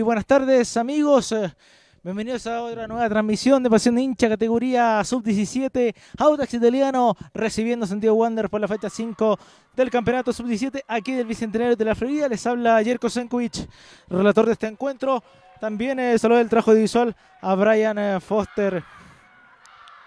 buenas tardes amigos, eh, bienvenidos a otra nueva transmisión de Pasión de Hincha, categoría Sub-17, Autax Italiano recibiendo Santiago Wander por la fecha 5 del Campeonato Sub-17 aquí del Bicentenario de la Florida. Les habla Jerko Senkovic, relator de este encuentro. También eh, saludo del de visual a Brian eh, Foster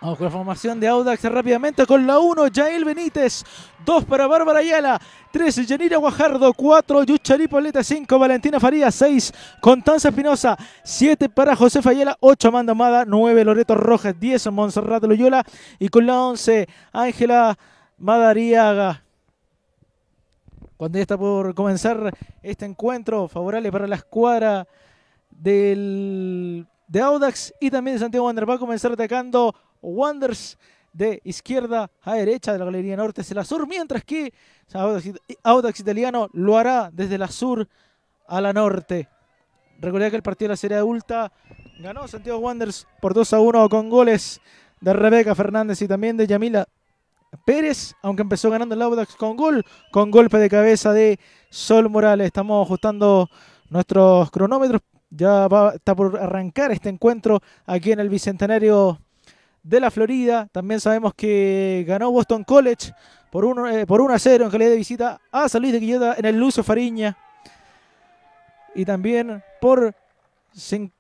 Vamos con la formación de Audax rápidamente con la 1, Jael Benítez. 2 para Bárbara Ayala. 3, Yanira Guajardo. 4, Yuchari Poleta. 5, Valentina Faría. 6, Constanza Espinosa. 7 para José Ayala. 8, Amanda Amada. 9, Loreto Rojas. 10, Monserrat Loyola. Y con la 11, Ángela Madariaga. Cuando ya está por comenzar este encuentro, favorable para la escuadra de Audax y también de Santiago Wander. Va a comenzar atacando wonders de izquierda a derecha de la Galería Norte hacia la sur, mientras que Audax Italiano lo hará desde la sur a la norte. recordé que el partido de la Serie Adulta ganó Santiago Wanders por 2 a 1 con goles de Rebeca Fernández y también de Yamila Pérez, aunque empezó ganando el Audax con gol, con golpe de cabeza de Sol Morales. Estamos ajustando nuestros cronómetros. Ya está por arrancar este encuentro aquí en el Bicentenario de la Florida. También sabemos que ganó Boston College por 1 eh, por a 0 en calidad de visita a San Luis de Quillota en el Lucio Fariña. Y también por 5,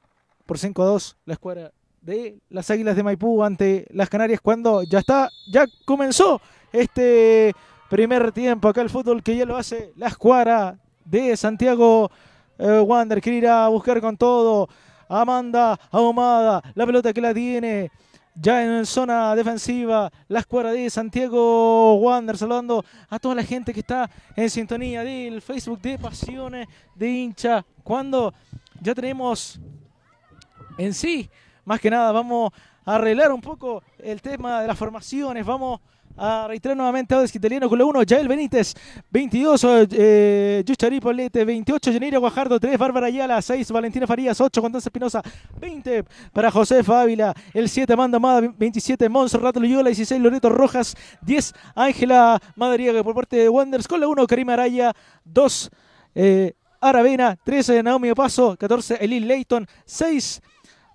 por a 2 la escuadra de las Águilas de Maipú ante las Canarias cuando ya está ya comenzó este primer tiempo acá el fútbol que ya lo hace la escuadra de Santiago eh, Wander que irá a buscar con todo Amanda Ahumada la pelota que la tiene ya en zona defensiva, la escuadra de Santiago Wander, saludando a toda la gente que está en sintonía del Facebook de Pasiones de Hincha. Cuando ya tenemos en sí, más que nada, vamos a arreglar un poco el tema de las formaciones, vamos a ah, reiterar nuevamente Odes Italiano con la 1, Jael Benítez 22, eh, Yuchari Polete 28, Janeiro Guajardo 3, Bárbara Ayala 6, Valentina Farías 8, Contanza Espinosa 20 para José Fávila, el 7 Amanda Amada 27, Monserrat Loyola 16, Loreto Rojas 10, Ángela Madariaga por parte de Wonders, con la 1, Karima Araya 2, eh, Aravena 13, eh, Naomi Paso 14, Elin Leighton 6,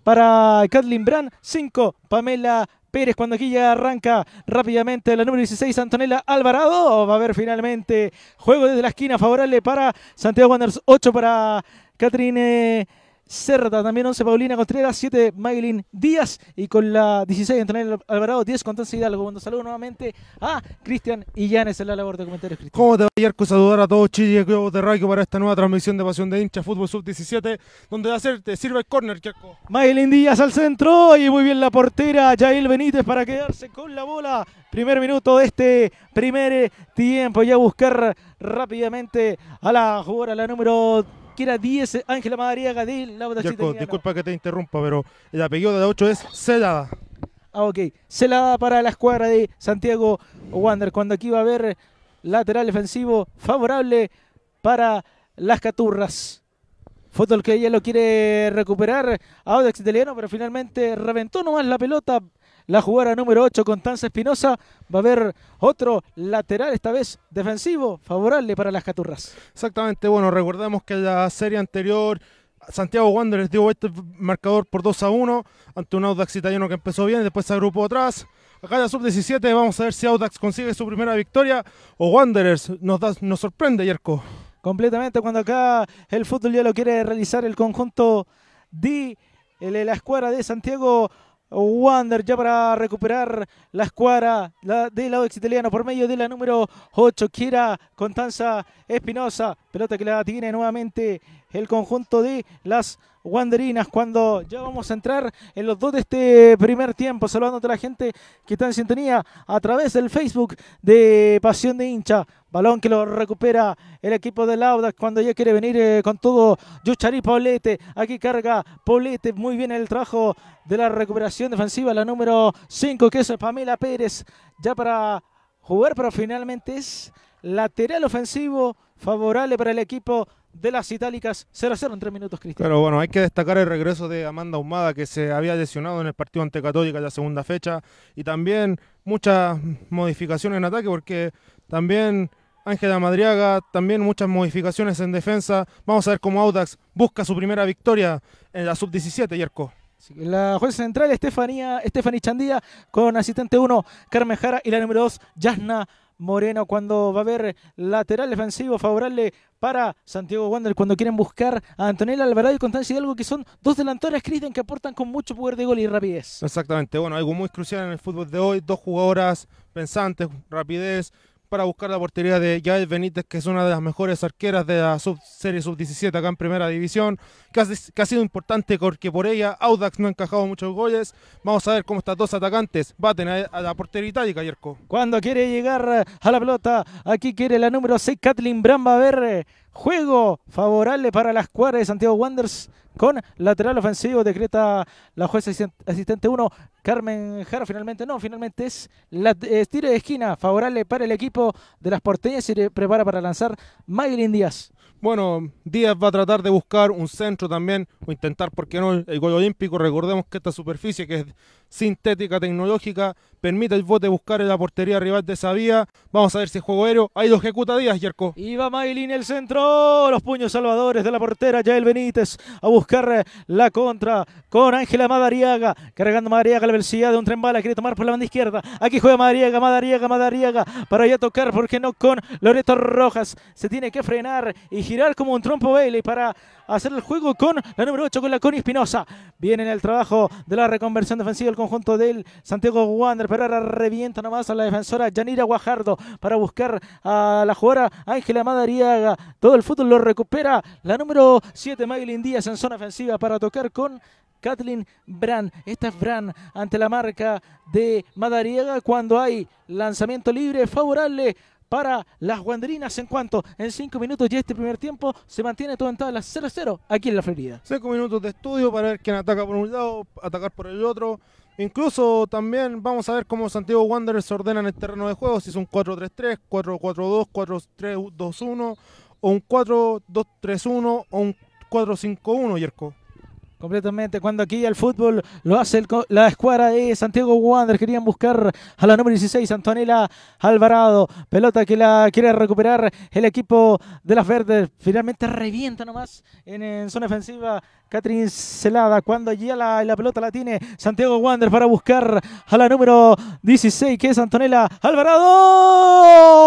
para Kathleen Brand, 5, Pamela Pérez cuando aquí ya arranca rápidamente la número 16 Antonella Alvarado. Va a haber finalmente juego desde la esquina favorable para Santiago Wanderers 8 para Catherine. Eh, Cerda, también 11 Paulina Contreras, 7 Maylin Díaz y con la 16 Antonio Alvarado, 10 Constanza Hidalgo. Cuando saludo nuevamente a Cristian y Illanes en la labor de comentarios. ¿Cómo te va, Yarco? Saludar a todos Chile y de Radio para esta nueva transmisión de Pasión de Hincha Fútbol Sub-17, donde va a te sirve el córner, Chaco. Maylin Díaz al centro y muy bien la portera Yael Benítez para quedarse con la bola. Primer minuto de este primer eh, tiempo. Ya buscar rápidamente a la jugadora, la número era 10, eh, Ángela Madariaga de la votación. disculpa que te interrumpa, pero el apellido de la 8 es Celada. Ah, ok. Celada para la escuadra de Santiago Wander. Cuando aquí va a haber lateral defensivo favorable para las Caturras. Fútbol que ella lo quiere recuperar. Odex italiano, pero finalmente reventó nomás la pelota la jugada número 8 Tanza Espinosa. Va a haber otro lateral, esta vez defensivo, favorable para las Caturras. Exactamente, bueno, recordemos que en la serie anterior Santiago Wanderers dio este marcador por 2 a 1 ante un Audax italiano que empezó bien, después se agrupó atrás. Acá en la sub-17 vamos a ver si Audax consigue su primera victoria o Wanderers nos, nos sorprende, Yerko. Completamente, cuando acá el fútbol ya lo quiere realizar el conjunto de la escuadra de Santiago Wander ya para recuperar la escuadra del lado italiano por medio de la número 8, Kira Constanza Espinosa. Pelota que la tiene nuevamente el conjunto de las Wanderinas cuando ya vamos a entrar en los dos de este primer tiempo. Saludando a toda la gente que está en sintonía a través del Facebook de Pasión de Hincha. Balón que lo recupera el equipo de Lauda cuando ya quiere venir eh, con todo. Yuchari Paulete. Aquí carga Paulete. Muy bien el trabajo de la recuperación defensiva. La número 5 que es Pamela Pérez. Ya para jugar, pero finalmente es lateral ofensivo favorable para el equipo de las itálicas 0 a 0 en 3 minutos, Cristian. Pero bueno, hay que destacar el regreso de Amanda Humada, que se había lesionado en el partido ante Católica en la segunda fecha, y también muchas modificaciones en ataque, porque también Ángela Madriaga, también muchas modificaciones en defensa. Vamos a ver cómo Audax busca su primera victoria en la sub-17, Yerko. La jueza central, Estefanía, Estefanía Chandía, con asistente 1, Carmen Jara, y la número 2, Yasna Moreno cuando va a haber lateral defensivo favorable para Santiago Wander cuando quieren buscar a Antonella Alvarado y Constancia algo que son dos delanteras, Cristian, que aportan con mucho poder de gol y rapidez. Exactamente, bueno, algo muy crucial en el fútbol de hoy, dos jugadoras pensantes, rapidez, para buscar la portería de Yael Benítez, que es una de las mejores arqueras de la sub serie sub-17 acá en primera división, que ha, sido importante porque por ella Audax no ha encajado muchos goles. Vamos a ver cómo estas dos atacantes baten a, la portería itálica, Yerko. Cuando quiere llegar eh, a la pelota, aquí quiere la número 6, Kathleen Bramba, juego favorable para las escuadra de Santiago Wanderers con lateral ofensivo. Decreta la jueza asistente 1, Carmen Jaro, Finalmente no, finalmente es la, eh, de esquina favorable para el equipo de las porteñas y se prepara para lanzar Maylin Díaz. Bueno, Díaz va a tratar de buscar un centro también o intentar, ¿por qué no?, el gol olímpico. Recordemos que esta superficie que es sintética tecnológica, permite el bote buscar en la portería rival de Sabía Vamos a ver si juego aéreo. Ahí lo ejecuta Díaz, Yerko. Y va Maylin el centro. Los puños salvadores de la portera, Yael Benítez, a buscar eh, la contra con Ángela Madariaga. Cargando Madariaga la velocidad de un tren bala. Quiere tomar por la banda izquierda. Aquí juega Madariaga, Madariaga, Madariaga. Para a tocar, porque no con Loreto Rojas? Se tiene que frenar y girar como un trompo Bailey para hacer el juego con la número 8, con la Connie Espinosa. Viene el trabajo de la reconversión defensiva conjunto del Santiago Wander. Pero ahora revienta nomás a la defensora Yanira Guajardo para buscar a la jugadora Ángela Madariaga. Todo el fútbol lo recupera la número 7, Maylin Díaz, en zona ofensiva para tocar con Kathleen Brand. Esta es Brand ante la marca de Madariaga cuando hay lanzamiento libre favorable para las guanderinas en cuanto en 5 minutos y este primer tiempo se mantiene todo en tablas 0-0 aquí en la Florida. 5 minutos de estudio para ver quién ataca por un lado, atacar por el otro. Incluso también vamos a ver cómo Santiago Wanderers ordenan en el terreno de juego, si es un 4-3-3, 4-4-2, 4-3-2-1 o un 4-2-3-1 o un 4-5-1, Yerko. Completamente, cuando aquí el fútbol lo hace la escuadra de Santiago Wander, querían buscar a la número 16, Antonella Alvarado, pelota que la quiere recuperar el equipo de las verdes, finalmente revienta nomás en, zona ofensiva Catherine Celada, cuando allí la, la, pelota la tiene Santiago Wander para buscar a la número 16, que es Antonella Alvarado.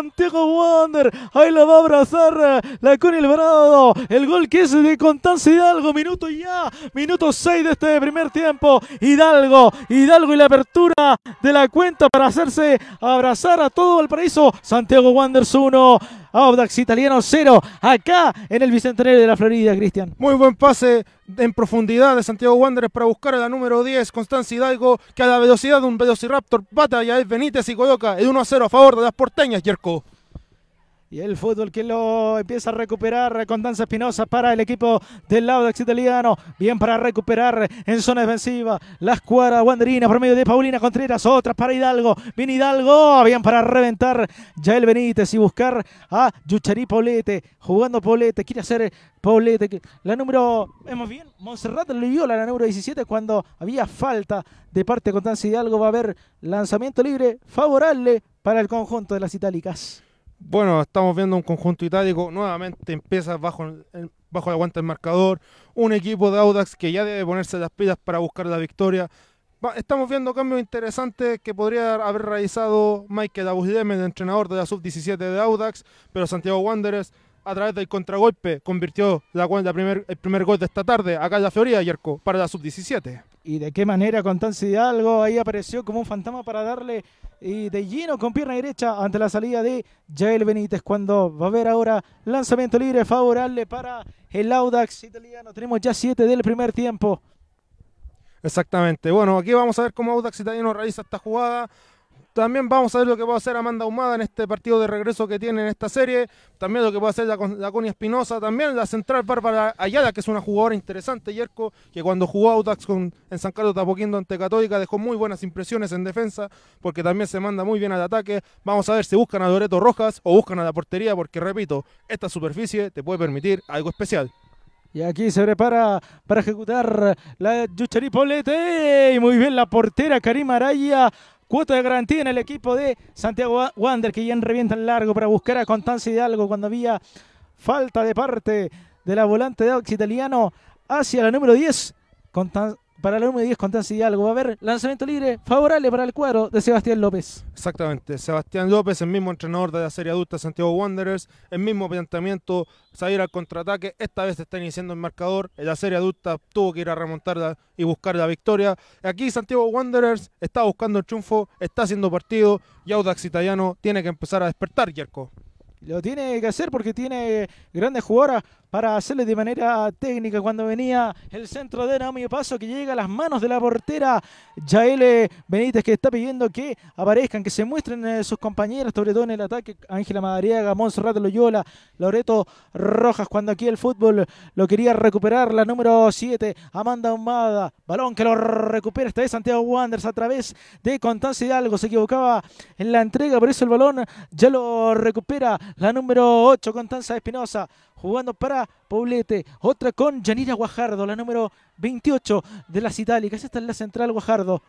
Santiago Wander. Ahí lo va a abrazar eh, la con el El gol que es de Contanza Hidalgo. Minuto ya. Minuto 6 de este primer tiempo. Hidalgo. Hidalgo y la apertura de la cuenta para hacerse abrazar a todo el paraíso Santiago Wanderers 1. Audax Italiano 0 acá en el Bicentenario de la Florida, Cristian. Muy buen pase en profundidad de Santiago Wanderers para buscar a la número 10, Constanza Hidalgo, que a la velocidad de un Velociraptor batalla es Benítez y coloca el 1 a 0 a favor de las porteñas, Jerko y el fútbol que lo empieza a recuperar con Danza Espinosa para el equipo del Laudax italiano. Bien para recuperar en zona defensiva. La escuadra Wanderina por medio de Paulina Contreras. Otra para Hidalgo. Viene Hidalgo. Bien para reventar Jael Benítez y buscar a Yuchari Paulete. Jugando Paulete. Quiere hacer Paulete. La número. Hemos bien. Monserrat le viola la número 17 cuando había falta de parte de Contanza Hidalgo. Va a haber lanzamiento libre favorable para el conjunto de las itálicas. Bueno, estamos viendo un conjunto itálico, nuevamente empieza bajo, el, bajo la guanta del marcador, un equipo de Audax que ya debe ponerse las pilas para buscar la victoria. estamos viendo cambios interesantes que podría haber realizado Michael Abusdem, el entrenador de la sub-17 de Audax, pero Santiago Wanderers a través del contragolpe convirtió la, el primer gol de esta tarde acá en la Florida, Yerko, para la sub-17 y de qué manera Constanza Hidalgo ahí apareció como un fantasma para darle y de lleno con pierna derecha ante la salida de Jael Benítez cuando va a haber ahora lanzamiento libre favorable para el Audax italiano. Tenemos ya siete del primer tiempo. Exactamente. Bueno, aquí vamos a ver cómo Audax Italiano realiza esta jugada. También vamos a ver lo que va a hacer Amanda Humada en este partido de regreso que tiene en esta serie. También lo que va a hacer Conia Espinosa. También la central Bárbara Ayala, que es una jugadora interesante, Yerko, que cuando jugó Autax con, en San Carlos Tapoquindo ante Católica dejó muy buenas impresiones en defensa, porque también se manda muy bien al ataque. Vamos a ver si buscan a Loreto Rojas o buscan a la portería, porque repito, esta superficie te puede permitir algo especial. Y aquí se prepara para ejecutar la Yuchari Y muy bien la portera Karim Araya Cuota de garantía en el equipo de Santiago Wander, que ya revienta el largo para buscar a Constancia Hidalgo cuando había falta de parte de la volante de Ox Italiano hacia la número 10 para la número 10 Constancia algo Va a haber lanzamiento libre favorable para el cuadro de Sebastián López. Exactamente, Sebastián López, el mismo entrenador de la serie adulta Santiago Wanderers, el mismo planteamiento, salir al contraataque. Esta vez está iniciando el marcador. la serie adulta tuvo que ir a remontarla y buscar la victoria. Aquí Santiago Wanderers está buscando el triunfo, está haciendo partido y Audax Italiano tiene que empezar a despertar, Yerko. Lo tiene que hacer porque tiene grandes jugadoras para hacerle de manera técnica cuando venía el centro de Naomi Paso que llega a las manos de la portera Yael Benítez que está pidiendo que aparezcan, que se muestren eh, sus compañeras, sobre todo en el ataque Ángela Madariaga, Monserrat Loyola, Loreto Rojas cuando aquí el fútbol lo quería recuperar la número 7, Amanda Humada, balón que lo recupera esta vez Santiago Wanderers a través de Constancia Hidalgo, se equivocaba en la entrega, por eso el balón ya lo recupera la número 8, Constanza Espinosa, jugando para Poblete. Otra con Yanira Guajardo, la número 28 de las Itálicas. Esta es la central Guajardo.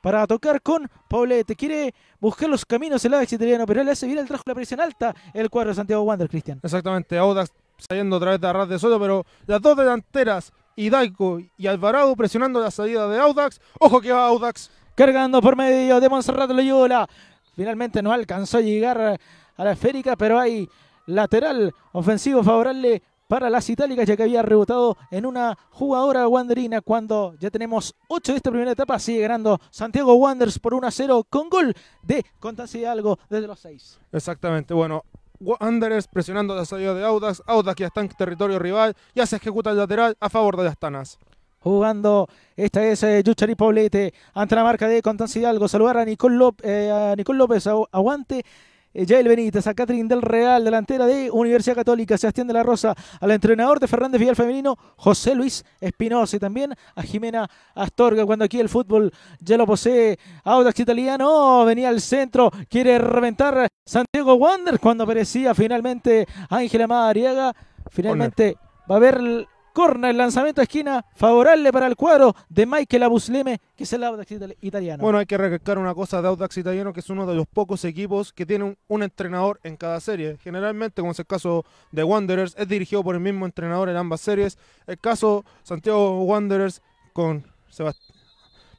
Para tocar con Poblete. Quiere buscar los caminos el Audax italiano, pero él hace bien el trajo la presión alta el cuadro de Santiago Wander, Cristian. Exactamente, Audax saliendo otra vez de Arras de Soto, pero las dos delanteras, Hidalgo y Alvarado, presionando la salida de Audax. ¡Ojo que va Audax! Cargando por medio de Monserrat Loyola. Finalmente no alcanzó a llegar la esférica, pero hay lateral ofensivo favorable para las itálicas ya que había rebotado en una jugadora wanderina cuando ya tenemos 8 de esta primera etapa. Sigue ganando Santiago Wanderers por 1 a 0 con gol de de Algo, desde los seis. Exactamente, bueno. Wanderers presionando la salida de Audas Audas que ya está en territorio rival, ya se ejecuta el lateral a favor de las Tanas jugando. Esta es eh, Yuchari Poblete ante la marca de contancia Hidalgo. Saludar a Nicol, eh, a Nicol López, aguante Jael eh, Benítez, a Catherine del Real, delantera de Universidad Católica, Sebastián de la Rosa, al entrenador de Fernández Vidal Femenino, José Luis Espinosa, y también a Jimena Astorga, cuando aquí el fútbol ya lo posee Audax Italiano, venía al centro, quiere reventar Santiago Wander, cuando aparecía finalmente Ángela Madariaga, finalmente va a haber Corna, el lanzamiento a esquina favorable para el cuadro de Michael Abusleme, que es el Audax italiano. Bueno, hay que recalcar una cosa de Audax italiano, que es uno de los pocos equipos que tiene un, entrenador en cada serie. Generalmente, como es el caso de Wanderers, es dirigido por el mismo entrenador en ambas series. El caso Santiago Wanderers con Sebastián.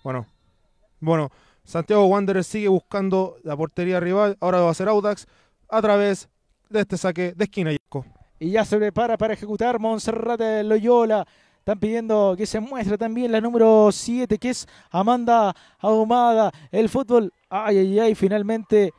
Bueno, bueno, Santiago Wanderers sigue buscando la portería rival, ahora va a ser Audax a través de este saque de esquina y ya se prepara para ejecutar de Loyola. Están pidiendo que se muestre también la número 7, que es Amanda Ahumada. El fútbol, ay, ay, ay, finalmente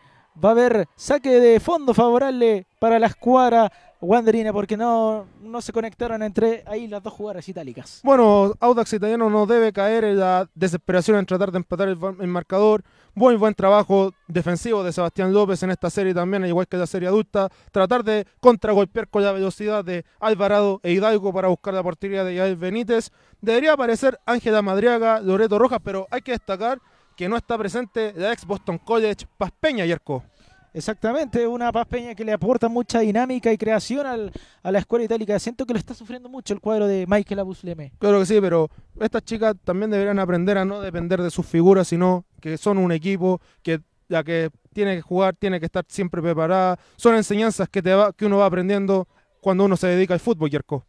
va a haber saque de fondo favorable para la escuadra Wanderina porque no, no se conectaron entre ahí las dos jugadoras itálicas. Bueno, Audax Italiano no debe caer en la desesperación en tratar de empatar el, marcador. Muy buen trabajo defensivo de Sebastián López en esta serie también, al igual que la serie adulta. Tratar de contragolpear con la velocidad de Alvarado e Hidalgo para buscar la portería de Yael Benítez. Debería aparecer Ángela Madriaga, Loreto Rojas, pero hay que destacar que no está presente la ex Boston College, Paz Peña, Yerko. Exactamente, una Paz Peña que le aporta mucha dinámica y creación al, a la escuela itálica. Siento que lo está sufriendo mucho el cuadro de Michael Abusleme. Claro que sí, pero estas chicas también deberían aprender a no depender de sus figuras, sino que son un equipo que la que tiene que jugar tiene que estar siempre preparada. Son enseñanzas que, te va, que uno va aprendiendo cuando uno se dedica al fútbol, Yerko.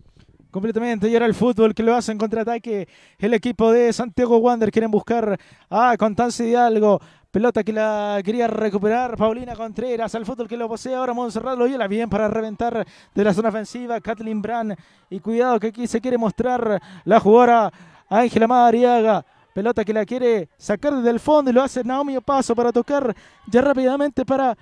Completamente, y ahora el fútbol que lo hace en contraataque el equipo de Santiago Wander. Quieren buscar a ah, Constancia algo Pelota que la quería recuperar Paulina Contreras. Al fútbol que lo posee ahora Monserrat Loyola. Bien para reventar de la zona ofensiva Kathleen Brand. Y cuidado que aquí se quiere mostrar la jugadora Ángela Madariaga. Pelota que la quiere sacar desde el fondo y lo hace Naomi Paso para tocar ya rápidamente para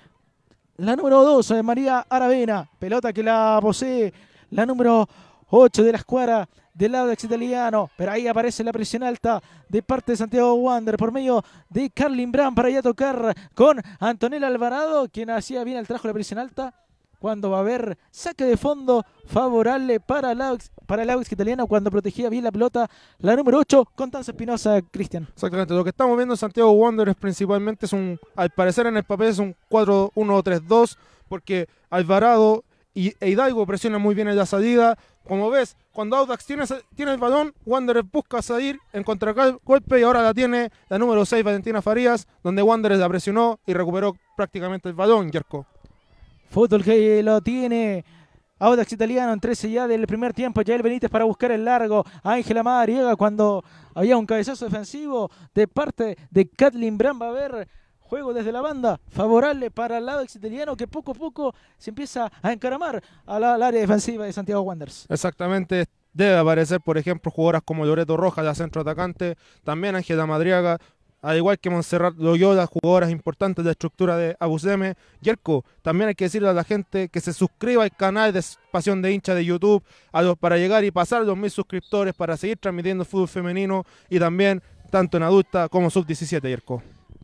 la número 2, eh, María Aravena. Pelota que la posee la número 8 de la escuadra del lado de italiano. Pero ahí aparece la presión alta de parte de Santiago Wander por medio de Carlin Brand para ya tocar con Antonella Alvarado, quien hacía bien el trajo de la presión alta. Cuando va a haber saque de fondo favorable para el para el italiano, cuando protegía bien la pelota la número 8, Constanza Espinosa, Cristian. Exactamente, lo que estamos viendo en Santiago es principalmente es un, al parecer en el papel es un 4-1-3-2, porque Alvarado y e Hidalgo presionan muy bien en la salida, como ves, cuando Audax tiene, el balón, Wanderers busca salir en contragolpe y ahora la tiene la número 6, Valentina Farías, donde Wanderers la presionó y recuperó prácticamente el balón, Jerko. Fútbol que lo tiene Audax Italiano en 13 ya del primer tiempo. Yael Benítez para buscar el largo. Ángela Madariega cuando había un cabezazo defensivo de parte de Kathleen Bramba. ver, Juego desde la banda, favorable para el lado exiteriano que poco a poco se empieza a encaramar al área defensiva de Santiago Wanderers. Exactamente, debe aparecer, por ejemplo, jugadoras como Loreto Rojas, la centro atacante, también Ángela Madriaga, al igual que Montserrat Loyola, jugadoras importantes de la estructura de Abuseme. Yerko, también hay que decirle a la gente que se suscriba al canal de Pasión de Hincha de YouTube a los, para llegar y pasar los mil suscriptores para seguir transmitiendo fútbol femenino y también tanto en adulta como sub-17, Yerko.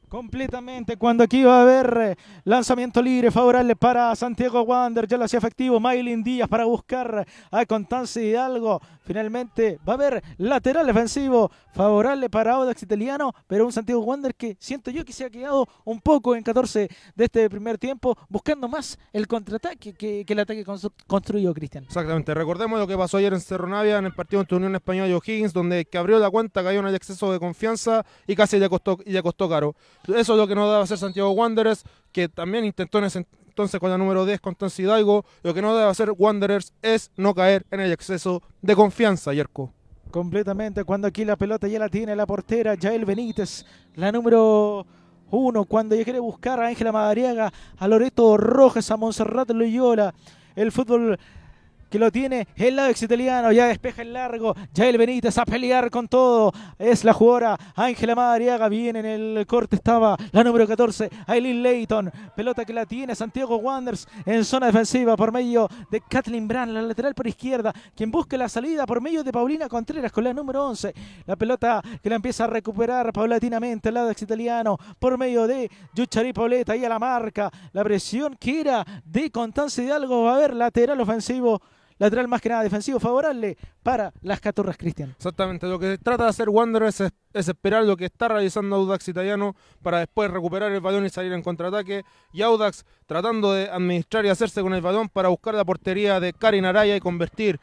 Completamente, cuando aquí va a haber eh, lanzamiento libre favorable para Santiago Wander, ya lo hacía efectivo Maylin Díaz para buscar eh, a Constance Hidalgo. Finalmente va a haber lateral defensivo favorable para Audax Italiano, pero un Santiago Wander que siento yo que se ha quedado un poco en 14 de este primer tiempo, buscando más el contraataque que, el ataque construido, construyó Cristian. Exactamente, recordemos lo que pasó ayer en Cerro Navia en el partido entre Unión Española y O'Higgins, donde que abrió la cuenta cayó en el exceso de confianza y casi le costó, le costó caro. Eso es lo que no debe hacer Santiago Wanderers, que también intentó en ese entonces con la número 10, Constanza Hidalgo. Lo que no debe hacer Wanderers es no caer en el exceso de confianza, Yerko. Completamente, cuando aquí la pelota ya la tiene la portera Jael Benítez, la número uno, cuando ya quiere buscar a Ángela Madariaga, a Loreto Rojas, a Monserrat Loyola, el fútbol que lo tiene el lado exitaliano. ya despeja el largo, ya el Benítez a pelear con todo, es la jugadora Ángela Madariaga, viene en el corte estaba la número 14, Aileen Leighton, pelota que la tiene Santiago Wanders en zona defensiva por medio de Kathleen Brand, la lateral por izquierda, quien busca la salida por medio de Paulina Contreras con la número 11, la pelota que la empieza a recuperar paulatinamente el lado exitaliano. por medio de Yuchari Pauleta, ahí a la marca, la presión que era de Constancia Hidalgo, va a haber lateral ofensivo lateral más que nada defensivo favorable para las Catorras Cristian. Exactamente, lo que trata de hacer Wander es, esperar lo que está realizando Audax Italiano para después recuperar el balón y salir en contraataque. Y Audax tratando de administrar y hacerse con el balón para buscar la portería de Karin Araya y convertir,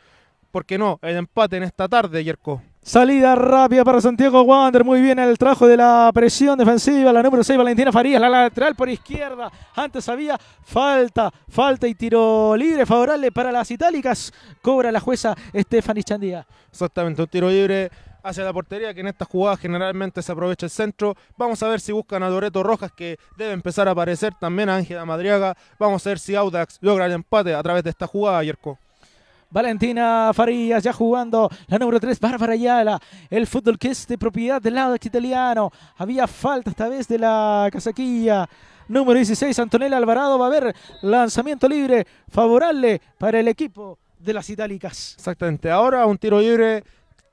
¿por qué no?, el empate en esta tarde, Yerko. Salida rápida para Santiago Wander. Muy bien el trajo de la presión defensiva. La número 6, Valentina Farías. La lateral por izquierda. Antes había falta. Falta y tiro libre favorable para las itálicas. Cobra la jueza Stephanie Chandía. Exactamente, un tiro libre hacia la portería, que en esta jugada generalmente se aprovecha el centro. Vamos a ver si buscan a Loreto Rojas, que debe empezar a aparecer también a Ángela Madriaga. Vamos a ver si Audax logra el empate a través de esta jugada, Yerko. Valentina Farías ya jugando. La número 3, Bárbara Ayala. El fútbol que es de propiedad del lado italiano. Había falta esta vez de la casaquilla. Número 16, Antonella Alvarado. Va a haber lanzamiento libre favorable para el equipo de las itálicas. Exactamente. Ahora un tiro libre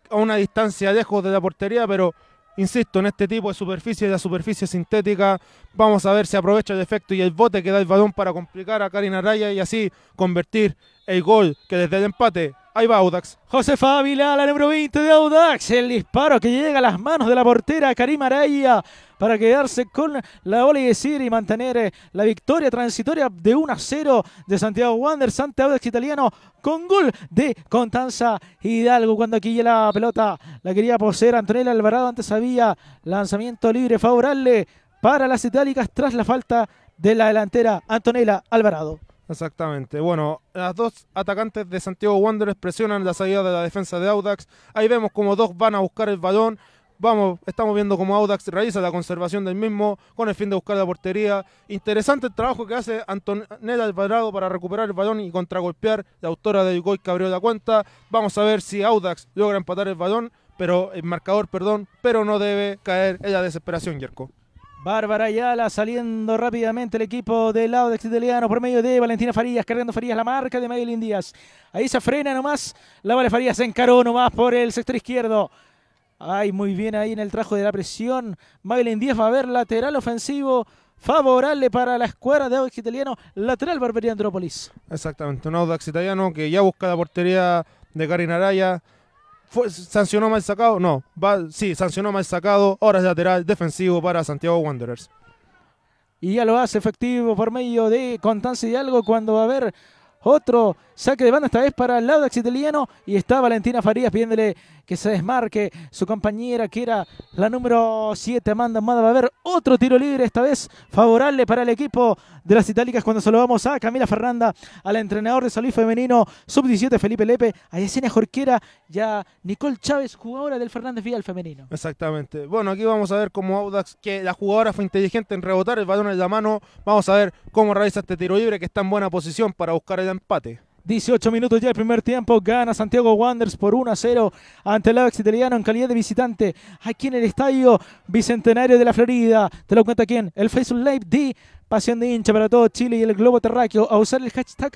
a una distancia lejos de la portería, pero insisto, en este tipo de superficie, la superficie sintética, vamos a ver si aprovecha el efecto y el bote que da el balón para complicar a Karina Raya y así convertir el gol que desde el empate Ahí va Audax. José Fábila, la número 20 de Audax. El disparo que llega a las manos de la portera Karim Araya para quedarse con la bola y decir y mantener eh, la victoria transitoria de 1 a 0 de Santiago Wander ante Audax Italiano con gol de Constanza Hidalgo. Cuando aquí la pelota la quería poseer Antonella Alvarado. Antes había lanzamiento libre favorable para las itálicas tras la falta de la delantera Antonella Alvarado. Exactamente. Bueno, las dos atacantes de Santiago Wanderers presionan la salida de la defensa de Audax. Ahí vemos como dos van a buscar el balón. Vamos, estamos viendo como Audax realiza la conservación del mismo con el fin de buscar la portería. Interesante el trabajo que hace Antonella Alvarado para recuperar el balón y contragolpear. La autora del gol que abrió la cuenta. Vamos a ver si Audax logra empatar el balón, pero el marcador, perdón, pero no debe caer en la desesperación, Yerko. Bárbara Ayala saliendo rápidamente el equipo del lado de Italiano por medio de Valentina Farías, cargando Farías la marca de Maylin Díaz. Ahí se frena nomás, la Vale Farías se encaró nomás por el sector izquierdo. Ay, muy bien ahí en el trajo de la presión. Maylin Díaz va a ver lateral ofensivo favorable para la escuadra de Audax Italiano, lateral Barbería Andrópolis. Exactamente, un Audax Italiano que ya busca la portería de Karin Araya. ¿Sancionó mal sacado? No. Va, sí, sancionó mal sacado. Ahora es lateral defensivo para Santiago Wanderers. Y ya lo hace efectivo por medio de y algo cuando va a haber otro saque de banda, esta vez para el de italiano. Y está Valentina Farías pidiéndole que se desmarque su compañera que era la número 7, Amanda Amada. Va a haber otro tiro libre, esta vez favorable para el equipo de las Itálicas cuando saludamos a Camila Fernanda, al entrenador de salud femenino sub-17 Felipe Lepe, a Yesenia Jorquera y a Nicole Chávez, jugadora del Fernández Vial femenino. Exactamente. Bueno, aquí vamos a ver cómo Audax, que la jugadora fue inteligente en rebotar el balón en la mano, vamos a ver cómo realiza este tiro libre que está en buena posición para buscar el empate. 18 minutos ya el primer tiempo. Gana Santiago Wanderers por 1 a 0 ante el Ajax italiano en calidad de visitante. Aquí en el estadio Bicentenario de la Florida. Te lo cuenta quién? El Facebook Live D. Pasión de hincha para todo Chile y el globo terráqueo. A usar el hashtag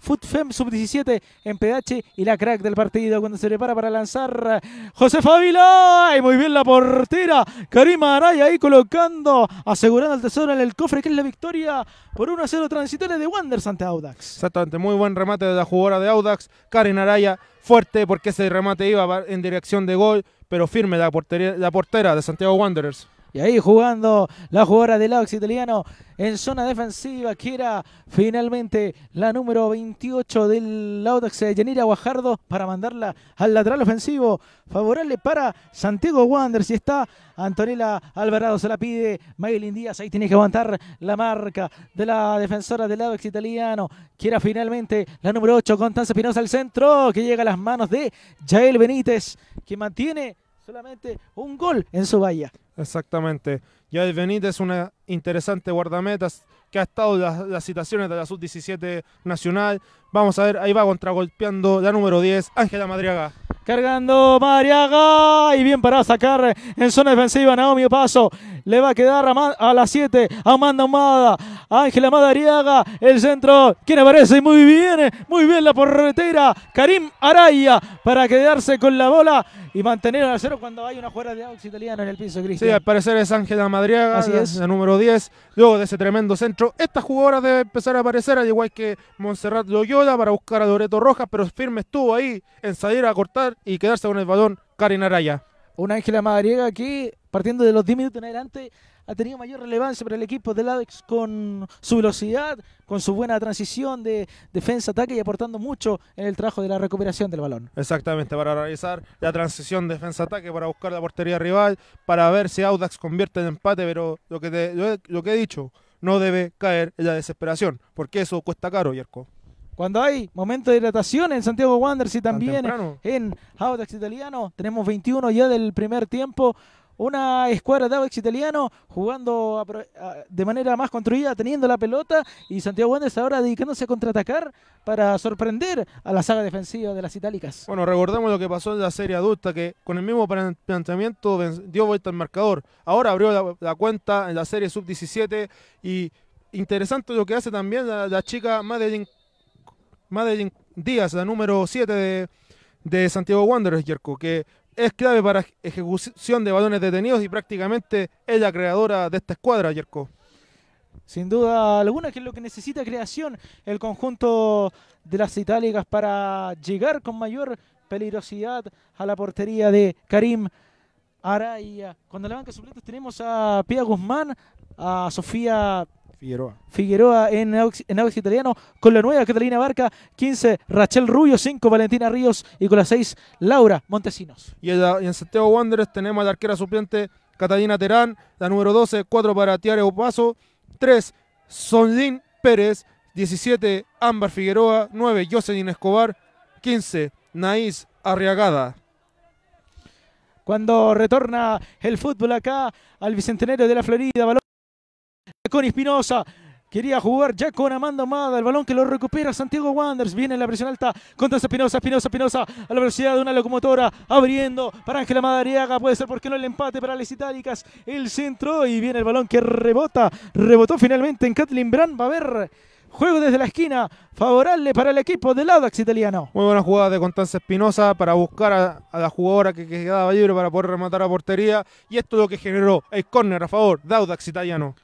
FootFem Sub17 en PH y la crack del partido cuando se prepara para lanzar José Favila. Y muy bien la portera. Karima Araya ahí colocando, asegurando el tesoro en el cofre, que es la victoria por 1 a 0 transitoria de Wanderers ante Audax. Exactamente, muy buen remate de la jugadora de Audax, Karen Araya. Fuerte porque ese remate iba en dirección de gol, pero firme la, la portera de Santiago Wanderers. Y ahí jugando la jugadora del Ox italiano en zona defensiva, que era finalmente la número 28 del Audax de Yanira Guajardo para mandarla al lateral ofensivo. Favorable para Santiago Wander. Si está Antonella Alvarado. Se la pide Maylin Díaz. Ahí tiene que aguantar la marca de la defensora del Audax italiano, que finalmente la número 8, Constanza Pinoza al centro, que llega a las manos de Jael Benítez, que mantiene solamente un gol en su valla. Exactamente. Yael Benítez una interesante guardametas que ha estado en las, citaciones de la sub-17 nacional. Vamos a ver, ahí va contragolpeando la número 10, Ángela Madriaga. Cargando Mariaga y bien para sacar en zona defensiva Naomi Paso. Le va a quedar a, las 7. Amanda Amada. Ángela Madariaga El centro. Quien aparece muy bien. Eh, muy bien la porretera. Karim Araya. Para quedarse con la bola y mantener al cero cuando hay una jugada de Aux italiana en el piso, Cristian. Sí, al parecer es Ángela Madariaga es. la número 10. Luego de ese tremendo centro, estas jugadora deben empezar a aparecer, al igual que Montserrat Loyola, para buscar a Loreto Rojas, pero firme estuvo ahí en salir a cortar y quedarse con el balón Karim Araya. Una Ángela Madariaga aquí partiendo de los 10 minutos en adelante, ha tenido mayor relevancia para el equipo del Adex con su velocidad, con su buena transición de defensa-ataque y aportando mucho en el trabajo de la recuperación del balón. Exactamente, para realizar la transición defensa-ataque, para buscar la portería rival, para ver si Audax convierte en empate, pero lo que, lo, que he dicho, no debe caer en la desesperación, porque eso cuesta caro, Yerko cuando hay momentos de hidratación en Santiago Wanderers y también en Audax Italiano. Tenemos 21 ya del primer tiempo una escuadra de Audax italiano jugando de manera más construida, teniendo la pelota y Santiago Wanderers ahora dedicándose a contraatacar para sorprender a la saga defensiva de las itálicas. Bueno, recordemos lo que pasó en la serie adulta, que con el mismo planteamiento dio vuelta al marcador. Ahora abrió la, cuenta en la serie sub-17 y interesante lo que hace también la, chica Madeline, Díaz, la número 7 de, de Santiago Wanderers, Jerko, que es clave para ejecución de balones detenidos y prácticamente es la creadora de esta escuadra, Yerko. Sin duda alguna, que es lo que necesita creación el conjunto de las itálicas para llegar con mayor peligrosidad a la portería de Karim Araya. Cuando la banca suplentes tenemos a Pia Guzmán, a Sofía Figueroa. Figueroa en Audax Italiano con la nueva Catalina Barca, 15 Rachel Rubio, 5 Valentina Ríos y con la 6 Laura Montesinos. Y, en Santiago Wanderers tenemos a la arquera suplente Catalina Terán, la número 12, 4 para Tiare Paso. 3 Sonlin Pérez, 17 Ámbar Figueroa, 9 Jocelyn Escobar, 15 Naís Arriagada cuando retorna el fútbol acá al Bicentenario de la Florida. Balón con Espinosa. Quería jugar ya con Amanda Amada. El balón que lo recupera Santiago Wanders, Viene la presión alta contra Espinosa, Espinosa, Espinosa. A la velocidad de una locomotora. Abriendo para Ángela Madariaga. Puede ser porque no el empate para las itálicas. El centro. Y viene el balón que rebota. Rebotó finalmente en Kathleen Brand. Va a haber Juego desde la esquina, favorable para el equipo de Laudax italiano. Muy buena jugada de Constanza Espinosa para buscar a, la jugadora que, quedaba libre para poder rematar a portería. Y esto es lo que generó el córner a favor de italiano.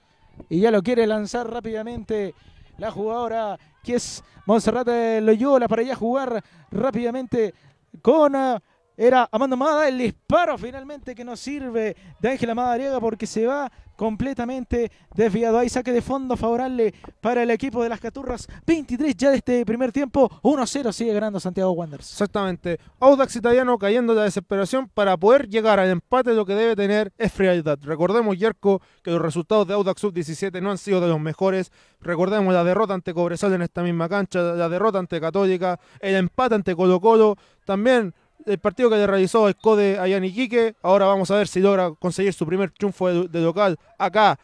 Y ya lo quiere lanzar rápidamente la jugadora que es Monserrate Loyola para ya jugar rápidamente con... Ah, era Amando Amada, el disparo finalmente que nos sirve de Ángel Amada porque se va completamente desviado. Hay saque de fondo favorable para el equipo de las Caturras. 23 ya de este primer tiempo. 1-0 sigue ganando Santiago Wanderers. Exactamente. Audax Italiano cayendo de la desesperación para poder llegar al empate lo que debe tener es frialdad. Recordemos, Yerko, que los resultados de Audax Sub-17 no han sido de los mejores. Recordemos la derrota ante Cobresal en esta misma cancha, la derrota ante Católica, el empate ante Colo Colo. También el partido que le realizó el CODE a Quique. Ahora vamos a ver si logra conseguir su primer triunfo de, local acá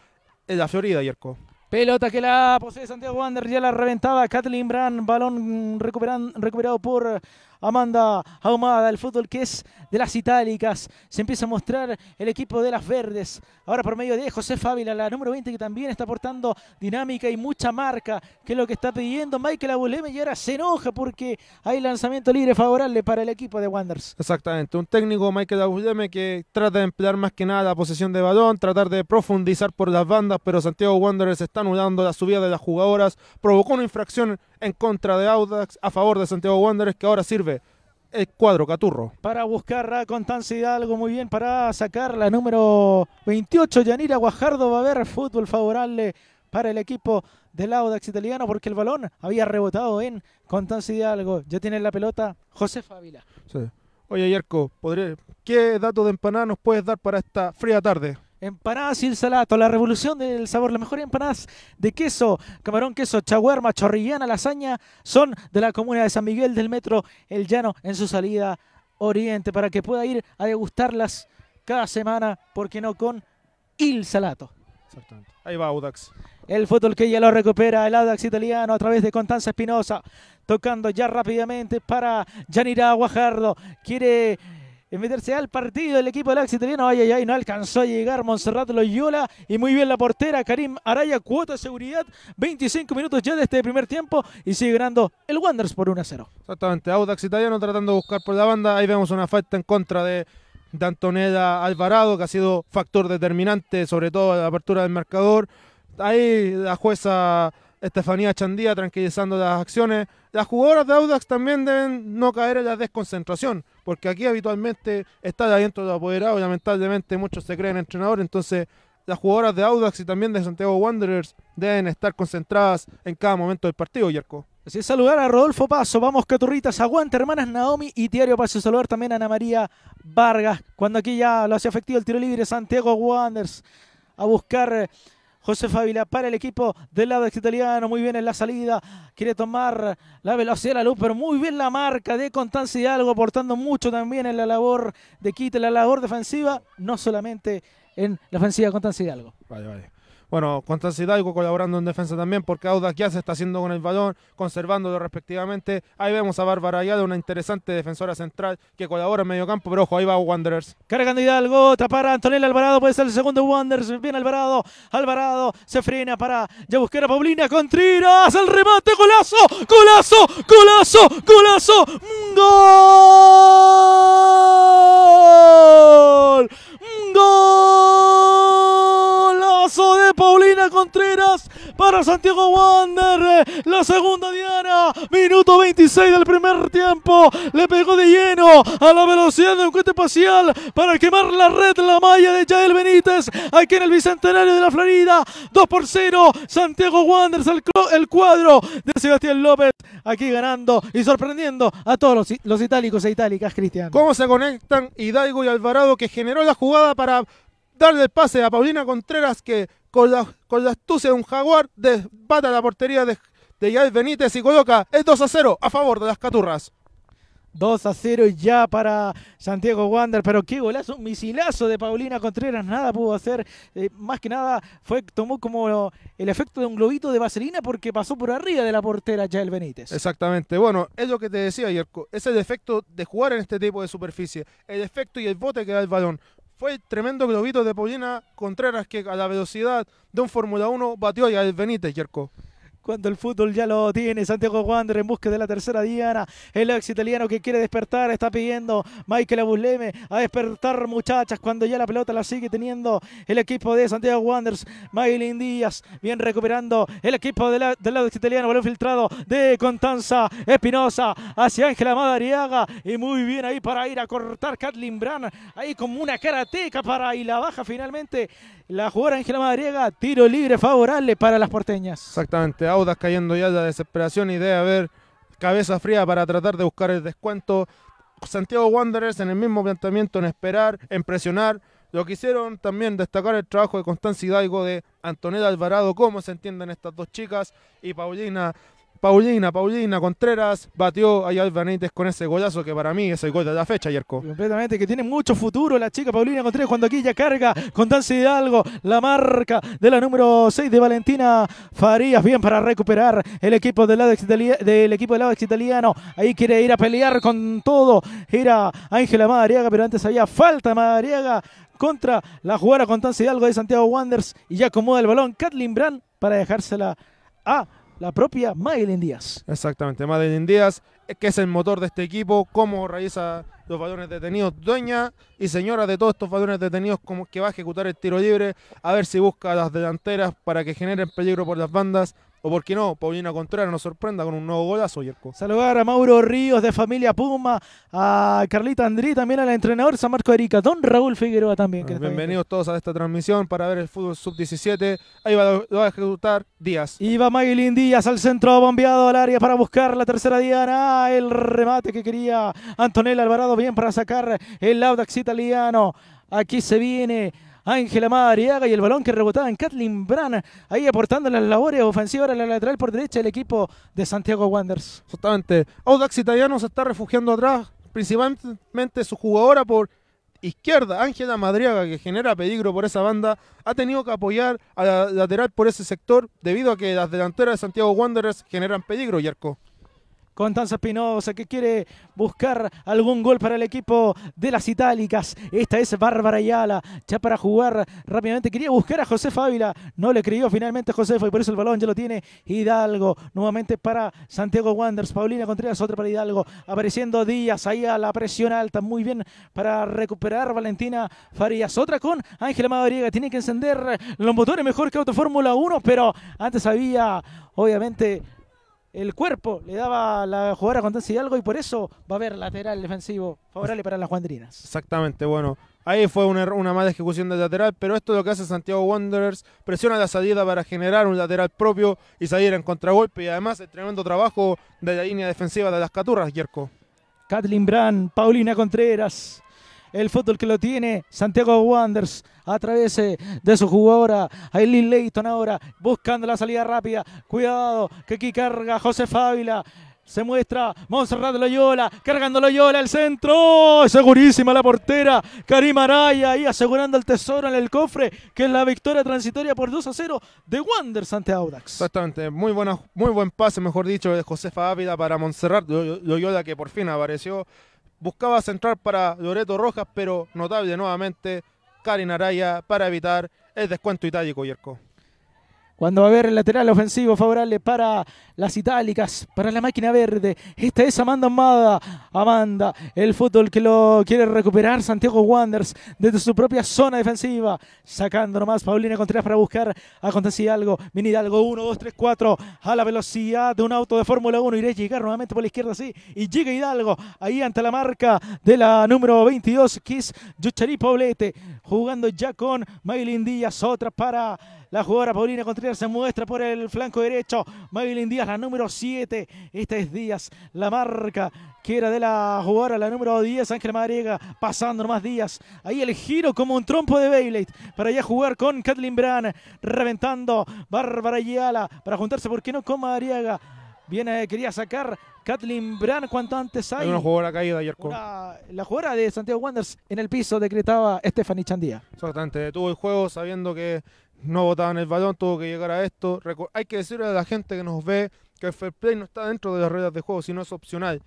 en la Florida, Yerko. Pelota que la posee Santiago Wander, ya la reventaba Kathleen Brand, balón recuperado por Amanda Ahumada, el fútbol que es de las itálicas. Se empieza a mostrar el equipo de las verdes. Ahora por medio de José Fábila, la número 20 que también está aportando dinámica y mucha marca, que es lo que está pidiendo Michael Abuleme y ahora se enoja porque hay lanzamiento libre favorable para el equipo de Wanderers. Exactamente, un técnico Michael Abuleme que trata de emplear más que nada la posesión de balón, tratar de profundizar por las bandas, pero Santiago Wanderers está anulando la subida de las jugadoras, provocó una infracción en contra de Audax, a favor de Santiago Wanderers, que ahora sirve el cuadro Caturro. Para buscar a Constancia Hidalgo, muy bien, para sacar la número 28, Yanira Guajardo, va a haber fútbol favorable para el equipo del Audax italiano porque el balón había rebotado en Constancia Hidalgo. Ya tiene la pelota José Fávila. Oye, Yerko, ¿qué dato de empanada nos puedes dar para esta fría tarde? Empanadas y el salato, la revolución del sabor, las mejores empanadas de queso, camarón, queso, Chahuerma, chorrillana, lasaña, son de la comuna de San Miguel del Metro El Llano en su salida oriente para que pueda ir a degustarlas cada semana, porque no con Il Salato. Ahí va Audax. El fútbol que ya lo recupera el Audax italiano a través de Constanza Espinosa. Tocando ya rápidamente para Yanira Guajardo. Quiere en meterse al partido del equipo de Audax Italiano. Ay, ay, ay, no alcanzó a llegar Monserrat Loyola. Y muy bien la portera, Karim Araya, cuota de seguridad. 25 minutos ya de este primer tiempo y sigue ganando el Wanderers por 1 a 0. Exactamente, Audax Italiano tratando de buscar por la banda. Ahí vemos una falta en contra de, de Antonella Alvarado, que ha sido factor determinante, sobre todo en la apertura del marcador. Ahí la jueza Estefanía Chandía tranquilizando las acciones. Las jugadoras de Audax también deben no caer en la desconcentración porque aquí habitualmente está adentro de apoderado, lamentablemente muchos se creen entrenadores, entonces las jugadoras de Audax y también de Santiago Wanderers deben estar concentradas en cada momento del partido, Yerko. Así es, saludar a Rodolfo Paso, vamos Caturritas, aguante, hermanas Naomi y Diario Paso. Saludar también a Ana María Vargas, cuando aquí ya lo hace efectivo el tiro libre Santiago Wanderers a buscar eh, José Fávila para el equipo del lado italiano. Muy bien en la salida. Quiere tomar la velocidad la luz, pero muy bien la marca de Constancia Hidalgo, aportando mucho también en la labor de quita, la labor defensiva, no solamente en la ofensiva de Constancia Hidalgo. Vale, bueno, Constanza Hidalgo colaborando en defensa también, porque Audax ya se está haciendo con el balón, conservándolo respectivamente. Ahí vemos a Bárbara Ayala, una interesante defensora central que colabora en medio campo, pero ojo, ahí va Wanderers. Cargando Hidalgo, para Antonella Alvarado, puede ser el segundo Wanderers. Viene Alvarado, Alvarado se frena para ya Busquera, a Paulina Contreras, el remate, golazo, golazo, golazo, golazo, gol, gol. Contreras para Santiago Wander. La segunda diana, minuto 26 del primer tiempo. Le pegó de lleno a la velocidad de un cohete espacial para quemar la red, la malla de Jael Benítez. Aquí en el Bicentenario de la Florida. 2 por 0. Santiago Wander el, el cuadro de Sebastián López. Aquí ganando y sorprendiendo a todos los, los itálicos e itálicas, Cristian. ¿Cómo se conectan Hidalgo y Alvarado que generó la jugada para darle el pase a Paulina Contreras que con la, con astucia de un jaguar desbata la portería de, de Yael Benítez y coloca el 2 a 0 a favor de las Caturras. 2 a 0 ya para Santiago Wander, pero qué golazo, un misilazo de Paulina Contreras, nada pudo hacer, eh, más que nada fue tomó como el efecto de un globito de vaselina porque pasó por arriba de la portera Yael Benítez. Exactamente, bueno, es lo que te decía Yerko, es el efecto de jugar en este tipo de superficie, el efecto y el bote que da el balón. Fue tremendo globito de Paulina Contreras que a la velocidad de un Fórmula 1 batió a Benítez, Jerko cuando el fútbol ya lo tiene. Santiago Wander en busca de la tercera diana. El ex italiano que quiere despertar está pidiendo Michael Abusleme a despertar, muchachas, cuando ya la pelota la sigue teniendo el equipo de Santiago Wanderers. Maylin Díaz bien recuperando el equipo del lado ex este italiano. Balón filtrado de Contanza Espinosa hacia Ángela Madariaga. Y muy bien ahí para ir a cortar Katlin Bran. Ahí como una karateca para ahí la baja finalmente la jugadora Ángela Madariaga. Tiro libre favorable para las porteñas. Exactamente. Audas cayendo ya la desesperación y de haber cabeza fría para tratar de buscar el descuento. Santiago Wanderers en el mismo planteamiento, en esperar, en presionar. Lo que hicieron también destacar el trabajo de Constancia Hidalgo, de Antonella Alvarado, cómo se entienden estas dos chicas, y Paulina Paulina, Paulina Contreras batió a Yael con ese golazo que para mí es el gol de la fecha, Yerko. Completamente, que tiene mucho futuro la chica Paulina Contreras cuando aquí ya carga con Dancy Hidalgo la marca de la número 6 de Valentina Farías. Bien para recuperar el equipo del, lado del equipo del lado Ahí quiere ir a pelear con todo. Era Ángela Madariaga, pero antes había falta Madariaga contra la jugada con Dancy Hidalgo de Santiago Wanderers y ya acomoda el balón Kathleen Brand para dejársela a la propia Madeline Díaz. Exactamente, Madeline Díaz, eh, que es el motor de este equipo, cómo realiza los balones detenidos, dueña y señora de todos estos balones detenidos, como que va a ejecutar el tiro libre, a ver si busca las delanteras para que generen peligro por las bandas, o por qué no, Paulina Contreras nos sorprenda con un nuevo golazo, Yerko. Saludar a Mauro Ríos de Familia Puma, a Carlita Andrí, también al entrenador San Marco Erika, don Raúl Figueroa también. Ah, bienvenidos todos a esta transmisión para ver el fútbol sub-17. Ahí va, a ejecutar Díaz. Y va Maguilín Díaz al centro, bombeado al área para buscar la tercera diana. Ah, el remate que quería Antonella Alvarado, bien para sacar el Audax italiano. Aquí se viene Ángela Madriaga y el balón que rebotaba en Kathleen Brana, ahí aportando las labores ofensivas a la lateral por derecha del equipo de Santiago Wanderers. Justamente, Audax Italiano se está refugiando atrás, principalmente su jugadora por izquierda, Ángela Madriaga, que genera peligro por esa banda, ha tenido que apoyar a la lateral por ese sector debido a que las delanteras de Santiago Wanderers generan peligro, arco. Contanza Espinosa que quiere buscar algún gol para el equipo de las Itálicas. Esta es Bárbara Ayala, ya para jugar rápidamente. Quería buscar a José Fávila, no le creyó finalmente José Josefa y por eso el balón ya lo tiene Hidalgo. Nuevamente para Santiago Wanders. Paulina Contreras, otra para Hidalgo. Apareciendo Díaz, ahí a la presión alta, muy bien para recuperar Valentina Farías. Otra con Ángela Madariaga, tiene que encender los motores mejor que Autofórmula 1, pero antes había obviamente el cuerpo le daba la jugadora y Hidalgo y por eso va a haber lateral defensivo favorable para las Juandrinas. Exactamente, bueno. Ahí fue una, mala ejecución del lateral, pero esto es lo que hace Santiago Wanderers. Presiona la salida para generar un lateral propio y salir en contragolpe. Y además el tremendo trabajo de la línea defensiva de las Caturras, Yerko. Kathleen Brand, Paulina Contreras, el fútbol que lo tiene Santiago Wanderers a través eh, de su jugadora Aileen Leighton ahora buscando la salida rápida. Cuidado, que aquí carga José Fávila. Se muestra Monserrat Loyola, cargando Loyola, al centro, segurísima la portera, Karim Araya ahí asegurando el tesoro en el cofre, que es la victoria transitoria por 2 a 0 de Wanderers ante Audax. Exactamente, muy, muy buen pase, mejor dicho, de José Fábila para Monserrat Loyola, que por fin apareció buscaba centrar para Loreto Rojas, pero notable nuevamente Karin Araya para evitar el descuento itálico, Yerko. Cuando va a haber el lateral ofensivo favorable para las itálicas, para la máquina verde. Esta es Amanda Amada. Amanda, el fútbol que lo quiere recuperar Santiago Wanderers desde su propia zona defensiva. Sacando nomás Paulina Contreras para buscar a algo, Hidalgo. Viene Hidalgo, 1, 2, 3, 4. A la velocidad de un auto de Fórmula 1. Iré llegar nuevamente por la izquierda, sí. Y llega Hidalgo ahí ante la marca de la número 22, que es Yuchari Poblete. Jugando ya con Maylin Díaz. Otra para la jugadora Paulina Contreras se muestra por el flanco derecho. Maylin Díaz, la número 7. Esta es Díaz, la marca que era de la jugadora, la número 10, Ángel Mariega. Pasando más Díaz. Ahí el giro como un trompo de Beyblade para ya jugar con Kathleen Brand, Reventando Bárbara Yala para juntarse, ¿por qué no? Con Mariaga. Viene, quería sacar Kathleen Brand cuanto antes hay. una jugadora caída ayer la jugadora de Santiago Wanderers en el piso decretaba Stephanie Chandía. Exactamente, tuvo el juego sabiendo que no botaban el balón, tuvo que llegar a esto. Hay que decirle a la gente que nos ve que el fair play no está dentro de las reglas de juego, sino es opcional.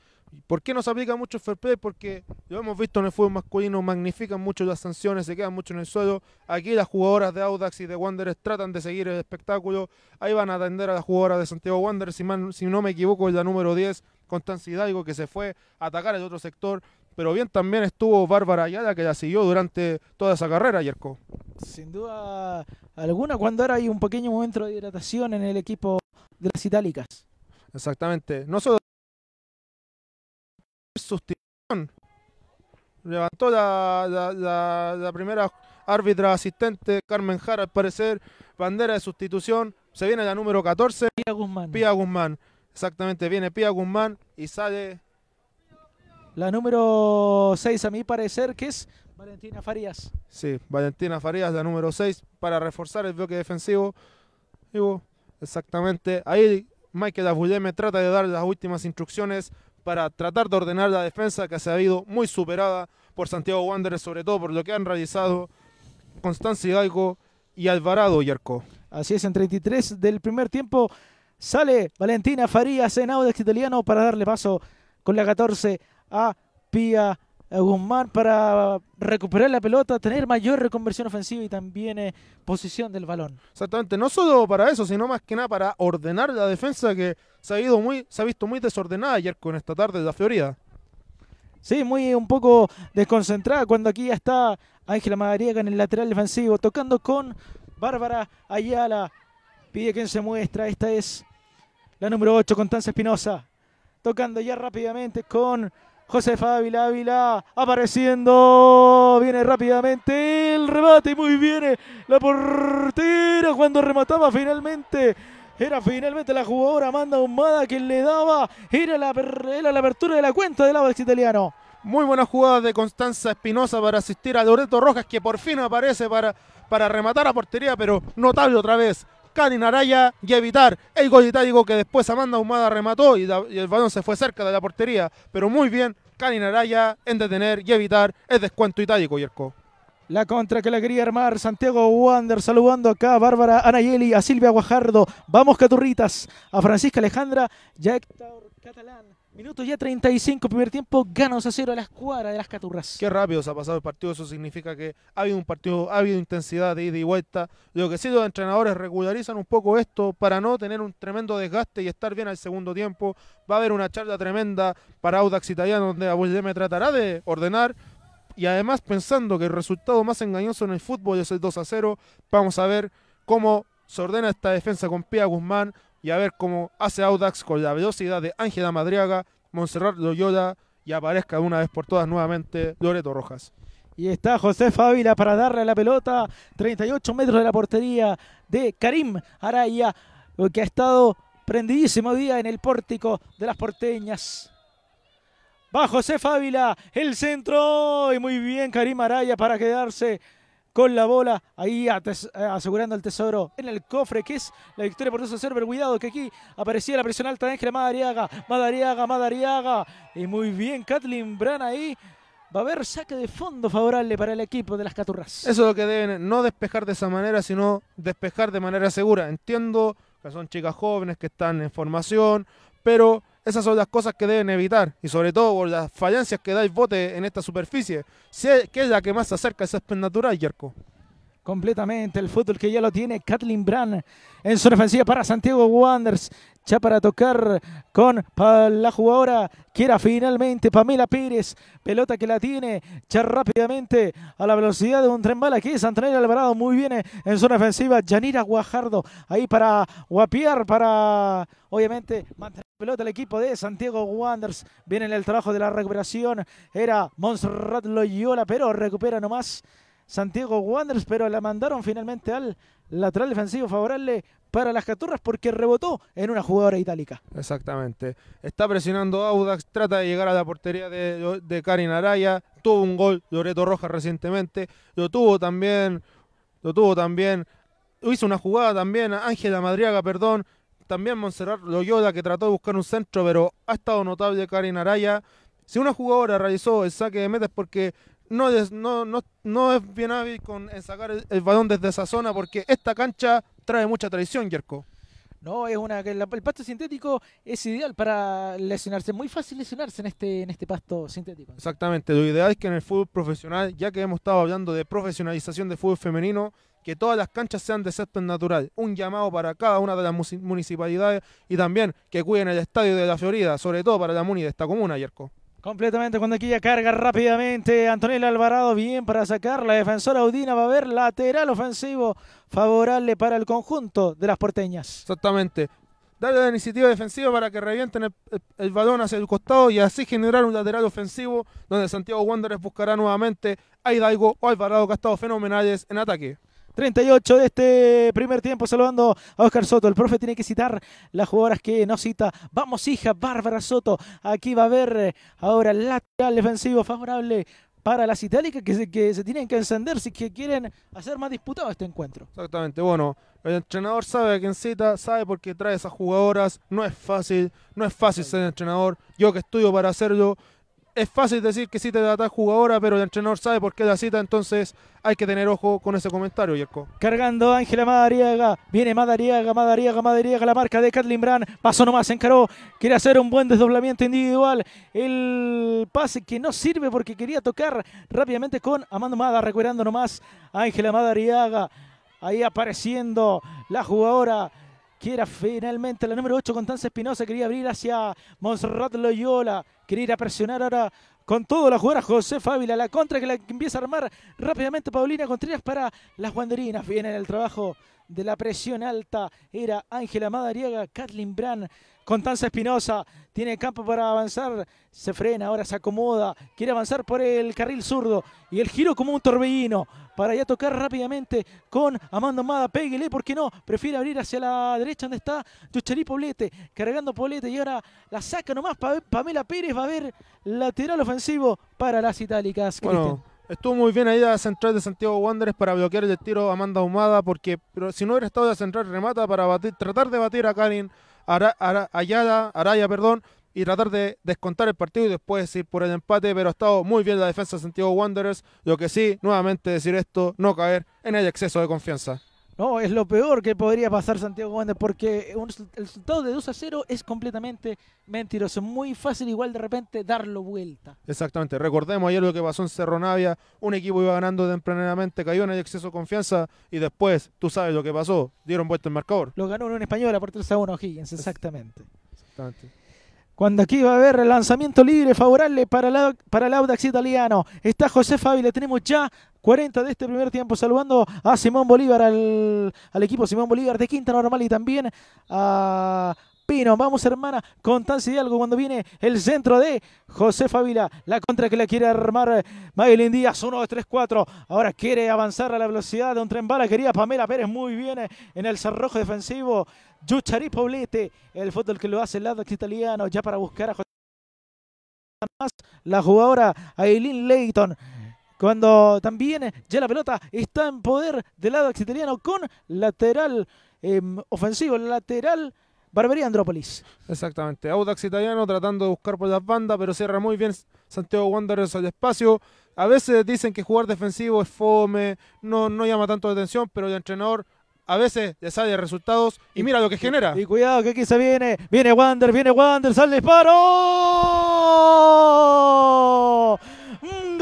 ¿Por qué nos se aplica mucho el fair play? Porque lo hemos visto en el fútbol masculino, magnifican mucho las sanciones, se quedan mucho en el suelo. Aquí las jugadoras de Audax y de Wanderers tratan de seguir el espectáculo. Ahí van a atender a las jugadoras de Santiago Wanderers, si, si no me equivoco, es la número 10, Constancia Hidalgo, que se fue a atacar el otro sector. Pero bien también estuvo Bárbara Ayala, que la siguió durante toda esa carrera, Yerko. Sin duda alguna, cuando ahora hay un pequeño momento de hidratación en el equipo de las itálicas. Exactamente. No solo sustitución. Levantó la, la, la, la primera árbitra asistente, Carmen Jara, al parecer, bandera de sustitución. Se viene la número 14. Pía Guzmán. Pía Guzmán. Exactamente, viene Pía Guzmán y sale la número 6, a mi parecer, que es Valentina Farías. Sí, Valentina Farías, la número 6, para reforzar el bloque defensivo. exactamente. Ahí Michael Abuleme trata de dar las últimas instrucciones para tratar de ordenar la defensa que se ha ido muy superada por Santiago Wanderers, sobre todo por lo que han realizado Constanza Hidalgo y Alvarado Yerko. Así es, en 33 del primer tiempo sale Valentina Farías en de Italiano para darle paso con la 14 a Pía Guzmán para recuperar la pelota, tener mayor reconversión ofensiva y también eh, posición del balón. Exactamente, no solo para eso, sino más que nada para ordenar la defensa que se ha, muy, se ha visto muy desordenada ayer con esta tarde de la Florida. Sí, muy un poco desconcentrada cuando aquí ya está Ángela Madariaga en el lateral defensivo, tocando con Bárbara Ayala. Pide quien se muestra, esta es la número 8, Constanza Espinosa. Tocando ya rápidamente con Josefa Ávila, Ávila, apareciendo, viene rápidamente el rebate, y muy bien eh. la portera cuando remataba finalmente. Era finalmente la jugadora Amanda Humada que le daba, era la, la apertura de la cuenta del Ajax italiano. Muy buena jugada de Constanza Espinosa para asistir a Loreto Rojas, que por fin aparece para, para rematar a portería, pero notable otra vez Karin Araya y evitar el gol itálico que después Amanda Humada remató y, el balón se fue cerca de la portería, pero muy bien Karin Araya en detener y evitar el descuento itálico, Yerko. La contra que la quería armar Santiago Wander, saludando acá a Bárbara Anayeli, a Silvia Guajardo, vamos Caturritas, a Francisca Alejandra Catalán. Minutos ya 35, primer tiempo, ganos a cero a la escuadra de las Caturras. Qué rápido se ha pasado el partido, eso significa que ha habido un partido, ha habido intensidad de ida y vuelta. Lo que sí los entrenadores regularizan un poco esto para no tener un tremendo desgaste y estar bien al segundo tiempo. Va a haber una charla tremenda para Audax Italiano donde Abuel tratará de ordenar. Y además pensando que el resultado más engañoso en el fútbol es el 2 a 0, vamos a ver cómo se ordena esta defensa con Pia Guzmán, y a ver cómo hace Audax con la velocidad de Ángela Madriaga, Monserrat Loyola y aparezca una vez por todas nuevamente Loreto Rojas. Y está José Fávila para darle la pelota, 38 metros de la portería de Karim Araya, que ha estado prendidísimo día en el pórtico de las porteñas. Va José Fávila, el centro, y muy bien Karim Araya para quedarse con la bola, ahí eh, asegurando el tesoro en el cofre, que es la victoria por 2 a 0, pero cuidado que aquí aparecía la presión alta de Ángela Madariaga, Madariaga, Madariaga, y muy bien Kathleen Bran ahí, va a haber saque de fondo favorable para el equipo de las Caturras. Eso es lo que deben, no despejar de esa manera, sino despejar de manera segura. Entiendo que son chicas jóvenes que están en formación, pero esas son las cosas que deben evitar y sobre todo por las fallancias que da el bote en esta superficie, que es la que más se acerca a esa spin natural, Completamente el fútbol que ya lo tiene Kathleen Brand en su ofensiva para Santiago Wanderers. Ya para tocar con la jugadora que finalmente Pamela Pérez. Pelota que la tiene ya rápidamente a la velocidad de un tren bala. Aquí es Alvarado muy bien eh, en su ofensiva. Yanira Guajardo ahí para guapiar, para obviamente mantener. Pelota el equipo de Santiago Wanders Viene en el trabajo de la recuperación. Era Monserrat Loyola, pero recupera nomás Santiago Wanders Pero la mandaron finalmente al lateral defensivo favorable para las Caturras porque rebotó en una jugadora itálica. Exactamente. Está presionando Audax, trata de llegar a la portería de, de Karin Araya. Tuvo un gol Loreto Rojas recientemente. Lo tuvo también. Lo tuvo también. Hizo una jugada también. Ángela Madriaga, perdón. También Montserrat Loyola, que trató de buscar un centro, pero ha estado notable Karin Araya. Si una jugadora realizó el saque de metas porque no es, no, no, es bien hábil con sacar el, balón desde esa zona, porque esta cancha trae mucha traición, Yerko. No, es una el, pasto sintético es ideal para lesionarse, muy fácil lesionarse en este en este pasto sintético. Exactamente, lo ideal es que en el fútbol profesional, ya que hemos estado hablando de profesionalización de fútbol femenino, que todas las canchas sean de césped natural. Un llamado para cada una de las municipalidades y también que cuiden el estadio de la Florida, sobre todo para la MUNI de esta comuna, Yerko. Completamente cuando aquí ya carga rápidamente Antonella Alvarado, bien para sacar la defensora Udina, va a haber lateral ofensivo favorable para el conjunto de las porteñas. Exactamente, darle la iniciativa defensiva para que revienten el, el, balón hacia el costado y así generar un lateral ofensivo donde Santiago Wanderers buscará nuevamente a Hidalgo o Alvarado que ha estado fenomenales en ataque. 38 de este primer tiempo, saludando a Oscar Soto. El profe tiene que citar las jugadoras que no cita. Vamos, hija, Bárbara Soto. Aquí va a haber eh, ahora el lateral defensivo favorable para las itálicas que se, tienen que encender si quieren hacer más disputado este encuentro. Exactamente, bueno, el entrenador sabe a quién cita, sabe por qué trae esas jugadoras, no es fácil, no es fácil ser entrenador, yo que estudio para hacerlo, es fácil decir que sí te da tal jugadora, pero el entrenador sabe por qué la cita, entonces hay que tener ojo con ese comentario, Yerko. Cargando Ángela Madariaga, viene Madariaga, Madariaga, Madariaga, la marca de Katlin Brand, pasó nomás, encaró, quiere hacer un buen desdoblamiento individual, el pase que no sirve porque quería tocar rápidamente con Amando Mada, recuperando nomás a Ángela Madariaga, ahí apareciendo la jugadora que era finalmente la número 8, Constanza Espinosa, quería abrir hacia Monserrat Loyola. Quiere ir a presionar ahora con todo la jugada José Fávila. La contra que la empieza a armar rápidamente Paulina Contreras para las guanderinas. Viene el trabajo de la presión alta. Era Ángela Madariaga, Kathleen Brand, Constanza Espinosa tiene campo para avanzar. Se frena, ahora se acomoda. Quiere avanzar por el carril zurdo. Y el giro como un torbellino. Para ya tocar rápidamente con Amanda Mada. Peguele, ¿por qué no? Prefiere abrir hacia la derecha donde está Chucharí Poblete. Cargando Poblete. Y ahora la saca nomás. Pamela Pérez va a ver lateral ofensivo para las itálicas. Bueno. Estuvo muy bien ahí la central de Santiago Wanderers para bloquear el tiro Amanda Humada, porque si no hubiera estado de central remata para tratar de batir a Karin Ara, Ara, Araya, perdón, y tratar de descontar el partido y después ir por el empate, pero ha estado muy bien la defensa de Santiago Wanderers, lo que sí, nuevamente decir esto, no caer en el exceso de confianza. No, es lo peor que podría pasar Santiago Gómez, porque el resultado de 2 a 0 es completamente mentiroso. muy fácil igual de repente darlo vuelta. Exactamente. Recordemos ayer lo que pasó en Cerro Navia. Un equipo iba ganando tempranamente, cayó en el exceso de confianza y después, tú sabes lo que pasó, dieron vuelta el marcador. Lo ganó Unión Española por 3 a 1 Higgins, exactamente. Cuando aquí va a haber lanzamiento libre favorable para, para el Audax italiano. Está José Fabi, le tenemos ya 40 de este primer tiempo, saludando a Simón Bolívar, al, equipo Simón Bolívar de Quinta Normal y también a Pino. Vamos, hermana, con Tansi algo cuando viene el centro de José Favila. La contra que la quiere armar Maylin Díaz. 1, 2, 3, 4. Ahora quiere avanzar a la velocidad de un tren bala. Quería Pamela Pérez muy bien eh, en el cerrojo defensivo. Yuchari Poblete, el fútbol que lo hace el lado italiano ya para buscar a José. La jugadora Aileen Leighton cuando también eh, ya la pelota está en poder del lado exitaliano con lateral ofensivo, em, ofensivo, lateral Barbería Andrópolis. Exactamente, Audax italiano tratando de buscar por las bandas, pero cierra muy bien Santiago Wanderers al espacio. A veces dicen que jugar defensivo es fome, no, no llama tanto la atención, pero el entrenador a veces le sale resultados y, mira lo que genera. Y, cuidado que aquí se viene, viene Wander, viene Wander, sale disparo.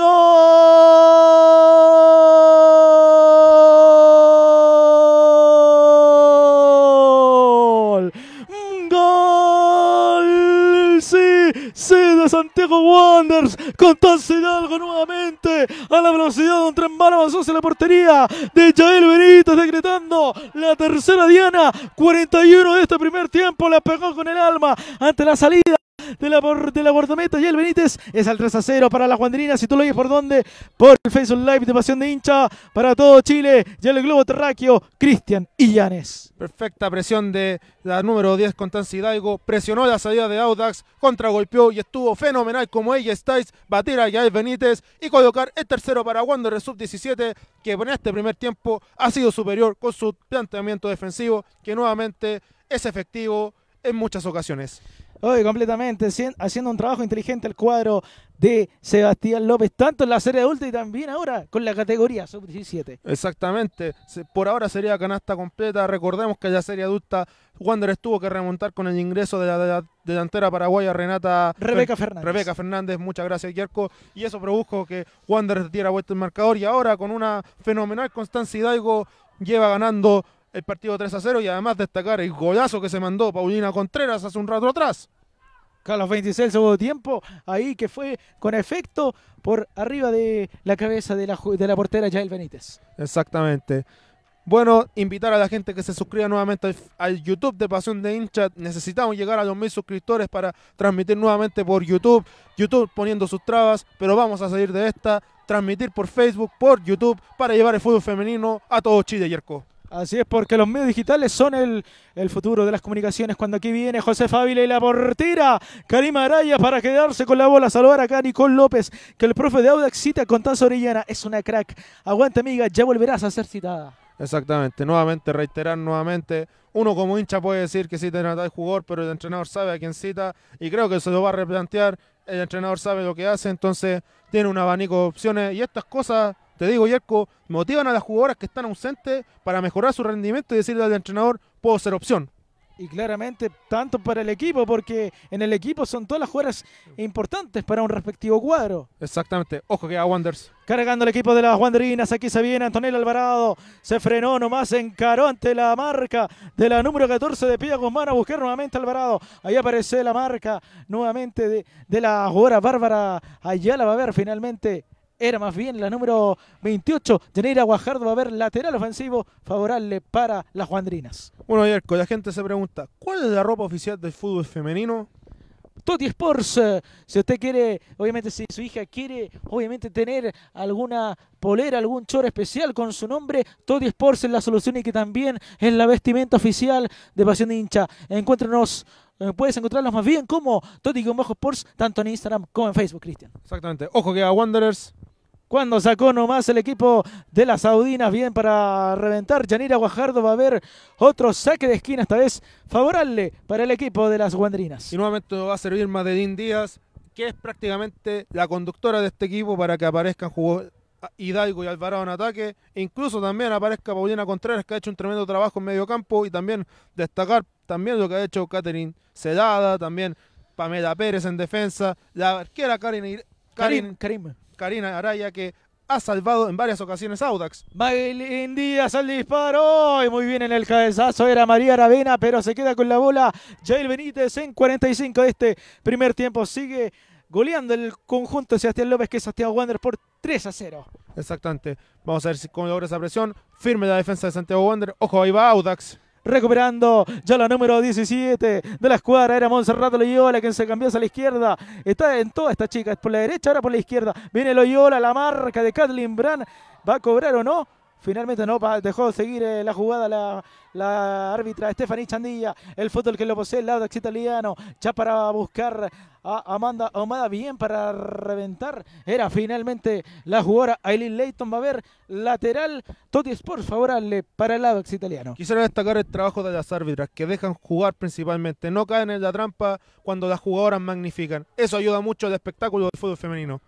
¡Gol! ¡Gol! ¡Sí! ¡Sí! De Santiago Wanderers con algo nuevamente a la velocidad de un tren bala avanzó hacia la portería de Jael Benítez decretando la tercera diana 41 de este primer tiempo la pegó con el alma ante la salida de la, de la guardameta. Y el Benítez es al 3 a 0 para la Juanderina. Si tú lo oyes por dónde, por el Facebook Live de Pasión de Hincha para todo Chile. Y el globo terráqueo, Cristian Illanes. Perfecta presión de la número 10, Constanza Hidalgo. Presionó la salida de Audax, contragolpeó y estuvo fenomenal como ella estáis. Batir a Yael Benítez y colocar el tercero para Wanderer Sub-17, que en este primer tiempo ha sido superior con su planteamiento defensivo, que nuevamente es efectivo en muchas ocasiones hoy completamente, haciendo un trabajo inteligente el cuadro de Sebastián López, tanto en la serie adulta y también ahora con la categoría sub-17. Exactamente, por ahora sería canasta completa, recordemos que en la serie adulta Wanderers tuvo que remontar con el ingreso de la, delantera paraguaya Renata Rebeca Fernández. Rebeca Fernández, muchas gracias Yerko, y eso produjo que Wanderers diera vuelta el marcador y ahora con una fenomenal constancia Hidalgo lleva ganando el partido 3 a 0 y además destacar el golazo que se mandó Paulina Contreras hace un rato atrás. Carlos 26 segundo tiempo, ahí que fue con efecto por arriba de la cabeza de la, portera Yael Benítez. Exactamente. Bueno, invitar a la gente que se suscriba nuevamente al, YouTube de Pasión de Hincha. Necesitamos llegar a los mil suscriptores para transmitir nuevamente por YouTube. YouTube poniendo sus trabas, pero vamos a salir de esta. Transmitir por Facebook, por YouTube, para llevar el fútbol femenino a todo Chile, Yerko. Así es, porque los medios digitales son el, futuro de las comunicaciones. Cuando aquí viene José Fábila y la portera, Karim Araya para quedarse con la bola. Saludar acá a Nicole López, que el profe de Audax cita con Tanza Orellana. Es una crack. Aguante, amiga, ya volverás a ser citada. Exactamente, nuevamente, reiterar nuevamente. Uno como hincha puede decir que cita a tal jugador, pero el entrenador sabe a quién cita y creo que se lo va a replantear. El entrenador sabe lo que hace, entonces tiene un abanico de opciones y estas cosas te digo, Yerko, motivan a las jugadoras que están ausentes para mejorar su rendimiento y decirle al entrenador, puedo ser opción. Y claramente, tanto para el equipo, porque en el equipo son todas las jugadoras importantes para un respectivo cuadro. Exactamente. Ojo que a Wanders. Cargando el equipo de las Wanderinas. Aquí se viene Antonella Alvarado. Se frenó nomás, encaró ante la marca de la número 14 de Pía Guzmán a buscar nuevamente Alvarado. Ahí aparece la marca nuevamente de, de la jugadora Bárbara la Va a ver finalmente era más bien la número 28. Janeira Guajardo va a haber lateral ofensivo favorable para las Juandrinas. Bueno, Yerko, la gente se pregunta, ¿cuál es la ropa oficial del fútbol femenino? Toti Sports. Eh, si usted quiere, obviamente, si su hija quiere, obviamente, tener alguna polera, algún chor especial con su nombre, Toti Sports es la solución y que también es la vestimenta oficial de Pasión de Hincha. Encuéntrenos. Eh, puedes encontrarlos más bien como Toti-Sports, tanto en Instagram como en Facebook, Cristian. Exactamente. Ojo que a Wanderers cuando sacó nomás el equipo de las Saudinas, bien para reventar. Yanira Guajardo va a haber otro saque de esquina, esta vez favorable para el equipo de las Guandrinas. Y nuevamente va a servir Madeline Díaz, que es prácticamente la conductora de este equipo para que aparezcan jugadores ah, Hidalgo y Alvarado en ataque. E incluso también aparezca Paulina Contreras, que ha hecho un tremendo trabajo en medio campo. Y también destacar también lo que ha hecho Catherine Celada, también Pamela Pérez en defensa, la arquera Karin, Karim, Karim. Karina Araya, que ha salvado en varias ocasiones Audax. Maylin Díaz al disparo y muy bien en el cabezazo era María Aravena, pero se queda con la bola Jail Benítez en 45 de este primer tiempo. Sigue goleando el conjunto de Sebastián López, que es Santiago Wander por 3 a 0. Exactamente. Vamos a ver si cómo logra esa presión. Firme la defensa de Santiago Wander. Ojo, ahí va Audax recuperando ya la número 17 de la escuadra, era Monserrato Loyola quien se cambió hacia la izquierda, está en toda esta chica, Es por la derecha, ahora por la izquierda, viene Loyola, la marca de Kathleen Brand, ¿va a cobrar o no? Finalmente no, dejó de seguir eh, la jugada la la árbitra Stephanie Chandilla, el fútbol que lo posee el lado italiano, ya para buscar a Amanda Omada bien para reventar, era finalmente la jugadora Aileen Leighton, va a ver lateral, Totti Sports favorable para el lado italiano. Quisiera destacar el trabajo de las árbitras que dejan jugar principalmente, no caen en la trampa cuando las jugadoras magnifican, eso ayuda mucho al espectáculo del fútbol femenino.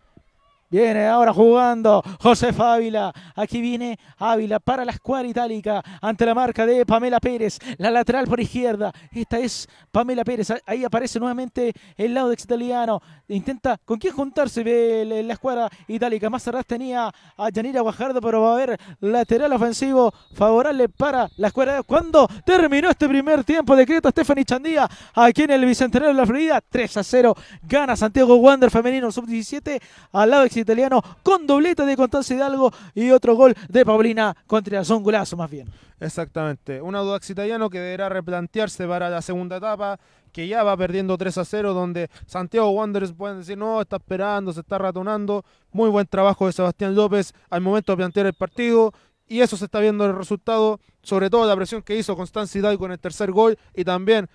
Viene ahora jugando José Ávila. Aquí viene Ávila para la escuadra itálica ante la marca de Pamela Pérez. La lateral por izquierda. Esta es Pamela Pérez. Ahí aparece nuevamente el lado de italiano. Intenta con quién juntarse la escuadra itálica. Más atrás tenía a Yanira Guajardo, pero va a haber lateral ofensivo favorable para la escuadra. Cuando terminó este primer tiempo, de Creta Stephanie Chandía aquí en el Bicentenario de la Florida. 3 a 0. Gana Santiago Wander femenino sub-17 al lado de italiano con doblete de Constanza Hidalgo y otro gol de Paulina contra Un golazo más bien. Exactamente. Un duda italiano que deberá replantearse para la segunda etapa que ya va perdiendo 3 a 0, donde Santiago Wanderers pueden decir, no, está esperando, se está ratonando. Muy buen trabajo de Sebastián López al momento de plantear el partido. Y eso se está viendo el resultado, sobre todo la presión que hizo Constanza Hidalgo en el tercer gol y también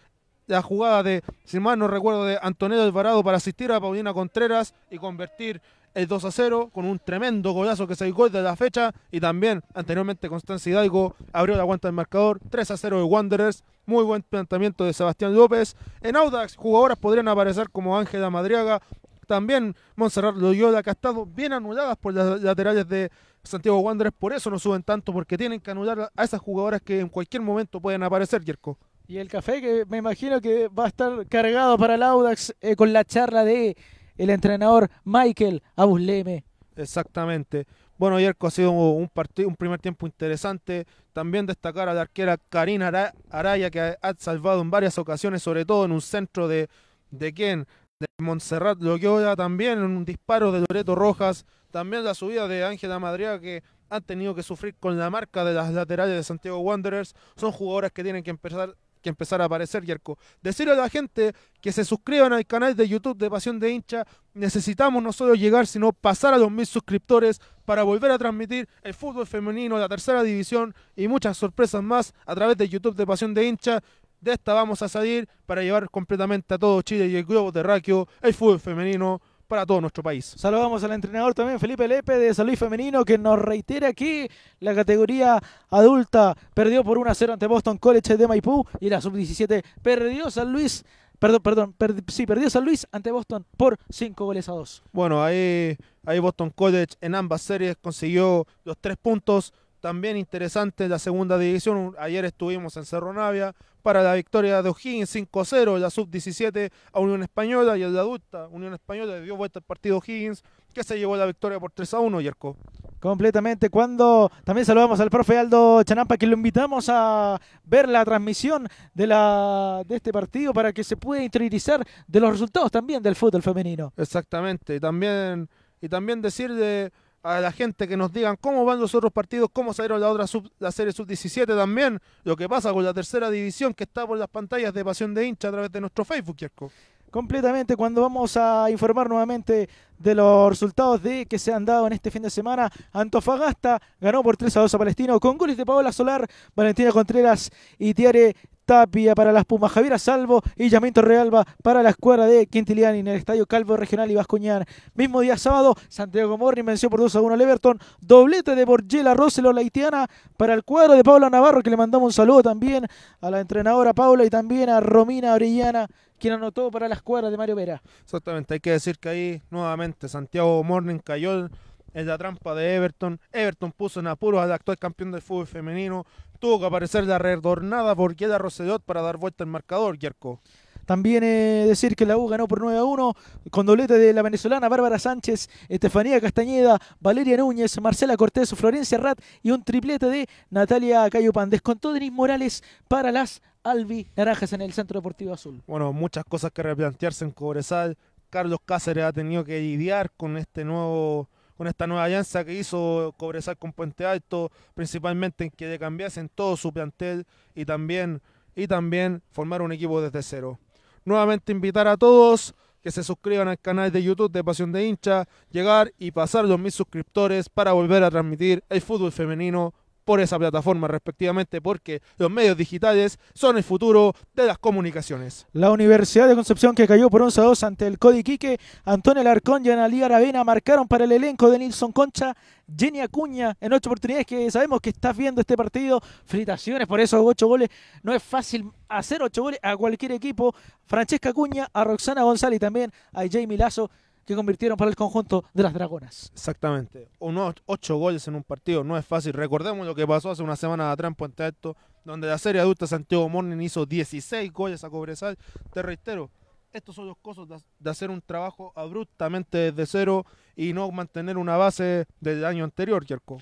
la jugada de, si mal no recuerdo, de Antonio Alvarado para asistir a Paulina Contreras y convertir el 2 a 0 con un tremendo golazo que se el gol de la fecha y también anteriormente Constancia Hidalgo abrió la cuenta del marcador 3 a 0 de Wanderers muy buen planteamiento de Sebastián López en Audax jugadoras podrían aparecer como Ángela Madriaga también Montserrat Loyola que ha estado bien anuladas por las laterales de Santiago Wanderers por eso no suben tanto porque tienen que anular a esas jugadoras que en cualquier momento pueden aparecer Yerko y el café que me imagino que va a estar cargado para el Audax eh, con la charla de el entrenador Michael Abusleme. Exactamente. Bueno, ayer ha sido un un primer tiempo interesante. También destacar a la arquera Karina Araya, que ha salvado en varias ocasiones, sobre todo en un centro de, de quién? De Montserrat Loyola, también en un disparo de Loreto Rojas, también la subida de Ángela Madriaga, que ha tenido que sufrir con la marca de las laterales de Santiago Wanderers. Son jugadores que tienen que empezar que empezar a aparecer, Yerko. Decirle a la gente que se suscriban al canal de YouTube de Pasión de Hincha. Necesitamos no solo llegar, sino pasar a los mil suscriptores para volver a transmitir el fútbol femenino, la tercera división y muchas sorpresas más a través de YouTube de Pasión de Hincha. De esta vamos a salir para llevar completamente a todo Chile y el globo terráqueo, el fútbol femenino para todo nuestro país. Saludamos al entrenador también, Felipe Lepe de San Luis Femenino, que nos reitera que la categoría adulta perdió por 1-0 ante Boston College de Maipú y la sub-17 perdió San Luis. Perdón, perdón, sí, perdió San Luis ante Boston por 5 goles a 2. Bueno, ahí, ahí Boston College en ambas series consiguió los tres puntos. También interesante la segunda división. Ayer estuvimos en Cerro Navia, para la victoria de O'Higgins 5-0, la sub-17 a Unión Española y el la adulta Unión Española le dio vuelta al partido O'Higgins que se llevó la victoria por 3-1, Yerko. Completamente. Cuando también saludamos al profe Aldo Chanampa, que lo invitamos a ver la transmisión de, la, de este partido para que se pueda interiorizar de los resultados también del fútbol femenino. Exactamente. Y también, y también decir de a la gente que nos digan cómo van los otros partidos, cómo salieron la otra sub, la serie sub-17 también, lo que pasa con la tercera división que está por las pantallas de Pasión de Hincha a través de nuestro Facebook, Kierko. Completamente, cuando vamos a informar nuevamente de los resultados de que se han dado en este fin de semana. Antofagasta ganó por 3 a 2 a Palestino con goles de Paola Solar, Valentina Contreras y Tiare Tapia para las Pumas, Javier Salvo y Yaminto Realba para la escuadra de Quintiliani en el Estadio Calvo Regional y Vascoñán. Mismo día sábado, Santiago Morning venció por 2 a 1 al Everton, doblete de Borgela Roselo, la haitiana, para el cuadro de Paula Navarro, que le mandamos un saludo también a la entrenadora Paula y también a Romina Orellana, quien anotó para la escuadra de Mario Vera. Exactamente, hay que decir que ahí nuevamente Santiago Morning cayó en la trampa de Everton. Everton puso en apuros al actual campeón del fútbol femenino, Tuvo que aparecer la redornada por Gueda Rosedot para dar vuelta al marcador, Yerko. También eh, decir que la U ganó por 9 a 1 con doblete de la venezolana Bárbara Sánchez, Estefanía Castañeda, Valeria Núñez, Marcela Cortés, Florencia Rat y un triplete de Natalia con con Denis Morales para las Albi Naranjas en el Centro Deportivo Azul. Bueno, muchas cosas que replantearse en Cobresal. Carlos Cáceres ha tenido que lidiar con este nuevo con esta nueva alianza que hizo Cobresal con Puente Alto, principalmente en que le cambiasen todo su plantel y también, y también formar un equipo desde cero. Nuevamente invitar a todos que se suscriban al canal de YouTube de Pasión de Hincha, llegar y pasar los mil suscriptores para volver a transmitir el fútbol femenino por esa plataforma respectivamente, porque los medios digitales son el futuro de las comunicaciones. La Universidad de Concepción que cayó por 11 a 2 ante el Quique, Antonio Larcón y Analía Aravena marcaron para el elenco de Nilson Concha, Jenny Acuña en ocho oportunidades que sabemos que estás viendo este partido, fritaciones por esos ocho goles, no es fácil hacer ocho goles a cualquier equipo, Francesca Acuña, a Roxana González y también a Jamie Lazo, que convirtieron para el conjunto de las Dragonas. Exactamente. Unos ocho goles en un partido no es fácil. Recordemos lo que pasó hace una semana atrás en Puente Alto, donde la serie adulta Santiago Morning hizo 16 goles a Cobresal. Te reitero, estos son los cosas de, hacer un trabajo abruptamente desde cero y no mantener una base del año anterior, Kierko.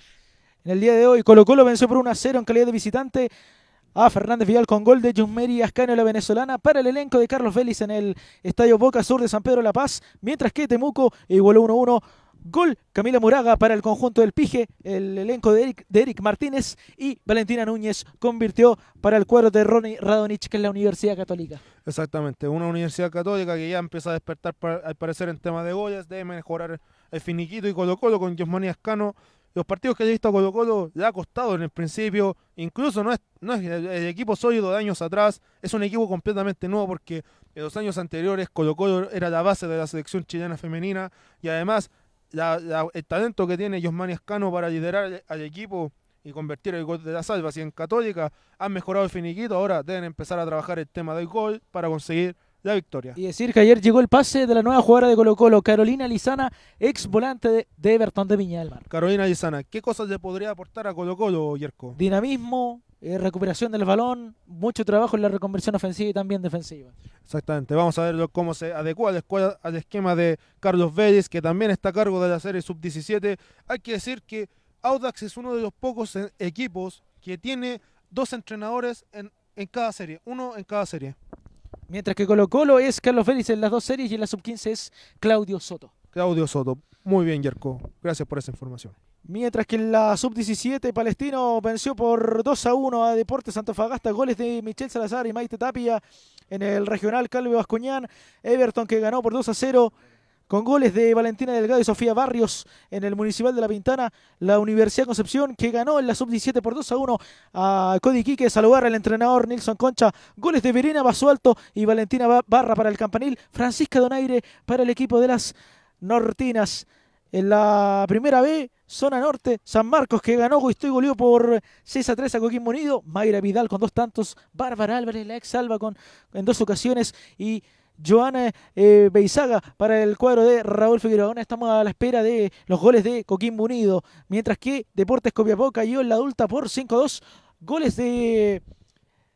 En el día de hoy, Colo Colo venció por 1 a 0 en calidad de visitante a Fernández Vidal con gol de Yumeri Ascano, la venezolana, para el elenco de Carlos Vélez en el Estadio Boca Sur de San Pedro La Paz, mientras que Temuco igualó 1-1. Gol Camila Muraga para el conjunto del Pige, el elenco de Eric, Martínez y Valentina Núñez convirtió para el cuadro de Ronnie Radonich, que es la Universidad Católica. Exactamente, una Universidad Católica que ya empieza a despertar al parecer en tema de goles, debe mejorar el finiquito y Colo Colo con Yosmani Ascano los partidos que ha visto a Colo Colo le ha costado en el principio, incluso no es, no es el equipo sólido de años atrás, es un equipo completamente nuevo porque en los años anteriores Colo Colo era la base de la selección chilena femenina y además la, el talento que tiene Yosmani Escano para liderar al equipo y convertir el gol de la salva, en Católica han mejorado el finiquito, ahora deben empezar a trabajar el tema del gol para conseguir la victoria. Y decir que ayer llegó el pase de la nueva jugadora de Colo Colo, Carolina Lizana, ex volante de, Everton de Viña del Mar. Carolina Lizana, ¿qué cosas le podría aportar a Colo Colo, Yerko? Dinamismo, eh, recuperación del balón, mucho trabajo en la reconversión ofensiva y también defensiva. Exactamente, vamos a ver cómo se adecua al, esquema de Carlos Vélez, que también está a cargo de la serie sub-17. Hay que decir que Audax es uno de los pocos eh, equipos que tiene dos entrenadores en, en cada serie, uno en cada serie. Mientras que Colo Colo es Carlos Félix en las dos series y en la sub-15 es Claudio Soto. Claudio Soto. Muy bien, Yerko. Gracias por esa información. Mientras que en la sub-17 Palestino venció por 2 a 1 a Deportes Fagasta, goles de Michel Salazar y Maite Tapia en el regional Calvo Bascuñán, Everton que ganó por 2 a 0 con goles de Valentina Delgado y Sofía Barrios en el Municipal de La Pintana, la Universidad Concepción que ganó en la sub-17 por 2 a 1 a Cody Quique, saludar al entrenador Nilson Concha. Goles de Verena Basualto y Valentina Barra para el Campanil. Francisca Donaire para el equipo de las Nortinas. En la primera B, zona norte, San Marcos que ganó, y goleó por 6 a 3 a Joaquín Munido. Mayra Vidal con dos tantos, Bárbara Álvarez, la ex salva con, en dos ocasiones y Joana eh, Beizaga para el cuadro de Raúl Figueroa. estamos a la espera de los goles de Coquimbo Unido. Mientras que Deportes Copiapó cayó en la adulta por 5-2. Goles de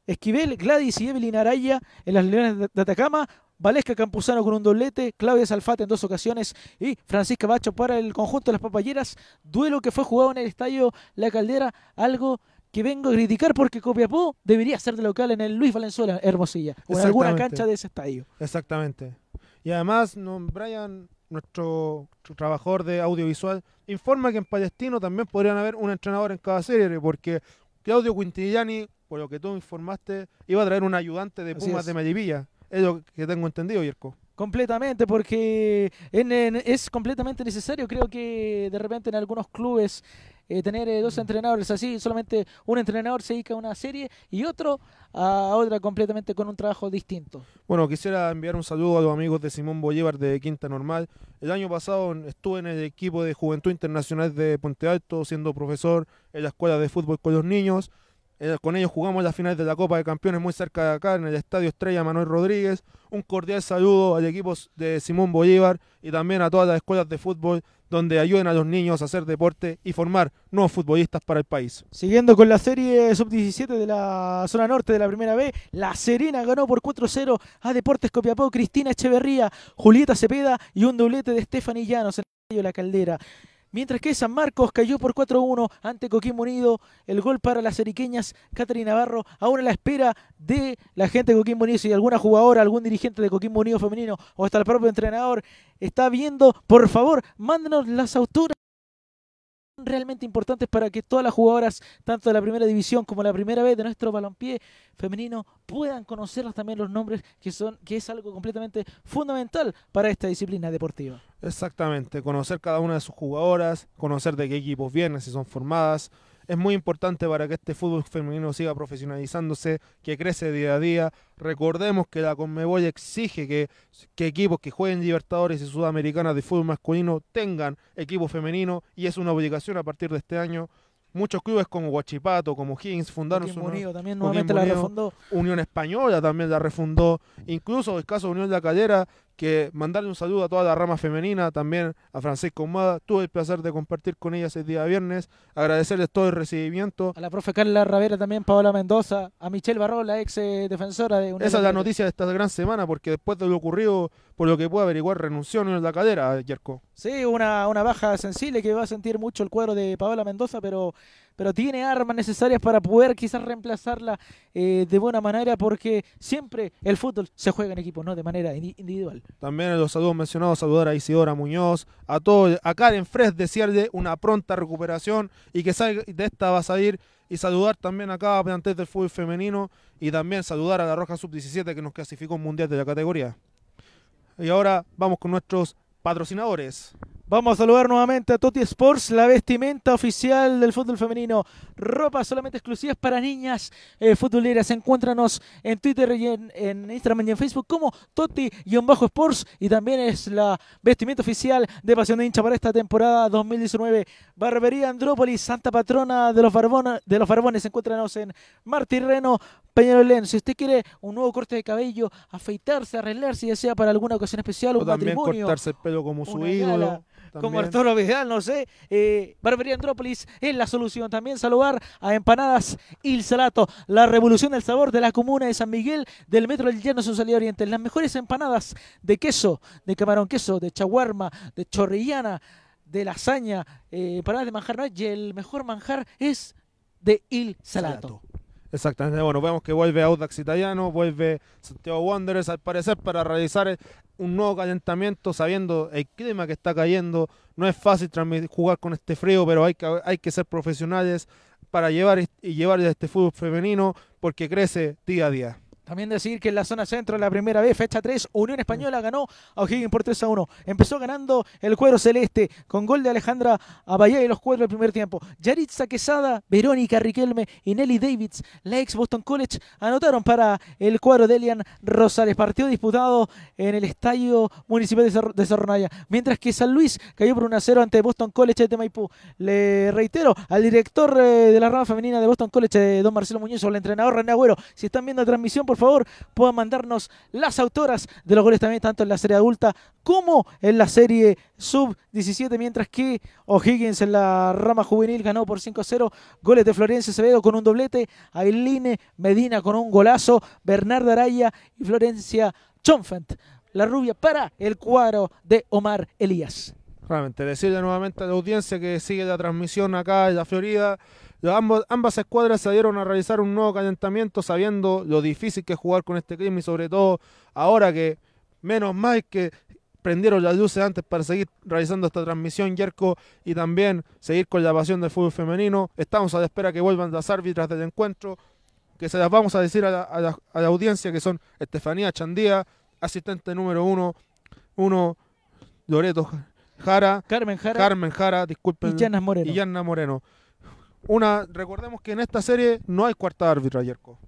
Esquivel, Gladys y Evelyn Araya en las Leones de Atacama. Valesca Campuzano con un doblete, Claudia Salfate en dos ocasiones y Francisca Bacho para el conjunto de las papayeras. Duelo que fue jugado en el estadio La Caldera, algo que vengo a criticar porque Copiapó debería ser de local en el Luis Valenzuela Hermosilla o en alguna cancha de ese estadio. Exactamente. Y además, Brian, nuestro trabajador de audiovisual, informa que en Palestino también podrían haber un entrenador en cada serie porque Claudio Quintillani, por lo que tú informaste, iba a traer un ayudante de Pumas de Medivilla. Es lo que tengo entendido, Yerko. Completamente, porque es completamente necesario. Creo que de repente en algunos clubes eh, tener eh, dos entrenadores así, solamente un entrenador se dedica a una serie y otro a otra completamente con un trabajo distinto. Bueno, quisiera enviar un saludo a los amigos de Simón Bolívar de Quinta Normal. El año pasado estuve en el equipo de Juventud Internacional de Ponte Alto, siendo profesor en la escuela de fútbol con los niños. Eh, con ellos jugamos la final de la Copa de Campeones muy cerca de acá, en el Estadio Estrella Manuel Rodríguez. Un cordial saludo al equipo de Simón Bolívar y también a todas las escuelas de fútbol donde ayuden a los niños a hacer deporte y formar nuevos futbolistas para el país. Siguiendo con la serie sub-17 de la zona norte de la primera B, La Serena ganó por 4-0 a Deportes Copiapó, Cristina Echeverría, Julieta Cepeda y un doblete de Stephanie Llanos en el de la caldera. Mientras que San Marcos cayó por 4-1 ante Coquimbo Unido. El gol para las eriqueñas, Caterina Barro, aún a la espera de la gente de Coquimbo Unido. Si alguna jugadora, algún dirigente de Coquimbo Unido femenino o hasta el propio entrenador está viendo, por favor, mándenos las autoras realmente importantes para que todas las jugadoras, tanto de la primera división como la primera vez de nuestro balompié femenino, puedan conocerlas también los nombres que son, que es algo completamente fundamental para esta disciplina deportiva. Exactamente, conocer cada una de sus jugadoras, conocer de qué equipos vienen, si son formadas, es muy importante para que este fútbol femenino siga profesionalizándose, que crece día a día. Recordemos que la Conmebol exige que, equipos que jueguen Libertadores y Sudamericanas de fútbol masculino tengan equipo femenino y es una obligación a partir de este año. Muchos clubes como Guachipato, como Higgins fundaron su Unión Española también la refundó. Incluso el caso de Unión de la Calera, que mandarle un saludo a toda la rama femenina, también a Francisco Humada. Tuve el placer de compartir con ellas el día viernes. Agradecerles todo el recibimiento. A la profe Carla Ravera también, Paola Mendoza, a Michelle Barro, la ex eh, defensora de Esa es la noticia de esta gran semana, porque después de lo ocurrido, por lo que puedo averiguar, renunció en la cadera, Yerko. Sí, una, una baja sensible que va a sentir mucho el cuadro de Paola Mendoza, pero pero tiene armas necesarias para poder quizás reemplazarla eh, de buena manera, porque siempre el fútbol se juega en equipo, no de manera individual. También los saludos mencionados, saludar a Isidora Muñoz, a todos, a Karen Fres, desearle una pronta recuperación y que salga, de esta va a salir. Y saludar también acá a plantel del Fútbol Femenino y también saludar a la Roja Sub-17 que nos clasificó mundial de la categoría. Y ahora vamos con nuestros patrocinadores. Vamos a saludar nuevamente a Toti Sports, la vestimenta oficial del fútbol femenino. Ropa solamente exclusiva para niñas eh, futboleras. Encuéntranos en Twitter y en, Instagram y en Facebook como Toti-Sports. Y también es la vestimenta oficial de Pasión de Hincha para esta temporada 2019. Barbería Andrópolis, Santa Patrona de los, Barbones. de los Encuéntranos en Martirreno, Peñalolén, Si usted quiere un nuevo corte de cabello, afeitarse, arreglarse, ya sea para alguna ocasión especial, o también cortarse el pelo como su ídolo como Arturo Vidal, no sé. Eh, Barbería Andrópolis es la solución. También saludar a Empanadas Il Salato, la revolución del sabor de la comuna de San Miguel, del metro del Llano, su salida oriente. Las mejores empanadas de queso, de camarón queso, de chaguarma, de chorrillana, de lasaña, eh, empanadas de manjar. No, y el mejor manjar es de Il Salato. Exactamente, bueno, vemos que vuelve Audax Italiano, vuelve Santiago Wanderers al parecer para realizar eh, un nuevo calentamiento sabiendo el clima que está cayendo. No es fácil jugar con este frío, pero hay que, hay que ser profesionales para llevar y llevar este fútbol femenino porque crece día a día. También decir que en la zona centro, la primera vez, fecha 3, Unión mm. Española ganó a O'Higgins por 3 a 1. Empezó ganando el cuero celeste con gol de Alejandra Abayá y los cuadros del primer tiempo. Yaritza Quesada, Verónica Riquelme y Nelly Davids, la ex Boston College, anotaron para el cuadro de Elian Rosales. Partido disputado en el Estadio Municipal de Cerronaya. Mientras que San Luis cayó por 1 a 0 ante Boston College de Maipú. Le reitero al director eh, de la rama femenina de Boston College, eh, don Marcelo Muñoz, o al entrenador René Agüero, si están viendo la transmisión, por favor, puedan mandarnos las autoras de los goles también, tanto en la serie adulta como en la serie sub-17, mientras que O'Higgins en la rama juvenil ganó por 5-0, goles de Florencia Acevedo con un doblete, Ailine Medina con un golazo, Bernardo Araya y Florencia Chonfant, la rubia para el cuadro de Omar Elías. Realmente, decirle nuevamente a la audiencia que sigue la transmisión acá en la Florida, ambas escuadras se dieron a realizar un nuevo calentamiento sabiendo lo difícil que es jugar con este clima y sobre todo ahora que menos mal que prendieron las luces antes para seguir realizando esta transmisión, Yerko, y también seguir con la pasión del fútbol femenino. Estamos a la espera que vuelvan las árbitras del encuentro, que se las vamos a decir a la, audiencia, que son Estefanía Chandía, asistente número uno, uno Loreto Jara, Carmen Jara, Carmen Jara disculpen, y Yanna Moreno una, recordemos que en esta serie no hay cuarta árbitro, Yerko.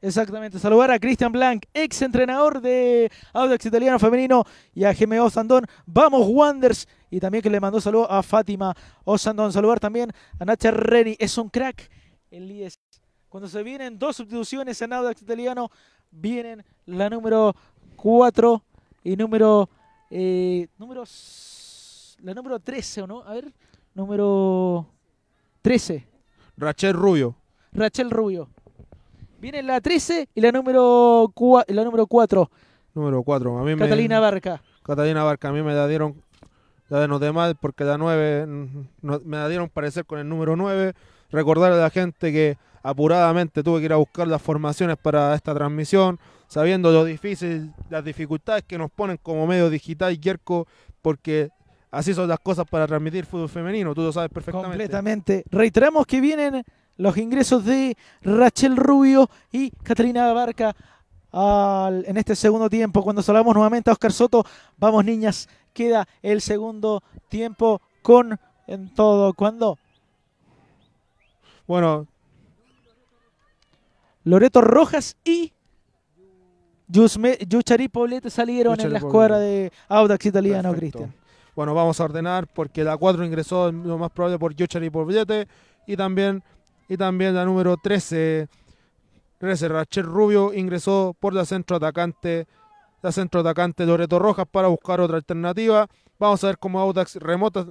Exactamente, saludar a Cristian Blanc, ex entrenador de Audax Italiano Femenino, y a GMO Sandón Vamos, Wanders. Y también que le mandó saludo a Fátima Osandón. Saludar también a Nacha Reni, es un crack el IS. Cuando se vienen dos sustituciones en Audax Italiano, vienen la número 4 y número. Eh, números, la número 13, ¿o no? A ver, número 13. Rachel Rubio. Rachel Rubio. Viene la 13 y la número, número 4. Número 4. Catalina Barca. Catalina Barca. A mí me la dieron la de los demás porque la 9 me la dieron parecer con el número 9. Recordar a la gente que apuradamente tuve que ir a buscar las formaciones para esta transmisión, sabiendo lo difícil, las dificultades que nos ponen como medio digital y porque Así son las cosas para transmitir fútbol femenino, tú lo sabes perfectamente. Completamente. Reiteramos que vienen los ingresos de Rachel Rubio y Catalina Barca en este segundo tiempo. Cuando saludamos nuevamente a Oscar Soto, vamos niñas, queda el segundo tiempo con en todo. ¿Cuándo? Bueno. Loreto Rojas y Yuchari Poblete salieron en la escuadra de Audax Italiano, Cristian bueno, vamos a ordenar porque la 4 ingresó lo más probable por Yochar y por Billete. Y también, y también la número 13, Rachel Rubio ingresó por la centro atacante, la centro atacante Loreto Rojas para buscar otra alternativa. Vamos a ver cómo Audax remonta,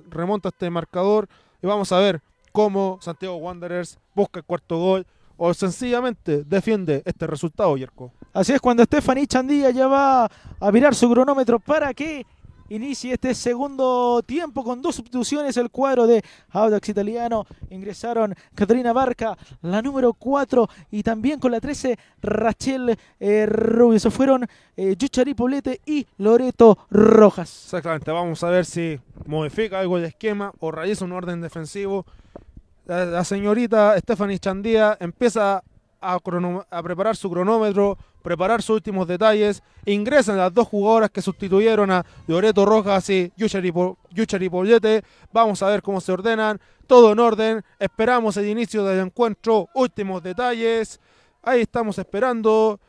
este marcador y vamos a ver cómo Santiago Wanderers busca el cuarto gol o sencillamente defiende este resultado, Yerko. Así es, cuando Stephanie Chandía ya va a mirar su cronómetro para que Inicia este segundo tiempo con dos sustituciones, el cuadro de Audax Italiano. Ingresaron Caterina Barca, la número 4, y también con la 13 Rachel eh, Rubio, se fueron eh, Yuchari Poblete y Loreto Rojas. Exactamente, vamos a ver si modifica algo el esquema o realiza un orden defensivo. La, señorita Stephanie Chandía empieza a preparar su cronómetro preparar sus últimos detalles. Ingresan las dos jugadoras que sustituyeron a Loreto Rojas y Yuchari Poblete. Vamos a ver cómo se ordenan. Todo en orden. Esperamos el inicio del encuentro. Últimos detalles. Ahí estamos esperando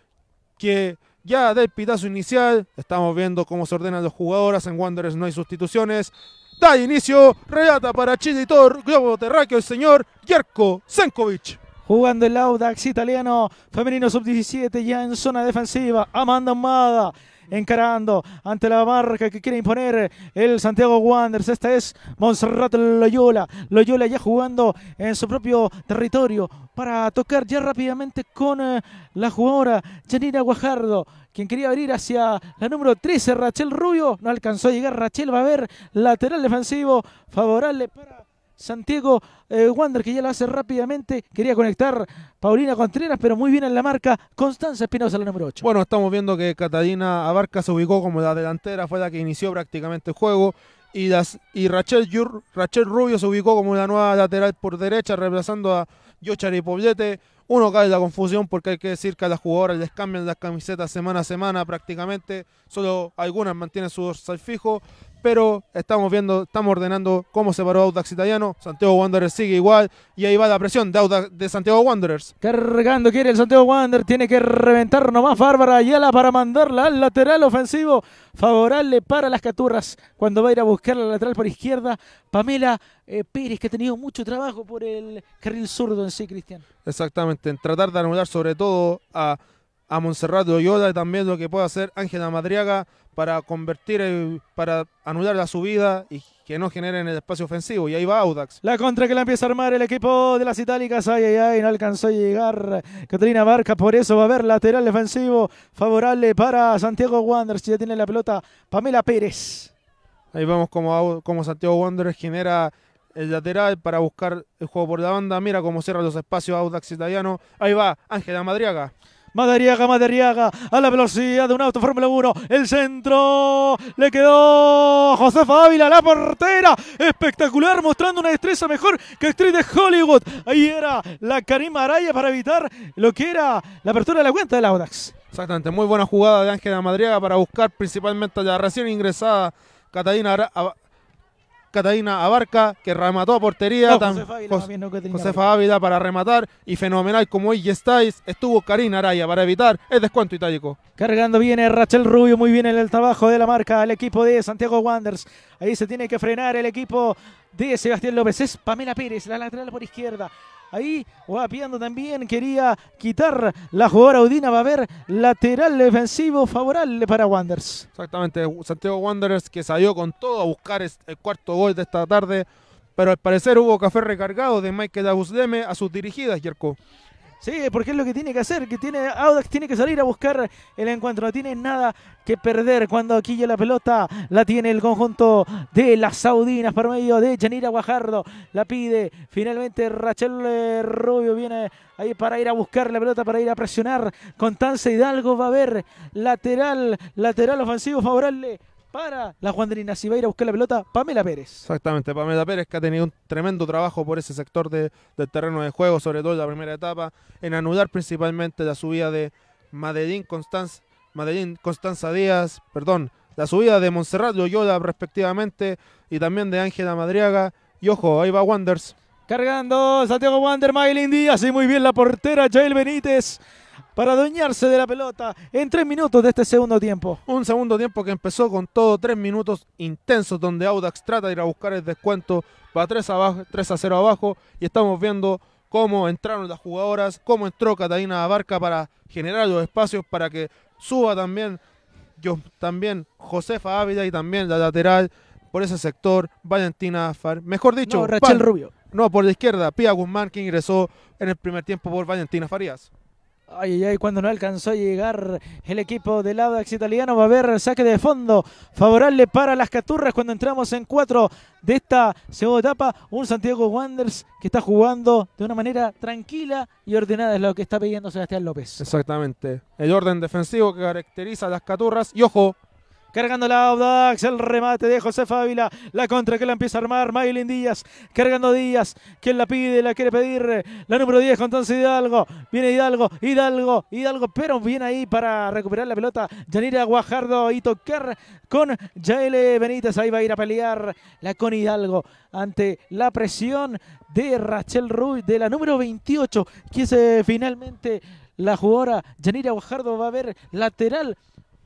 que ya dé el pitazo inicial. Estamos viendo cómo se ordenan las jugadoras. En Wanderers no hay sustituciones. Da inicio, relata para Chile globo terráqueo el señor Jerko Senkovic jugando el Audax italiano femenino sub-17 ya en zona defensiva. Amanda Amada encarando ante la marca que quiere imponer el Santiago Wanderers. Esta es Monserrat Loyola. Loyola ya jugando en su propio territorio para tocar ya rápidamente con eh, la jugadora Janina Guajardo, quien quería abrir hacia la número 13, Rachel Rubio. No alcanzó a llegar. Rachel va a ver lateral defensivo favorable para Santiago eh, Wander que ya lo hace rápidamente. Quería conectar Paulina Contreras, pero muy bien en la marca. Constanza Espinosa, la número 8. Bueno, estamos viendo que Catalina Abarca se ubicó como la delantera, fue la que inició prácticamente el juego. Y, y Rachel, Yur, Rachel, Rubio se ubicó como la nueva lateral por derecha, reemplazando a Yochari Poblete. Uno cae en la confusión porque hay que decir que a las jugadoras les cambian las camisetas semana a semana prácticamente. Solo algunas mantienen su dorsal fijo, pero estamos viendo, estamos ordenando cómo se paró Audax Italiano. Santiago Wanderers sigue igual y ahí va la presión de, de Santiago Wanderers. Cargando quiere el Santiago Wanderers, tiene que reventar nomás Bárbara Ayala para mandarla al lateral ofensivo. Favorable para las Caturras cuando va a ir a buscar la lateral por izquierda. Pamela eh, Pérez, que ha tenido mucho trabajo por el carril zurdo en sí, Cristian. Exactamente, en tratar de anular sobre todo a a Monserrat Loyola y también lo que puede hacer Ángela Madriaga para convertir, para anular la subida y que no generen el espacio ofensivo. Y ahí va Audax. La contra que la empieza a armar el equipo de las Itálicas. Ay, ay, ay, no alcanzó a llegar Catalina Barca. Por eso va a haber lateral defensivo favorable para Santiago Wanderers. Ya tiene la pelota Pamela Pérez. Ahí vamos como, como Santiago Wanderers genera el lateral para buscar el juego por la banda. Mira cómo cierra los espacios Audax italiano. Ahí va Ángela Madriaga. Madariaga, Madariaga, a la velocidad de un auto Fórmula 1. El centro le quedó Josefa Ávila, la portera. Espectacular, mostrando una destreza mejor que actriz de Hollywood. Ahí era la Karim Araya para evitar lo que era la apertura de la cuenta la Audax. Exactamente, muy buena jugada de Ángela Madriaga para buscar principalmente a la recién ingresada Catalina Catarina Abarca, que remató a portería. José Josefa, para rematar. Y fenomenal como hoy estáis, estuvo Karina Araya para evitar el descuento itálico. Cargando viene Rachel Rubio, muy bien en el trabajo de la marca, al equipo de Santiago Wanders Ahí se tiene que frenar el equipo de Sebastián López. Es Pamela Pérez, la lateral por izquierda. Ahí guapiando también. Quería quitar la jugadora Udina. Va a haber lateral defensivo favorable para Wanderers. Exactamente. Santiago Wanderers que salió con todo a buscar el cuarto gol de esta tarde. Pero al parecer hubo café recargado de Michael Agusdeme a sus dirigidas, Jerko. Sí, porque es lo que tiene que hacer, que tiene Audax tiene que salir a buscar el encuentro, no tiene nada que perder cuando aquí ya la pelota la tiene el conjunto de las Saudinas por medio de Janira Guajardo, la pide finalmente Rachel eh, Rubio viene ahí para ir a buscar la pelota, para ir a presionar, Constanza Hidalgo va a ver lateral, lateral ofensivo favorable para la Juanderina. Si va a ir a buscar la pelota, Pamela Pérez. Exactamente, Pamela Pérez que ha tenido un tremendo trabajo por ese sector de, del terreno de juego, sobre todo en la primera etapa, en anudar principalmente la subida de Madeline Constanza, Constanza Díaz, perdón, la subida de Montserrat Loyola respectivamente y también de Ángela Madriaga. Y ojo, ahí va Wanders. Cargando Santiago Wander, Maylin Díaz y muy bien la portera Jael Benítez para adueñarse de la pelota en tres minutos de este segundo tiempo. Un segundo tiempo que empezó con todo tres minutos intensos donde Audax trata de ir a buscar el descuento para 3 a, 3 a 0 abajo y estamos viendo cómo entraron las jugadoras, cómo entró Catalina Abarca para generar los espacios para que suba también, yo, también Josefa Ávila y también la lateral por ese sector, Valentina Far, Mejor dicho, Rubio. No, por la izquierda, Pia Guzmán que ingresó en el primer tiempo por Valentina Farías. Ay, ay, cuando no alcanzó a llegar el equipo del Audax italiano, va a haber saque de fondo favorable para las Caturras cuando entramos en cuatro de esta segunda etapa. Un Santiago Wanderers que está jugando de una manera tranquila y ordenada, es lo que está pidiendo Sebastián López. Exactamente. El orden defensivo que caracteriza a las Caturras. Y ojo, Cargando la Audax, el remate de José Fávila. La contra que la empieza a armar Maylin Díaz. Cargando Díaz, quien la pide, la quiere pedir. La número 10 entonces Hidalgo. Viene Hidalgo, Hidalgo, Hidalgo, pero viene ahí para recuperar la pelota. Yanira Guajardo y tocar con Jaile Benítez. Ahí va a ir a pelear la con Hidalgo ante la presión de Rachel Ruiz, de la número 28, que es finalmente la jugadora Yanira Guajardo va a ver lateral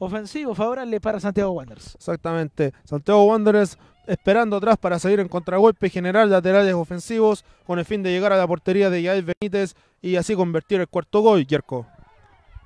Ofensivo favorable para Santiago Wanderers. Exactamente. Santiago Wanderers esperando atrás para salir en contragolpe y generar laterales ofensivos con el fin de llegar a la portería de Yael Benítez y así convertir el cuarto gol, Yerko.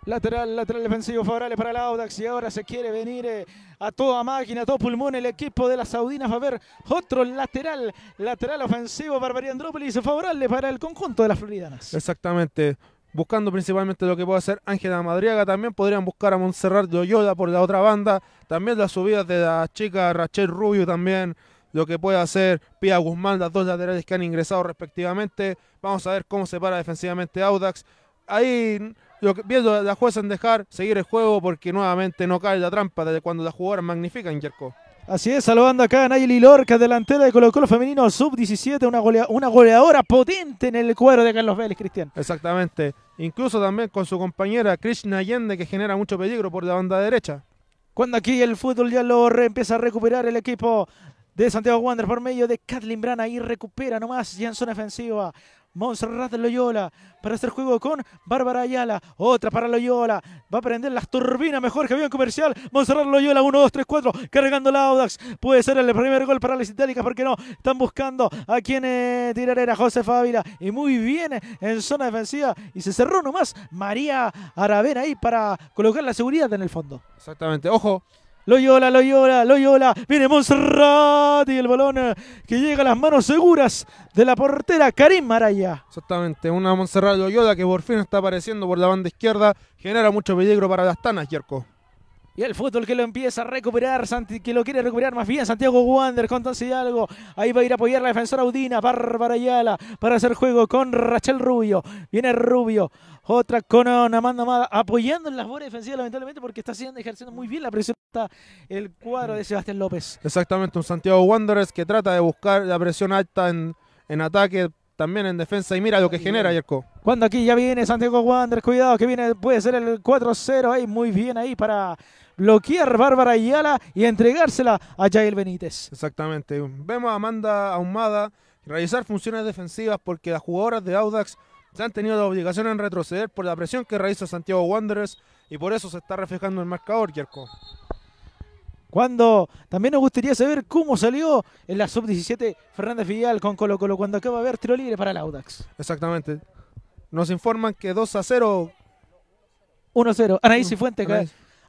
Lateral, lateral defensivo favorable para la Audax y ahora se quiere venir eh, a toda máquina, a todo pulmón el equipo de las Saudinas a ver otro lateral, lateral ofensivo para Andrópolis favorable para el conjunto de las Floridanas. Exactamente, buscando principalmente lo que puede hacer Ángela Madriaga. También podrían buscar a Montserrat Loyola por la otra banda. También las subidas de la chica Rachel Rubio también. Lo que puede hacer Pia Guzmán, las dos laterales que han ingresado respectivamente. Vamos a ver cómo se para defensivamente Audax. Ahí lo que, viendo a la jueza en dejar seguir el juego porque nuevamente no cae la trampa desde cuando la jugadora magnifica en Jerko. Así es, saludando acá a Nayeli Lorca, delantera de Colo Colo Femenino Sub-17, una, goleadora potente en el cuadro de Carlos Vélez, Cristian. Exactamente, incluso también con su compañera Krishna Allende, que genera mucho peligro por la banda derecha. Cuando aquí el fútbol ya lo empieza a recuperar el equipo de Santiago Wander por medio de Kathleen Brana y recupera nomás ya en zona ofensiva Monserrat Loyola para hacer juego con Bárbara Ayala. Otra para Loyola. Va a prender las turbinas mejor que había en comercial. Monserrat Loyola, 1, 2, 3, 4. Cargando la Audax. Puede ser el primer gol para las itálicas, qué no? Están buscando a quien eh, tirar era José Fávila. Y muy bien en zona defensiva. Y se cerró nomás María Aravena ahí para colocar la seguridad en el fondo. Exactamente. Ojo. Loyola, Loyola, Loyola. Viene y El balón eh, que llega a las manos seguras de la portera Karim Maraya. Exactamente. Una Monserrat Loyola que por fin está apareciendo por la banda izquierda. Genera mucho peligro para las tanas, Yerko. Y el fútbol que lo empieza a recuperar, que lo quiere recuperar más bien Santiago Wanderers con Don Hidalgo. Ahí va a ir a apoyar la defensora Udina, Bárbara Ayala, para hacer juego con Rachel Rubio. Viene Rubio, otra con mano Amada, apoyando en las buenas defensivas, lamentablemente, porque está ejerciendo muy bien la presión. Está el cuadro de Sebastián López. Exactamente, un Santiago Wanderers que trata de buscar la presión alta en, en ataque, también en defensa. Y mira lo que genera, Yerko. Cuando aquí ya viene Santiago Wanderers, cuidado que viene, puede ser el 4-0. Ahí, muy bien ahí para bloquear Bárbara Ayala y entregársela a Jael Benítez. Exactamente. Vemos a Amanda Ahumada realizar funciones defensivas porque las jugadoras de Audax se han tenido la obligación en retroceder por la presión que realiza Santiago Wanderers y por eso se está reflejando el marcador, Yarko. Cuando también nos gustaría saber cómo salió en la sub-17 Fernández Vidal con Colo Colo cuando acaba de haber tiro libre para el Audax. Exactamente. Nos informan que 2 a 0. 1 a 0. Anaís y mm, Fuente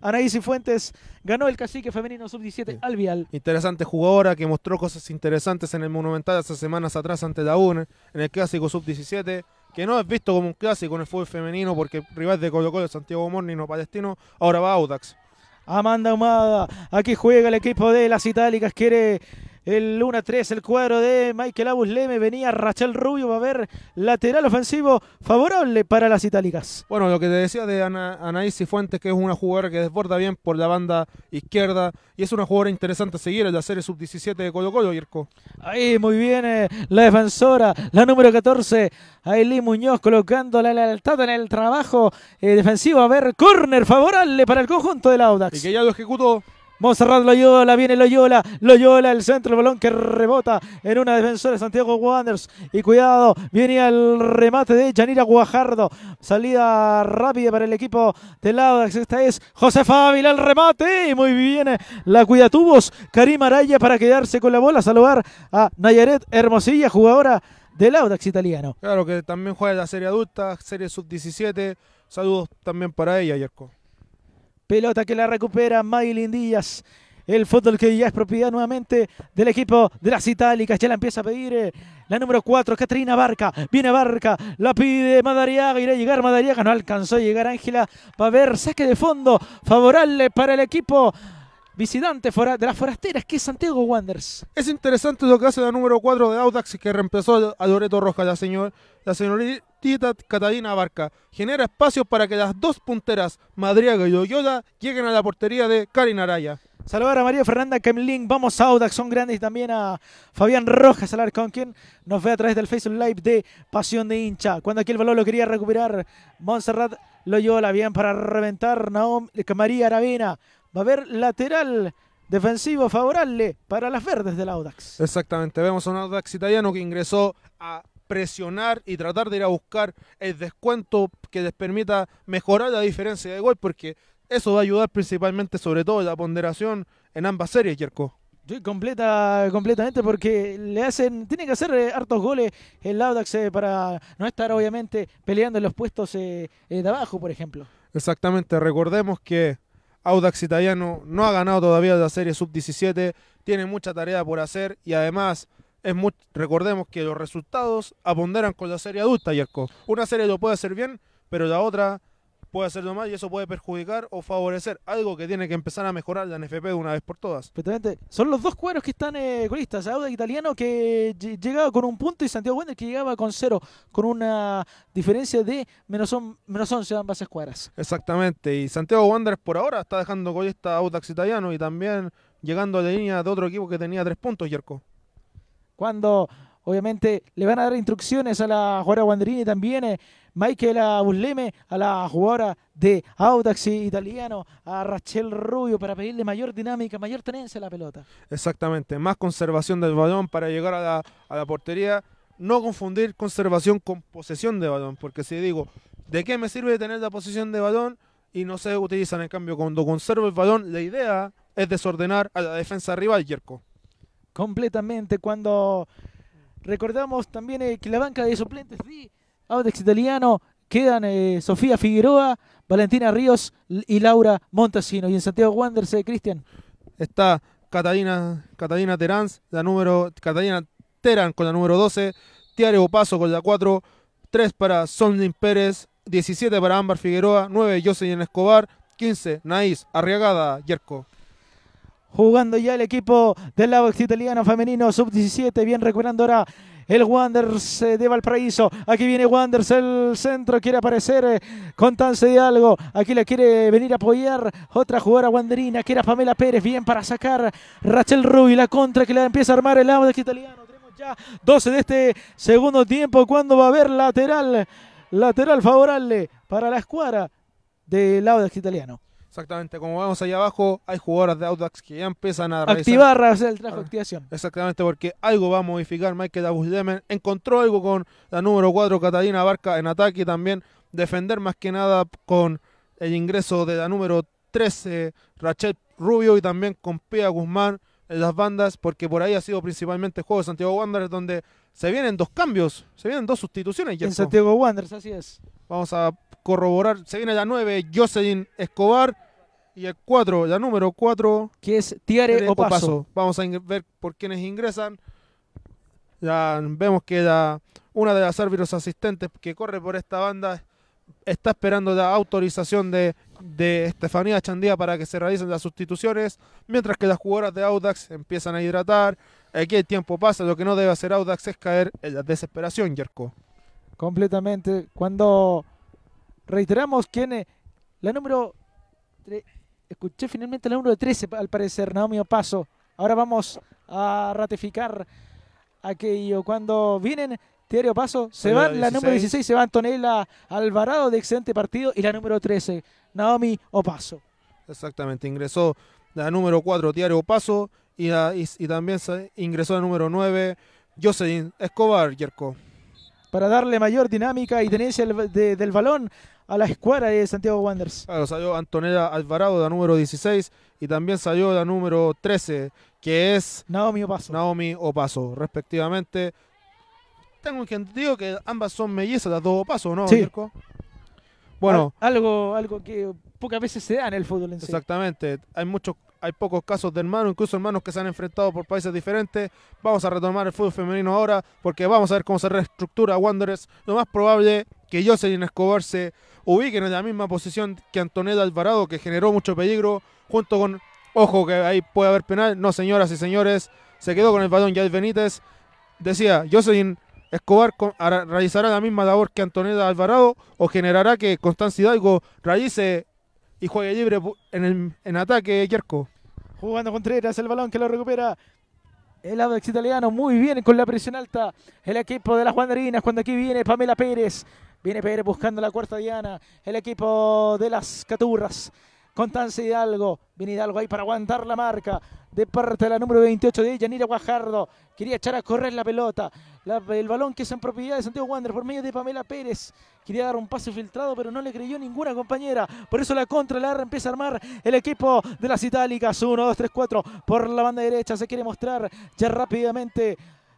Anaís Fuentes ganó el cacique femenino sub-17 al Alvial. Interesante jugadora que mostró cosas interesantes en el Monumental hace semanas atrás ante la UNE, en el clásico sub-17 que no es visto como un clásico en el fútbol femenino porque rival de Colo Colo, Santiago no Palestino, ahora va Audax. Amanda Humada, aquí juega el equipo de las Itálicas, quiere el 1-3, el cuadro de Michael Abusleme, Leme. Venía Rachel Rubio. Va a haber lateral ofensivo favorable para las itálicas. Bueno, lo que te decía de Ana, Anaísi Fuentes, que es una jugadora que desborda bien por la banda izquierda. Y es una jugadora interesante seguir en la serie sub-17 de Colo-Colo, Irko. Ahí, muy bien, eh, la defensora, la número 14, Aileen Muñoz, colocando la lealtad en el trabajo eh, defensivo. A ver, córner favorable para el conjunto de la Audax. Y que ya lo ejecutó. Monserrat Loyola, viene Loyola, Loyola, el centro, el balón que rebota en una defensora de Santiago Wanderers. Y cuidado, viene el remate de Yanira Guajardo. Salida rápida para el equipo de lado. Esta es José Fávila, el remate. Y muy bien, eh, la cuida tubos Karim Araya para quedarse con la bola. Saludar a Nayaret Hermosilla, jugadora del Audax italiano. Claro, que también juega la Serie Adulta, Serie Sub-17. Saludos también para ella, Yerko. Pelota que la recupera Maylin Díaz. El fútbol que ya es propiedad nuevamente del equipo de las Itálicas. Ya la empieza a pedir eh, la número 4, Catrina Barca. Viene Barca, la pide Madariaga. Irá a llegar Madariaga. No alcanzó a llegar Ángela. Va a ver, saque de fondo favorable para el equipo visitante de las forasteras, que es Santiago Wanders. Es interesante lo que hace la número 4 de Audax, que reemplazó a Loreto Rojas, la, señor, la señorita Tita Catalina Barca genera espacio para que las dos punteras, Madriaga y Loyola, lleguen a la portería de Karin Araya. Saludar a María Fernanda Kemling, vamos a Audax, son grandes también a Fabián Rojas Salar con quien nos ve a través del Facebook Live de Pasión de Hincha. Cuando aquí el balón lo quería recuperar, Montserrat la bien para reventar Naom, eh, María Aravena. Va a haber lateral defensivo favorable para las verdes del Audax. Exactamente, vemos a un Audax italiano que ingresó a presionar y tratar de ir a buscar el descuento que les permita mejorar la diferencia de gol, porque eso va a ayudar principalmente, sobre todo, la ponderación en ambas series, Jerko Sí, completa, completamente, porque le hacen, tiene que hacer eh, hartos goles el Audax eh, para no estar obviamente peleando en los puestos eh, de abajo, por ejemplo. Exactamente, recordemos que Audax Italiano no ha ganado todavía la serie sub-17, tiene mucha tarea por hacer y además recordemos que los resultados aponderan con la serie adulta, Yerko. Una serie lo puede hacer bien, pero la otra puede hacerlo mal y eso puede perjudicar o favorecer algo que tiene que empezar a mejorar la NFP de una vez por todas. Son los dos cueros que están eh, colistas. Audax Italiano que llegaba con un punto y Santiago Wenders que llegaba con cero, con una diferencia de menos, on, menos 11 ambas escuadras. Exactamente. Y Santiago Wanderers por ahora está dejando colista a Audax Italiano y también llegando a la línea de otro equipo que tenía tres puntos, Yerko cuando obviamente le van a dar instrucciones a la jugadora Wanderini también, eh, Michael Abusleme a la jugadora de Audax italiano, a Rachel Rubio, para pedirle mayor dinámica, mayor tenencia a la pelota. Exactamente, más conservación del balón para llegar a la, portería. No confundir conservación con posesión de balón, porque si digo, ¿de qué me sirve tener la posesión de balón y no se utilizan? En cambio, cuando conservo el balón, la idea es desordenar a la defensa rival, yerco completamente cuando recordamos también eh, que la banca de suplentes de Audex Italiano quedan eh, Sofía Figueroa, Valentina Ríos y Laura Montesino. Y en Santiago Wanderse, eh, Cristian. Está Catalina, Catalina Terán, la número, Catalina Terán con la número 12, Tiago Paso con la 4, 3 para Sonny Pérez, 17 para Ámbar Figueroa, 9 Jocelyn Escobar, 15 Naís Arriagada Yerko jugando ya el equipo del lado italiano femenino sub-17, bien recuperando ahora el Wanders eh, de Valparaíso. Aquí viene Wanders el centro quiere aparecer eh, con tanse de algo. Aquí la quiere venir a apoyar otra jugadora wanderina, que era Pamela Pérez, bien para sacar Rachel rubí la contra que la empieza a armar el lado italiano. Tenemos ya 12 de este segundo tiempo cuando va a haber lateral, lateral favorable para la escuadra del lado italiano. Exactamente, como vemos ahí abajo, hay jugadoras de Audax que ya empiezan a Activar, realizar... el traje de ah, activación. Exactamente, porque algo va a modificar Michael Abuslemen. Encontró algo con la número 4, Catalina Barca, en ataque también. Defender más que nada con el ingreso de la número 13, Rachel Rubio, y también con Pia Guzmán en las bandas, porque por ahí ha sido principalmente el juego de Santiago Wanderers, donde se vienen dos cambios, se vienen dos sustituciones. En Santiago Wanderers, así es. Vamos a corroborar, se viene la 9, Jocelyn Escobar y el 4, la número 4. Que es Tiare o Paso. Vamos a ver por quienes ingresan. Ya vemos que una de las árbitros asistentes que corre por esta banda está esperando la autorización de, Estefanía Chandía para que se realicen las sustituciones, mientras que las jugadoras de Audax empiezan a hidratar. Aquí el tiempo pasa, lo que no debe hacer Audax es caer en la desesperación, Yerko. Completamente. Cuando reiteramos quién la número Escuché finalmente la número 13, al parecer, Naomi Opaso. Ahora vamos a ratificar aquello. Cuando vienen Tiario Opaso, se va la número 16, se va Antonella Alvarado de excelente partido y la número 13, Naomi Opaso. Exactamente, ingresó la número 4, Diario Opaso, y, también ingresó la número 9, Jocelyn Escobar, Yerko para darle mayor dinámica y tenencia del balón a la escuadra de Santiago Wanderers. salió Antonella Alvarado, la número 16, y también salió la número 13, que es Naomi Opaso. Naomi Opaso, respectivamente. Tengo entendido que ambas son mellizas, las dos Opaso, ¿no, sí. Bueno. algo, algo que pocas veces se da en el fútbol en Exactamente. Hay muchos hay pocos casos de hermanos, incluso hermanos que se han enfrentado por países diferentes. Vamos a retomar el fútbol femenino ahora porque vamos a ver cómo se reestructura Wanderers. Lo más probable que Jocelyn Escobar se ubiquen en la misma posición que Antonella Alvarado, que generó mucho peligro, junto con, ojo que ahí puede haber penal, no señoras y señores, se quedó con el balón Yael Benítez, decía, Jocelyn Escobar realizará la misma labor que Antonella Alvarado o generará que Constanza Hidalgo realice y juegue libre en, el, en ataque Yerko. Jugando Contreras, el balón que lo recupera el lado italiano, muy bien con la presión alta el equipo de las Wanderinas cuando aquí viene Pamela Pérez Viene Pérez buscando la cuarta diana. El equipo de las Caturras. Constancia Hidalgo. Viene Hidalgo ahí para aguantar la marca. De parte de la número 28 de Yanira Guajardo. Quería echar a correr la pelota. el balón que es en propiedad de Santiago Wander por medio de Pamela Pérez. Quería dar un pase filtrado, pero no le creyó ninguna compañera. Por eso la contra, la empieza a armar el equipo de las Itálicas. 1, 2, 3, 4 por la banda derecha. Se quiere mostrar ya rápidamente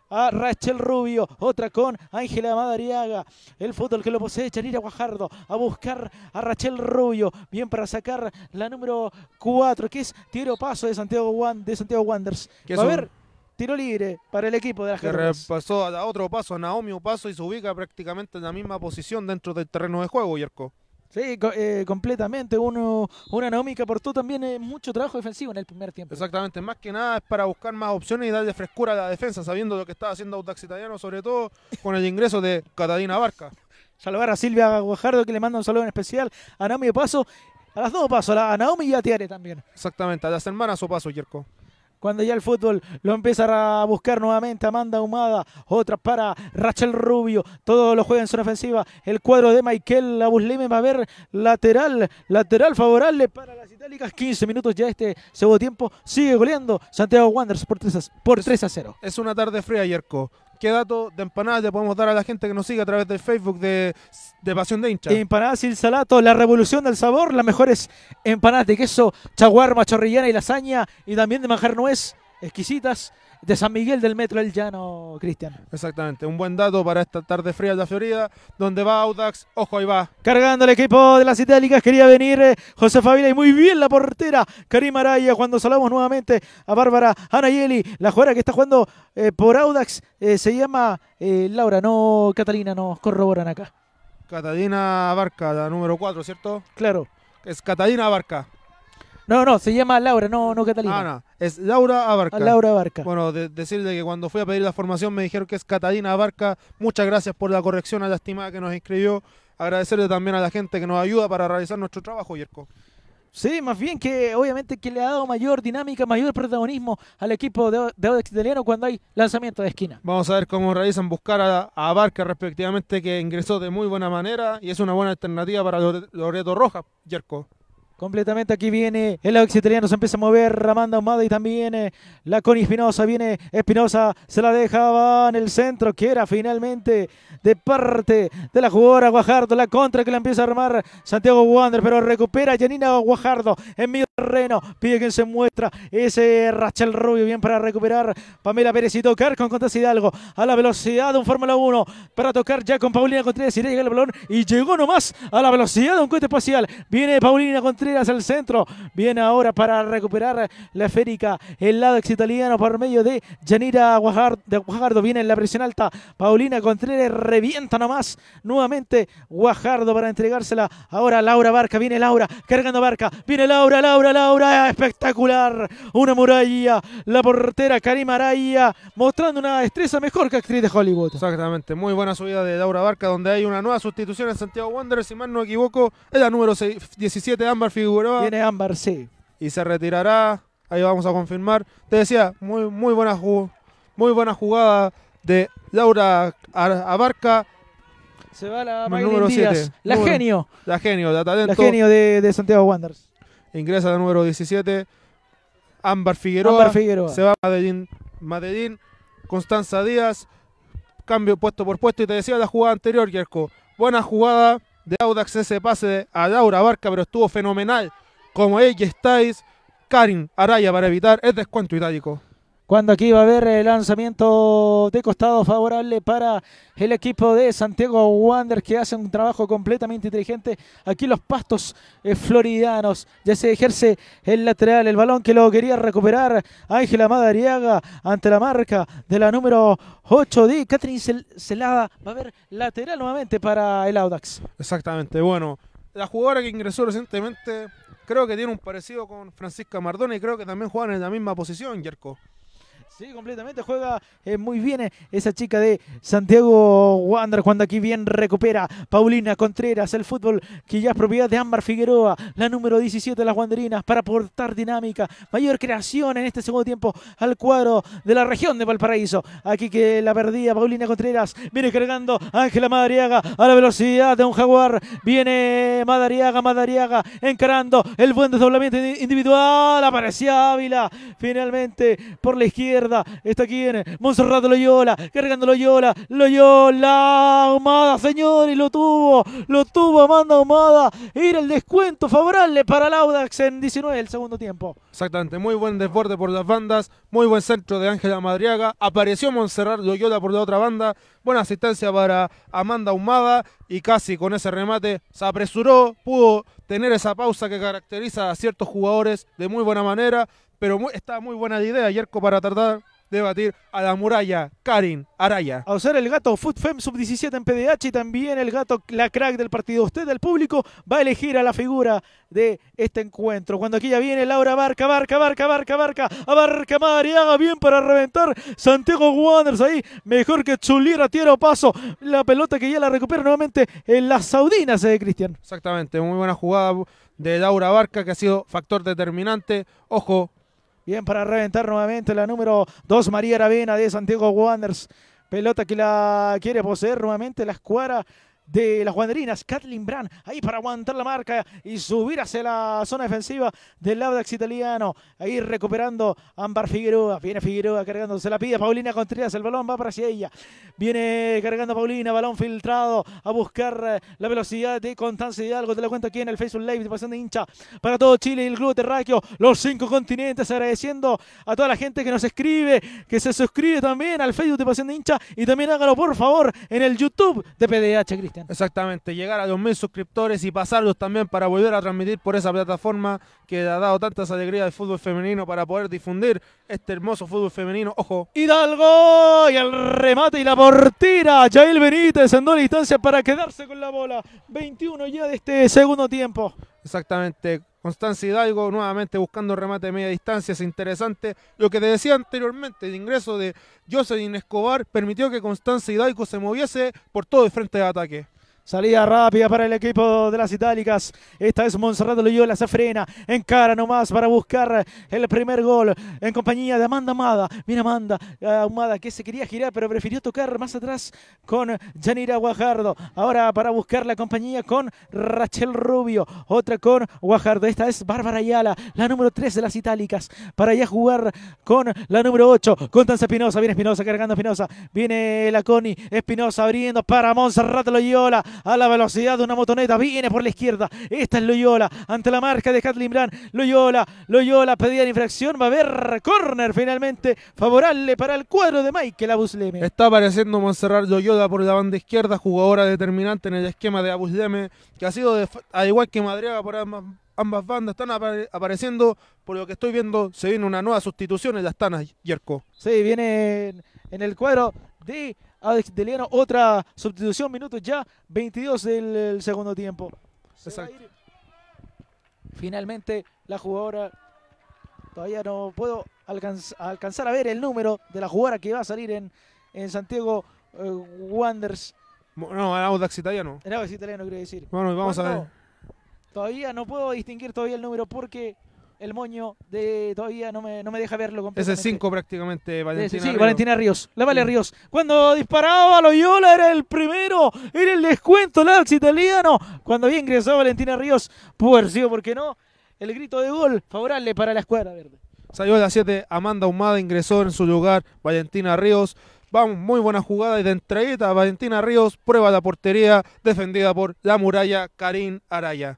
a Rachel Rubio, otra con Ángela Madariaga. El fútbol que lo posee Chanira Guajardo a buscar a Rachel Rubio. Bien para sacar la número 4, que es tiro paso de Santiago, Wanders, de Wanderers. Va a ver tiro libre para el equipo de las que Pasó a otro paso, Naomi Paso y se ubica prácticamente en la misma posición dentro del terreno de juego, Yerko. Sí, eh, completamente. Uno, una Naomi que aportó también eh, mucho trabajo defensivo en el primer tiempo. Exactamente, más que nada es para buscar más opciones y darle frescura a la defensa, sabiendo lo que está haciendo Audax Italiano, sobre todo con el ingreso de Catalina Barca. Saludar a Silvia Guajardo, que le manda un saludo en especial a Naomi de Paso. A las dos pasos, a Naomi y a Tiare también. Exactamente, a las hermanas o paso, Yerko cuando ya el fútbol lo empieza a buscar nuevamente Amanda Humada, otra para Rachel Rubio, Todos los juegan en zona ofensiva, el cuadro de Michael Abusleme va a ver lateral, lateral favorable para las itálicas, 15 minutos ya este segundo tiempo, sigue goleando Santiago Wanderers por 3 a, 0. Es una tarde fría, Yerko, qué dato de empanadas le podemos dar a la gente que nos sigue a través del Facebook de, Pasión de Hincha? Empanadas sin salato, la revolución del sabor, las mejores empanadas de queso, chaguar, chorrillana y lasaña y también de manjar nuez, exquisitas de San Miguel del Metro El Llano, Cristian. Exactamente, un buen dato para esta tarde fría de la Florida, donde va Audax, ojo ahí va. Cargando el equipo de las Itálicas, quería venir eh, José Fabila y muy bien la portera Karim Araya, cuando salamos nuevamente a Bárbara Anayeli, la jugadora que está jugando eh, por Audax, eh, se llama Laura, no Catalina, nos corroboran acá. Catalina Barca, la número 4, ¿cierto? Claro. Es Catalina Barca. No, no, se llama Laura, no, no Catalina. Ah, no, es Laura Abarca. Ah, Laura Abarca. Bueno, decirle que cuando fui a pedir la formación me dijeron que es Catalina Abarca. Muchas gracias por la corrección a la estimada que nos inscribió Agradecerle también a la gente que nos ayuda para realizar nuestro trabajo, Yerko. Sí, más bien que obviamente que le ha dado mayor dinámica, mayor protagonismo al equipo de, Odex Italiano cuando hay lanzamiento de esquina. Vamos a ver cómo realizan buscar a, Abarca respectivamente que ingresó de muy buena manera y es una buena alternativa para Loreto Rojas, Yerko. Completamente aquí viene el lado italiano, se empieza a mover, Ramanda Umada y también eh, la con Espinosa, viene Espinosa, se la dejaba en el centro, que era finalmente de parte de la jugadora Guajardo, la contra que la empieza a armar Santiago Wander, pero recupera Janina Guajardo en medio terreno, pide que se muestra ese Rachel Rubio, bien para recuperar Pamela Pérez y tocar con Contas Hidalgo, a la velocidad de un Fórmula 1, para tocar ya con Paulina Contreras, y llega el balón y llegó nomás a la velocidad de un cohete espacial, viene Paulina Contreras, Contreras al centro. Viene ahora para recuperar la esférica el lado exitaliano por medio de Janira Guajardo. Viene en la presión alta. Paulina Contreras revienta nomás. Nuevamente Guajardo para entregársela. Ahora Laura Barca. Viene Laura cargando Barca. Viene Laura, Laura, Laura. Espectacular. Una muralla. La portera Karim Araya mostrando una destreza mejor que actriz de Hollywood. Exactamente. Muy buena subida de Laura Barca donde hay una nueva sustitución en Santiago Wanderers. Si mal no equivoco, es la número 6, 17 Amber Figueroa. Viene Ámbar, sí. Y se retirará. Ahí vamos a confirmar. Te decía, muy, muy, buena, muy buena jugada de Laura Abarca. Se va la número Díaz, La genio. La genio, la talento. La genio de, Santiago Wanderers. Ingresa la número 17. Ámbar Figueroa. Se va Medellín. Constanza Díaz. Cambio puesto por puesto. Y te decía la jugada anterior, Yerko. Buena jugada de Audax ese pase a Laura Barca, pero estuvo fenomenal. Como ella estáis, Karin Araya para evitar el descuento itálico cuando aquí va a haber el lanzamiento de costado favorable para el equipo de Santiago Wander que hace un trabajo completamente inteligente. Aquí los pastos eh, floridanos, ya se ejerce el lateral, el balón que lo quería recuperar Ángela Madariaga ante la marca de la número 8 de Catherine Celada. Va a haber lateral nuevamente para el Audax. Exactamente, bueno, la jugadora que ingresó recientemente creo que tiene un parecido con Francisca Mardone y creo que también juegan en la misma posición, Yerko. Sí, completamente juega eh, muy bien eh, esa chica de Santiago Wander cuando aquí bien recupera Paulina Contreras, el fútbol que ya es propiedad de Ámbar Figueroa, la número 17 de las Wanderinas para aportar dinámica, mayor creación en este segundo tiempo al cuadro de la región de Valparaíso. Aquí que la perdía Paulina Contreras, viene cargando Ángela Madariaga a la velocidad de un jaguar, viene Madariaga, Madariaga encarando el buen desdoblamiento individual, aparecía Ávila finalmente por la izquierda izquierda. Está viene, Monserrat Loyola, cargando Loyola, Loyola, Ahumada, señores, lo tuvo, lo tuvo Amanda Ahumada. Era el descuento favorable para Laudax en 19 el segundo tiempo. Exactamente, muy buen desborde por las bandas, muy buen centro de Ángela Madriaga. Apareció Monserrat Loyola por la otra banda, buena asistencia para Amanda Ahumada y casi con ese remate se apresuró, pudo tener esa pausa que caracteriza a ciertos jugadores de muy buena manera pero está muy buena la idea, Yerko, para tratar de batir a la muralla Karin Araya. A usar el gato FootFem Sub-17 en PDH y también el gato La Crack del partido. Usted, del público, va a elegir a la figura de este encuentro. Cuando aquí ya viene Laura Barca, Barca, Barca, Barca, Barca, Abarca Mariaga, bien para reventar Santiago Wanderers ahí, mejor que Chulira, o paso, la pelota que ya la recupera nuevamente en eh, las saudinas de Cristian. Exactamente, muy buena jugada de Laura Barca que ha sido factor determinante. Ojo Bien para reventar nuevamente la número 2, María Aravena de Santiago Wanderers. Pelota que la quiere poseer nuevamente la escuadra de las Guanderinas, Kathleen Brand, ahí para aguantar la marca y subir hacia la zona defensiva del Audax italiano, ahí recuperando Ámbar Figueroa, viene Figueroa cargándose la pide. Paulina Contreras, el balón va para hacia ella, viene cargando Paulina, balón filtrado, a buscar eh, la velocidad de Constanza algo te lo cuento aquí en el Facebook Live, de pasión de hincha para todo Chile y el Club Terráqueo, los cinco continentes, agradeciendo a toda la gente que nos escribe, que se suscribe también al Facebook de pasión de hincha y también hágalo por favor en el YouTube de PDH Cristo. Exactamente, llegar a 2.000 suscriptores y pasarlos también para volver a transmitir por esa plataforma que ha dado tantas alegrías al fútbol femenino para poder difundir este hermoso fútbol femenino. Ojo. Hidalgo y el remate y la portera. Jail Benítez en dos distancias para quedarse con la bola. 21 ya de este segundo tiempo. Exactamente. Constancia Hidalgo nuevamente buscando remate de media distancia, es interesante. Lo que te decía anteriormente, el ingreso de Jocelyn Escobar permitió que Constancia Hidalgo se moviese por todo el frente de ataque. Salida rápida para el equipo de las Itálicas. Esta es Monserrat Loyola se frena. en cara nomás para buscar el primer gol en compañía de Amanda Amada. Viene Amanda eh, Amada que se quería girar pero prefirió tocar más atrás con Yanira Guajardo. Ahora para buscar la compañía con Rachel Rubio. Otra con Guajardo. Esta es Bárbara Ayala, la número 3 de las Itálicas. Para ya jugar con la número 8. Constanza Espinosa. Viene Espinosa cargando Espinosa. Viene la Coni. Espinosa abriendo para Monserrat Loyola a la velocidad de una motoneta. Viene por la izquierda. Esta es Loyola ante la marca de Kathleen Brand. Loyola, Loyola pedía de infracción. Va a haber corner finalmente favorable para el cuadro de Michael Abusleme. Está apareciendo Monserrat Loyola por la banda izquierda, jugadora determinante en el esquema de Abusleme, que ha sido, al igual que Madriaga, por ambas, bandas están apareciendo. Por lo que estoy viendo, se viene una nueva sustitución en la Tanas, Yerko. Sí, viene en el cuadro de Alex Otra sustitución, minutos ya 22 del segundo tiempo. Finalmente la jugadora, todavía no puedo alcanzar a ver el número de la jugadora que va a salir en, Santiago eh, Wanderers. No, en Audax italiano. En Audax italiano, quiero decir. Bueno, vamos a ver. Todavía no puedo distinguir todavía el número porque el moño de todavía no me, deja verlo completamente. Ese 5 prácticamente, Valentina Sí, Ríos. Valentina Ríos. La Vale Ríos. Cuando disparaba Loyola era el primero, era el descuento, el italiano. Cuando había ingresado Valentina Ríos, puercio, ¿por qué no? El grito de gol favorable para la escuadra verde. Salió a las 7, Amanda Humada ingresó en su lugar, Valentina Ríos. Vamos, muy buena jugada y de entreguita. Valentina Ríos prueba la portería defendida por la muralla Karim Araya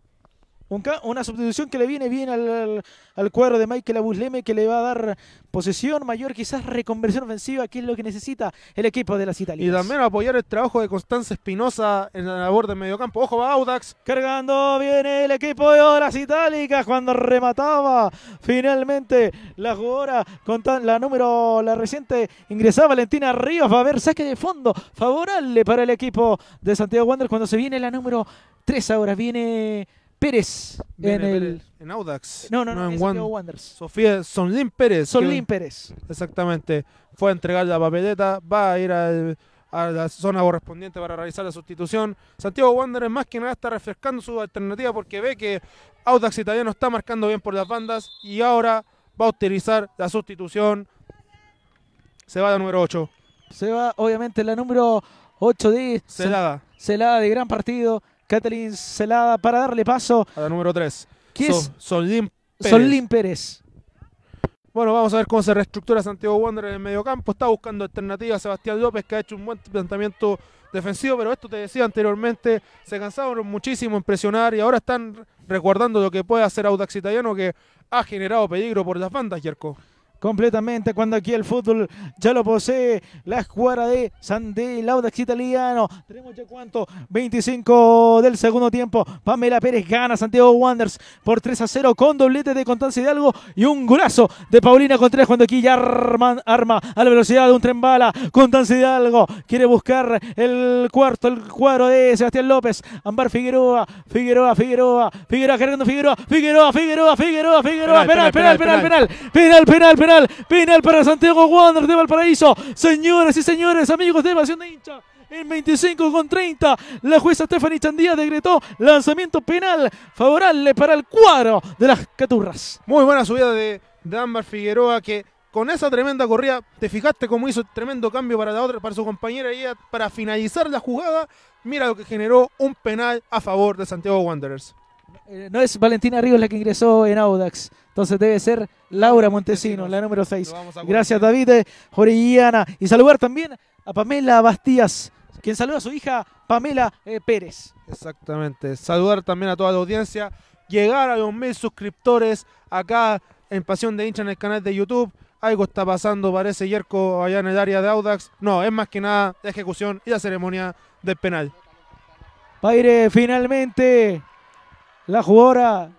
una sustitución que le viene bien al, al, cuadro de Michael Abusleme que le va a dar posesión mayor, quizás reconversión ofensiva, que es lo que necesita el equipo de las Itálicas. Y también apoyar el trabajo de Constanza Espinosa en la labor del mediocampo. Ojo, va Audax. Cargando viene el equipo de las Itálicas cuando remataba finalmente la jugadora con la número, la reciente ingresada Valentina Ríos. Va a haber saque de fondo favorable para el equipo de Santiago Wander cuando se viene la número 3. Ahora viene. Pérez en Audax. No, no, no, en Sofía Sonlin Pérez. Sonlin Pérez. Exactamente. Fue a entregar la papeleta, va a ir a la zona correspondiente para realizar la sustitución. Santiago Wanderers más que nada está refrescando su alternativa porque ve que Audax Italiano está marcando bien por las bandas y ahora va a utilizar la sustitución. Se va la número 8. Se va, obviamente, la número 8 de Celada. Celada de gran partido. Kathleen Celada para darle paso. A la número 3. Quién es? Solín Pérez. Bueno, vamos a ver cómo se reestructura Santiago Wander en el mediocampo. Está buscando alternativa Sebastián López, que ha hecho un buen planteamiento defensivo, pero esto te decía anteriormente, se cansaron muchísimo en presionar y ahora están recordando lo que puede hacer Audax Italiano, que ha generado peligro por las bandas, Jerko completamente cuando aquí el fútbol ya lo posee la escuadra de Sandé, Laudax italiano. Tenemos ya cuánto, 25 del segundo tiempo. Pamela Pérez gana Santiago Wanders por 3 a 0 con doblete de Constanza Hidalgo y un golazo de Paulina Contreras cuando aquí ya arma, arma a la velocidad de un tren bala. Constanza Hidalgo quiere buscar el cuarto, el cuadro de Sebastián López. Ambar Figueroa, Figueroa, Figueroa, Figueroa cargando Figueroa, Figueroa, Figueroa, Figueroa, Figueroa, penal, penal, penal, penal penal, para Santiago Wander de Valparaíso. Señoras y señores, amigos de Evasión de Hincha. En 25 con 30, la jueza Stephanie Chandía decretó lanzamiento penal favorable para el cuadro de las Caturras. Muy buena subida de Ámbar Figueroa que con esa tremenda corrida, te fijaste cómo hizo tremendo cambio para la para su compañera y para finalizar la jugada, mira lo que generó un penal a favor de Santiago Wanderers. Eh, no es Valentina Ríos la que ingresó en Audax, entonces debe ser Laura Montesino, la número 6. Gracias David eh, Jorellana. Y saludar también a Pamela Bastías, quien saluda a su hija Pamela eh, Pérez. Exactamente. Saludar también a toda la audiencia. Llegar a los mil suscriptores acá en Pasión de Hincha en el canal de YouTube. Algo está pasando, parece Yerko allá en el área de Audax. No, es más que nada la ejecución y la ceremonia del penal. Paire eh, finalmente la jugadora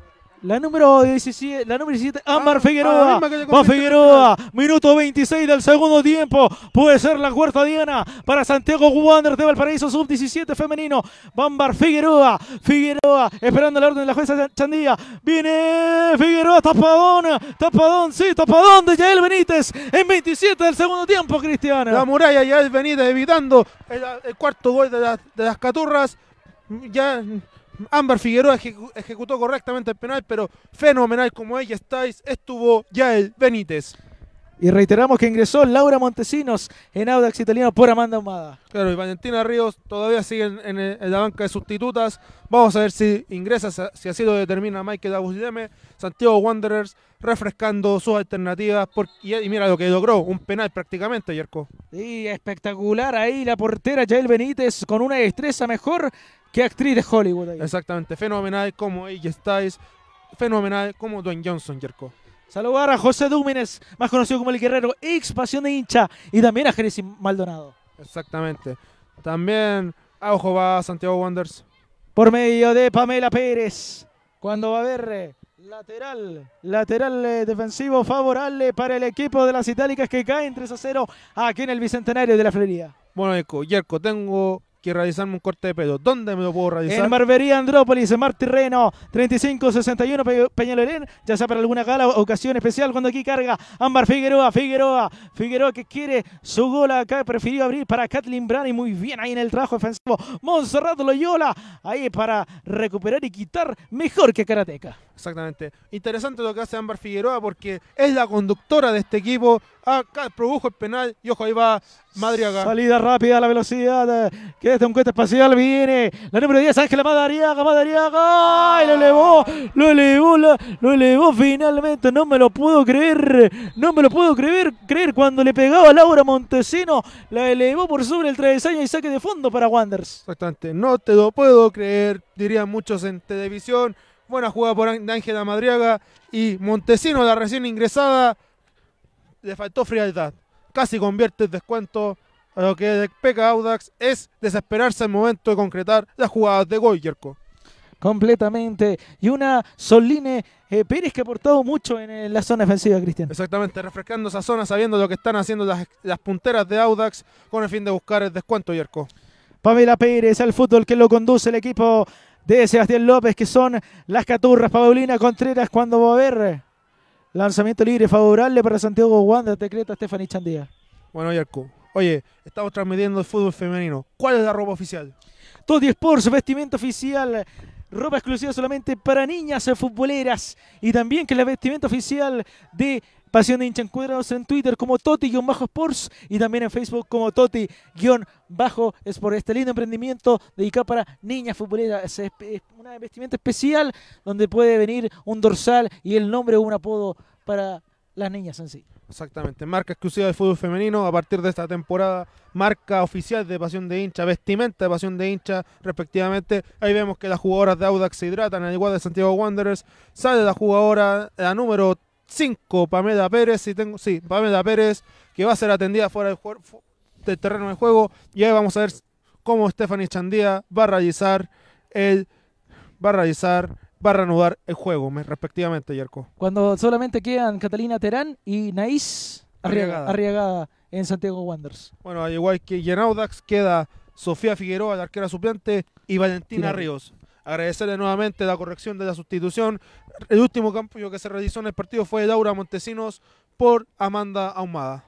la número 17, la número ah, Figueroa. Ah, va Figueroa, minuto 26 del segundo tiempo. Puede ser la cuarta diana para Santiago Wander de Valparaíso, sub 17 femenino. Ámbar Figueroa, Figueroa, esperando la orden de la jueza Chandía. Viene Figueroa, tapadón, tapadón, sí, tapadón de Yael Benítez en 27 del segundo tiempo, Cristiana. La muralla Yael Benítez evitando el, cuarto gol de las caturras. Ya Ámbar Figueroa ejecutó correctamente el penal, pero fenomenal como ella estáis, estuvo ya el Benítez. Y reiteramos que ingresó Laura Montesinos en Audax Italiano por Amanda Ahumada. Claro, y Valentina Ríos todavía sigue en, eh, la banca de sustitutas. Vamos a ver si ingresa, si así lo determina Michael Agusdeme. Santiago Wanderers refrescando sus alternativas. y, mira lo que logró, un penal prácticamente, Jerko. Sí, espectacular ahí la portera Jael Benítez con una destreza mejor que actriz de Hollywood. Exactamente, fenomenal como ella estáis. Fenomenal como Dwayne Johnson, Jerko. Saludar a José Dúmenes, más conocido como el Guerrero, ex pasión de hincha, y también a Jerez Maldonado. Exactamente. También a ojo va Santiago Wanders. Por medio de Pamela Pérez. Cuando va a ver eh, lateral, lateral eh, defensivo favorable para el equipo de las Itálicas que cae en 3 a 0 aquí en el Bicentenario de la Florida. Bueno, Yerko, tengo que realizarme un corte de pelo. ¿Dónde me lo puedo realizar? En Barbería Andrópolis, en 35-61 Pe Peñalolén, ya sea para alguna gala ocasión especial, cuando aquí carga Ámbar Figueroa, Figueroa, Figueroa que quiere su gol acá, prefirió abrir para Kathleen Brani, muy bien ahí en el trabajo defensivo. Monserrat Loyola, ahí para recuperar y quitar mejor que Karateca. Exactamente. Interesante lo que hace Ámbar Figueroa porque es la conductora de este equipo. Acá produjo el penal y ojo, ahí va Madriaga. Salida rápida, a la velocidad eh, que desde un espacial viene. La número 10, Ángela Madriaga Madriaga ¡Ay, lo elevó! Lo elevó, lo, elevó finalmente. No me lo puedo creer. No me lo puedo creer, creer cuando le pegaba Laura Montesino. La elevó por sobre el travesaño y saque de fondo para Wanders. Exactamente. No te lo puedo creer, dirían muchos en televisión. Buena jugada por Ángela Madriaga y Montesino, la recién ingresada. Le faltó frialdad. Casi convierte el descuento. A lo que de peca Audax es desesperarse al momento de concretar las jugadas de Goyerco completamente. Y una Soline eh, Pérez que ha aportado mucho en, eh, la zona defensiva, Cristian. Exactamente, refrescando esa zona, sabiendo lo que están haciendo las, punteras de Audax con el fin de buscar el descuento, Yerko. Pamela Pérez el fútbol que lo conduce el equipo de Sebastián López, que son las caturras. Paulina Contreras, cuando va a haber lanzamiento libre favorable para Santiago Wanda, decreta Stephanie Chandía. Bueno, Yarku, oye, estamos transmitiendo el fútbol femenino. ¿Cuál es la ropa oficial? por Sports, vestimenta oficial ropa exclusiva solamente para niñas futboleras y también que la vestimenta oficial de Pasión de hincha. hincha en Twitter como Toti-Sports y también en Facebook como Toti-Sports. Este lindo emprendimiento dedicado para niñas futboleras. Es una vestimenta especial donde puede venir un dorsal y el nombre o un apodo para las niñas en sí. Exactamente, marca exclusiva de fútbol femenino a partir de esta temporada, marca oficial de Pasión de Hincha, vestimenta de Pasión de Hincha, respectivamente. Ahí vemos que las jugadoras de Audax se hidratan, al igual de Santiago Wanderers. Sale la jugadora, la número Cinco, Pamela Pérez, tengo, sí, Pamela Pérez, que va a ser atendida fuera del, terreno de juego. Y ahí vamos a ver cómo Stephanie Chandía va a realizar el. Va a realizar. reanudar el juego, respectivamente, Yerko. Cuando solamente quedan Catalina Terán y Naís Arriagada, en Santiago Wanderers. Bueno, al igual que en queda Sofía Figueroa, la arquera suplente, y Valentina Ríos. Agradecerle nuevamente la corrección de la sustitución el último cambio que se realizó en el partido fue Laura Montesinos por Amanda Ahumada.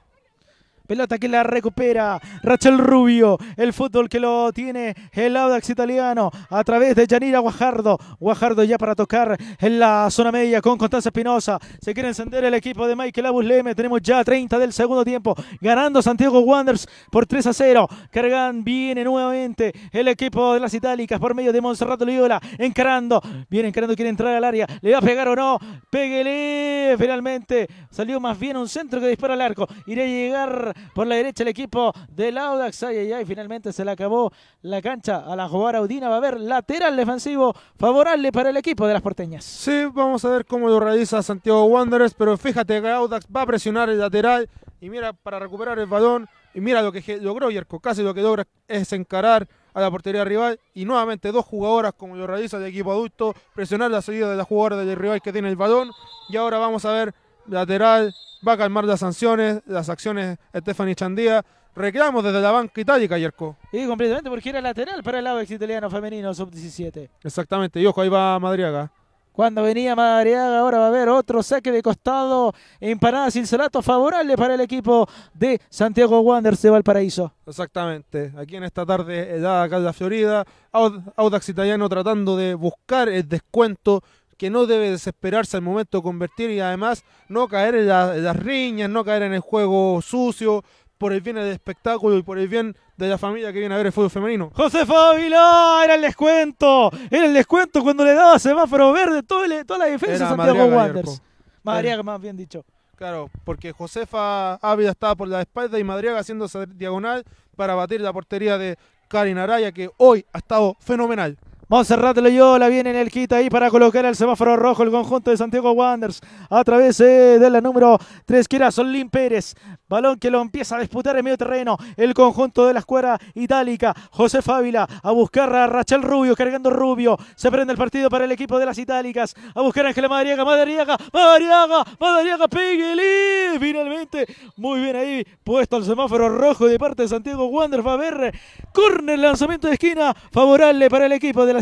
Pelota que la recupera Rachel Rubio. El fútbol que lo tiene el Audax italiano a través de Yanira Guajardo. Guajardo ya para tocar en la zona media con Constanza Espinosa. Se quiere encender el equipo de Michael Abusleme. Tenemos ya 30 del segundo tiempo. Ganando Santiago Wanderers por 3 a 0. Cargan viene nuevamente el equipo de las Itálicas por medio de Monserrato Loyola. Encarando. Viene encarando, quiere entrar al área. ¿Le va a pegar o no? peguele Finalmente salió más bien un centro que dispara al arco. iré a llegar por la derecha el equipo del Audax. Ay, ay, ay, finalmente se le acabó la cancha a la jugadora Audina. Va a haber lateral defensivo favorable para el equipo de las porteñas. Sí, vamos a ver cómo lo realiza Santiago Wanderers, pero fíjate que Audax va a presionar el lateral y mira para recuperar el balón. Y mira lo que logró Yerko, casi lo que logra es encarar a la portería rival y nuevamente dos jugadoras como lo realiza el equipo adulto, presionar la salida de la jugadora del rival que tiene el balón y ahora vamos a ver lateral va a calmar las sanciones, las acciones Stephanie Chandía. Reclamos desde la banca itálica, Yerko. Y completamente porque era lateral para el lado ex femenino sub-17. Exactamente, y ojo, ahí va Madriaga. Cuando venía Madriaga, ahora va a haber otro saque de costado. Empanada sin celato, favorable para el equipo de Santiago Wanderers de Valparaíso. Exactamente. Aquí en esta tarde, el acá de la Florida, Audax Italiano tratando de buscar el descuento que no debe desesperarse al momento de convertir y además no caer en, las riñas, no caer en el juego sucio, por el bien del espectáculo y por el bien de la familia que viene a ver el fútbol femenino. ¡Josefa Ávila! era el descuento, era el descuento cuando le daba semáforo verde todo toda la diferencia de Santiago Wanderers. Madriaga, más bien dicho. Claro, porque Josefa Ávila estaba por la espalda y Madriaga haciéndose diagonal para batir la portería de Karin Araya, que hoy ha estado fenomenal. Monserrat Loyola viene en el kit ahí para colocar el semáforo rojo el conjunto de Santiago Wanderers a través eh, de la número 3 que era Solín Pérez. Balón que lo empieza a disputar en medio terreno el conjunto de la escuela itálica. José Fávila a buscar a Rachel Rubio, cargando Rubio. Se prende el partido para el equipo de las itálicas. A buscar a Ángela Madariaga, Madariaga, Madariaga, Madariaga, pégale. Finalmente, muy bien ahí puesto el semáforo rojo de parte de Santiago Wanderers. Va a ver, eh, corner, lanzamiento de esquina favorable para el equipo de las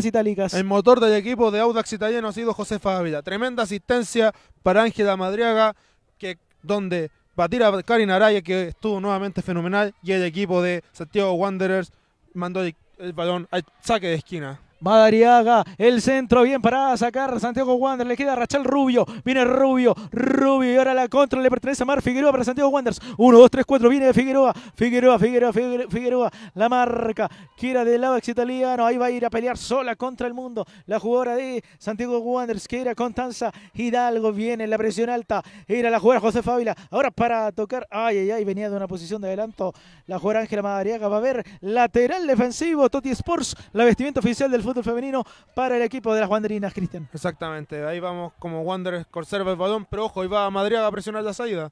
el motor del equipo de Audax Italiano ha sido José Fávila. Tremenda asistencia para Ángela Madriaga, que, donde batir a Karin Araya, que estuvo nuevamente fenomenal, y el equipo de Santiago Wanderers mandó el balón al saque de esquina. Madariaga, el centro bien para sacar Santiago Wander, le queda Rachel Rubio, viene Rubio, Rubio y ahora la contra le pertenece a Mar Figueroa para Santiago Wander 1, 2, 3, 4, viene Figueroa, Figueroa, Figueroa, Figueroa, Figueroa, la marca, quiera del lado Exitaliano ahí va a ir a pelear sola contra el mundo, la jugadora de Santiago Wanderers, que Constanza Hidalgo, viene la presión alta, era la jugadora José Fábila, ahora para tocar, ay, ay, ay, venía de una posición de adelanto, la jugadora Ángela Madariaga va a ver lateral defensivo, Toti Sports, la vestimenta oficial del fútbol femenino para el equipo de las Wanderinas, Cristian. Exactamente, ahí vamos como Wanderers, conserva el balón, pero ojo, ahí va Madrid a presionar la salida.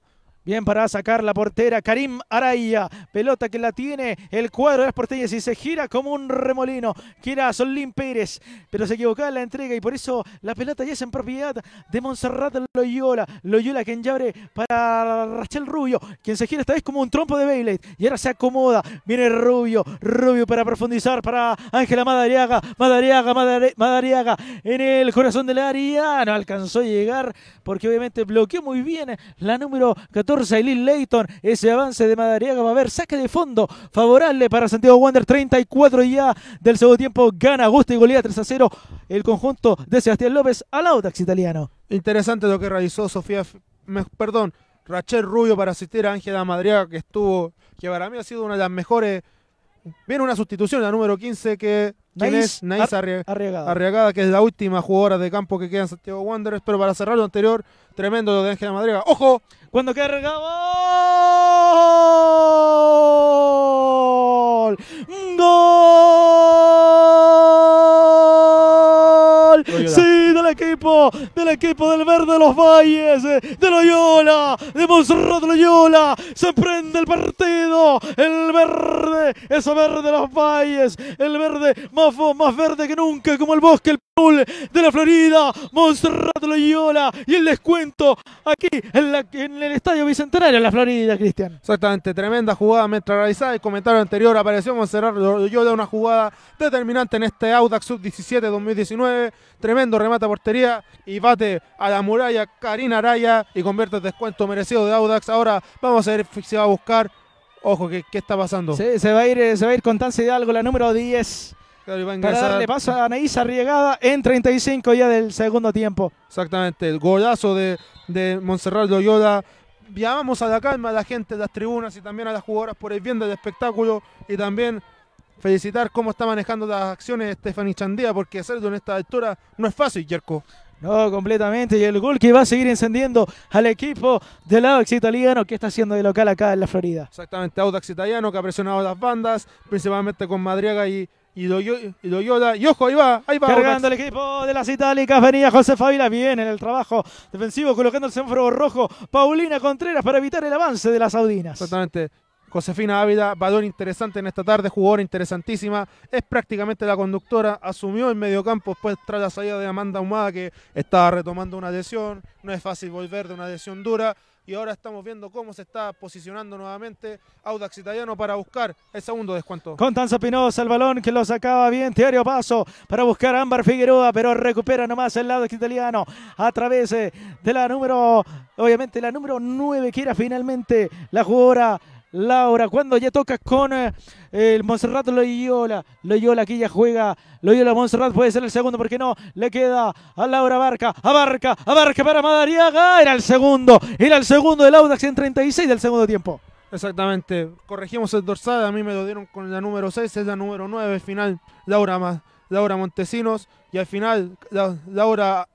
Bien para sacar la portera Karim Araya. Pelota que la tiene el cuadro de Porteñas y se gira como un remolino. Quiera Solín Pérez, pero se equivocaba en la entrega y por eso la pelota ya es en propiedad de Monserrat Loyola. Loyola quien ya abre para Rachel Rubio, quien se gira esta vez como un trompo de Beyblade y ahora se acomoda. Viene Rubio, Rubio para profundizar para Ángela Madariaga. Madariaga, Madariaga en el corazón del área. No alcanzó a llegar porque obviamente bloqueó muy bien la número 14 14, Leighton. Ese avance de Madariaga va a haber saque de fondo favorable para Santiago Wander. 34 y ya del segundo tiempo. Gana Gusta y Golía 3 a 0. El conjunto de Sebastián López al Audax italiano. Interesante lo que realizó Sofía, perdón, Rachel Rubio para asistir a Ángela Madriaga, que estuvo, que para mí ha sido una de las mejores. Viene una sustitución, la número 15, que es? Arriagada. que es la última jugadora de campo que queda en Santiago Wanderers. Pero para cerrar lo anterior, tremendo lo de Ángela Madriaga. ¡Ojo! Cuando cargamos ¡Gol! ¡Gol! ¡Sí! Del equipo, del equipo del Verde de los Valles, eh, de Loyola, de Monserrat Loyola. Se prende el partido. El Verde, ese Verde de los Valles, el Verde más, más verde que nunca, como el bosque de la Florida, Monserrat Loyola y el descuento aquí en, la, en, el Estadio Bicentenario en la Florida, Cristian. Exactamente, tremenda jugada mientras realizaba el comentario anterior apareció Monserrat Loyola, una jugada determinante en este Audax Sub-17 2019, tremendo remate a portería y bate a la muralla Karina Araya y convierte el descuento merecido de Audax. Ahora vamos a ver si va a buscar, ojo, ¿qué, qué está pasando? Sí, se va a ir, eh, se va a ir la número 10 Claro, iba a ingresar. Para a Anaís Arriegada en 35 ya del segundo tiempo. Exactamente, el golazo de, de Montserrat Loyola. Llamamos a la calma a la gente de las tribunas y también a las jugadoras por el bien del espectáculo y también felicitar cómo está manejando las acciones Stephanie Chandía porque hacerlo en esta altura no es fácil, Jerko. No, completamente. Y el gol que va a seguir encendiendo al equipo del Audax italiano que está haciendo de local acá en la Florida. Exactamente, Audax italiano que ha presionado las bandas, principalmente con Madriaga y y lo, y Y ojo, ahí va, ahí va. Cargando el equipo de las itálicas. Venía José Fabila bien en el trabajo defensivo, colocando el centro rojo. Paulina Contreras para evitar el avance de las Audinas Exactamente. Josefina Ávila, Balón interesante en esta tarde, jugadora interesantísima, es prácticamente la conductora, asumió el mediocampo después tras la salida de Amanda Humada que estaba retomando una lesión, no es fácil volver de una lesión dura, y ahora estamos viendo cómo se está posicionando nuevamente Audax Italiano para buscar el segundo descuento. Con Constanza Pinoza, el balón que lo sacaba bien, diario Paso para buscar a Ámbar Figueroa, pero recupera nomás el lado italiano a través eh, de la número, obviamente la número 9 que era finalmente la jugadora Laura. Cuando ya toca con eh, el Monserrat Loyola. Loyola aquí ya juega. Loyola Monserrat puede ser el segundo, ¿por qué no? Le queda a Laura Barca. Abarca, abarca para Madariaga. Era el segundo. Era el segundo del Audax en 36 del segundo tiempo. Exactamente. Corregimos el dorsal. A mí me lo dieron con la número 6. Es la número 9 final. Laura Laura Montesinos. Y al final, Laura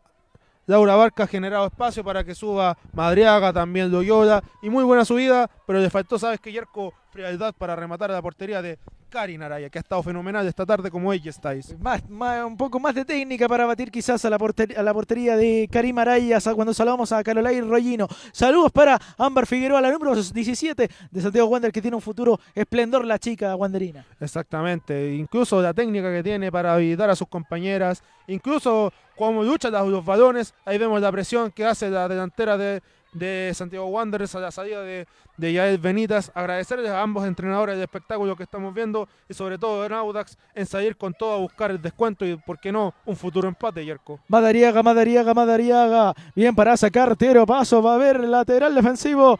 Laura Barca ha generado espacio para que suba Madriaga, también Loyola. Y muy buena subida, pero le faltó, sabes que Yerko prioridad para rematar a la portería de Karin Araya, que ha estado fenomenal esta tarde como ella estáis. Más, un poco más de técnica para batir quizás a la, portería, de Karim Araya cuando saludamos a Carolina Rollino. Saludos para Ámbar Figueroa, la número 17 de Santiago Wander, que tiene un futuro esplendor la chica wanderina. Exactamente, incluso la técnica que tiene para habilitar a sus compañeras, incluso cuando luchan los balones, ahí vemos la presión que hace la delantera de, de Santiago Wanderers, a la salida de, de Yael Benitas. Agradecerles a ambos entrenadores de espectáculo que estamos viendo y sobre todo en Audax en salir con todo a buscar el descuento y, ¿por qué no?, un futuro empate, Yerko. Madariaga, Madariaga, Madariaga. Bien para sacar tiro, paso, va a haber lateral defensivo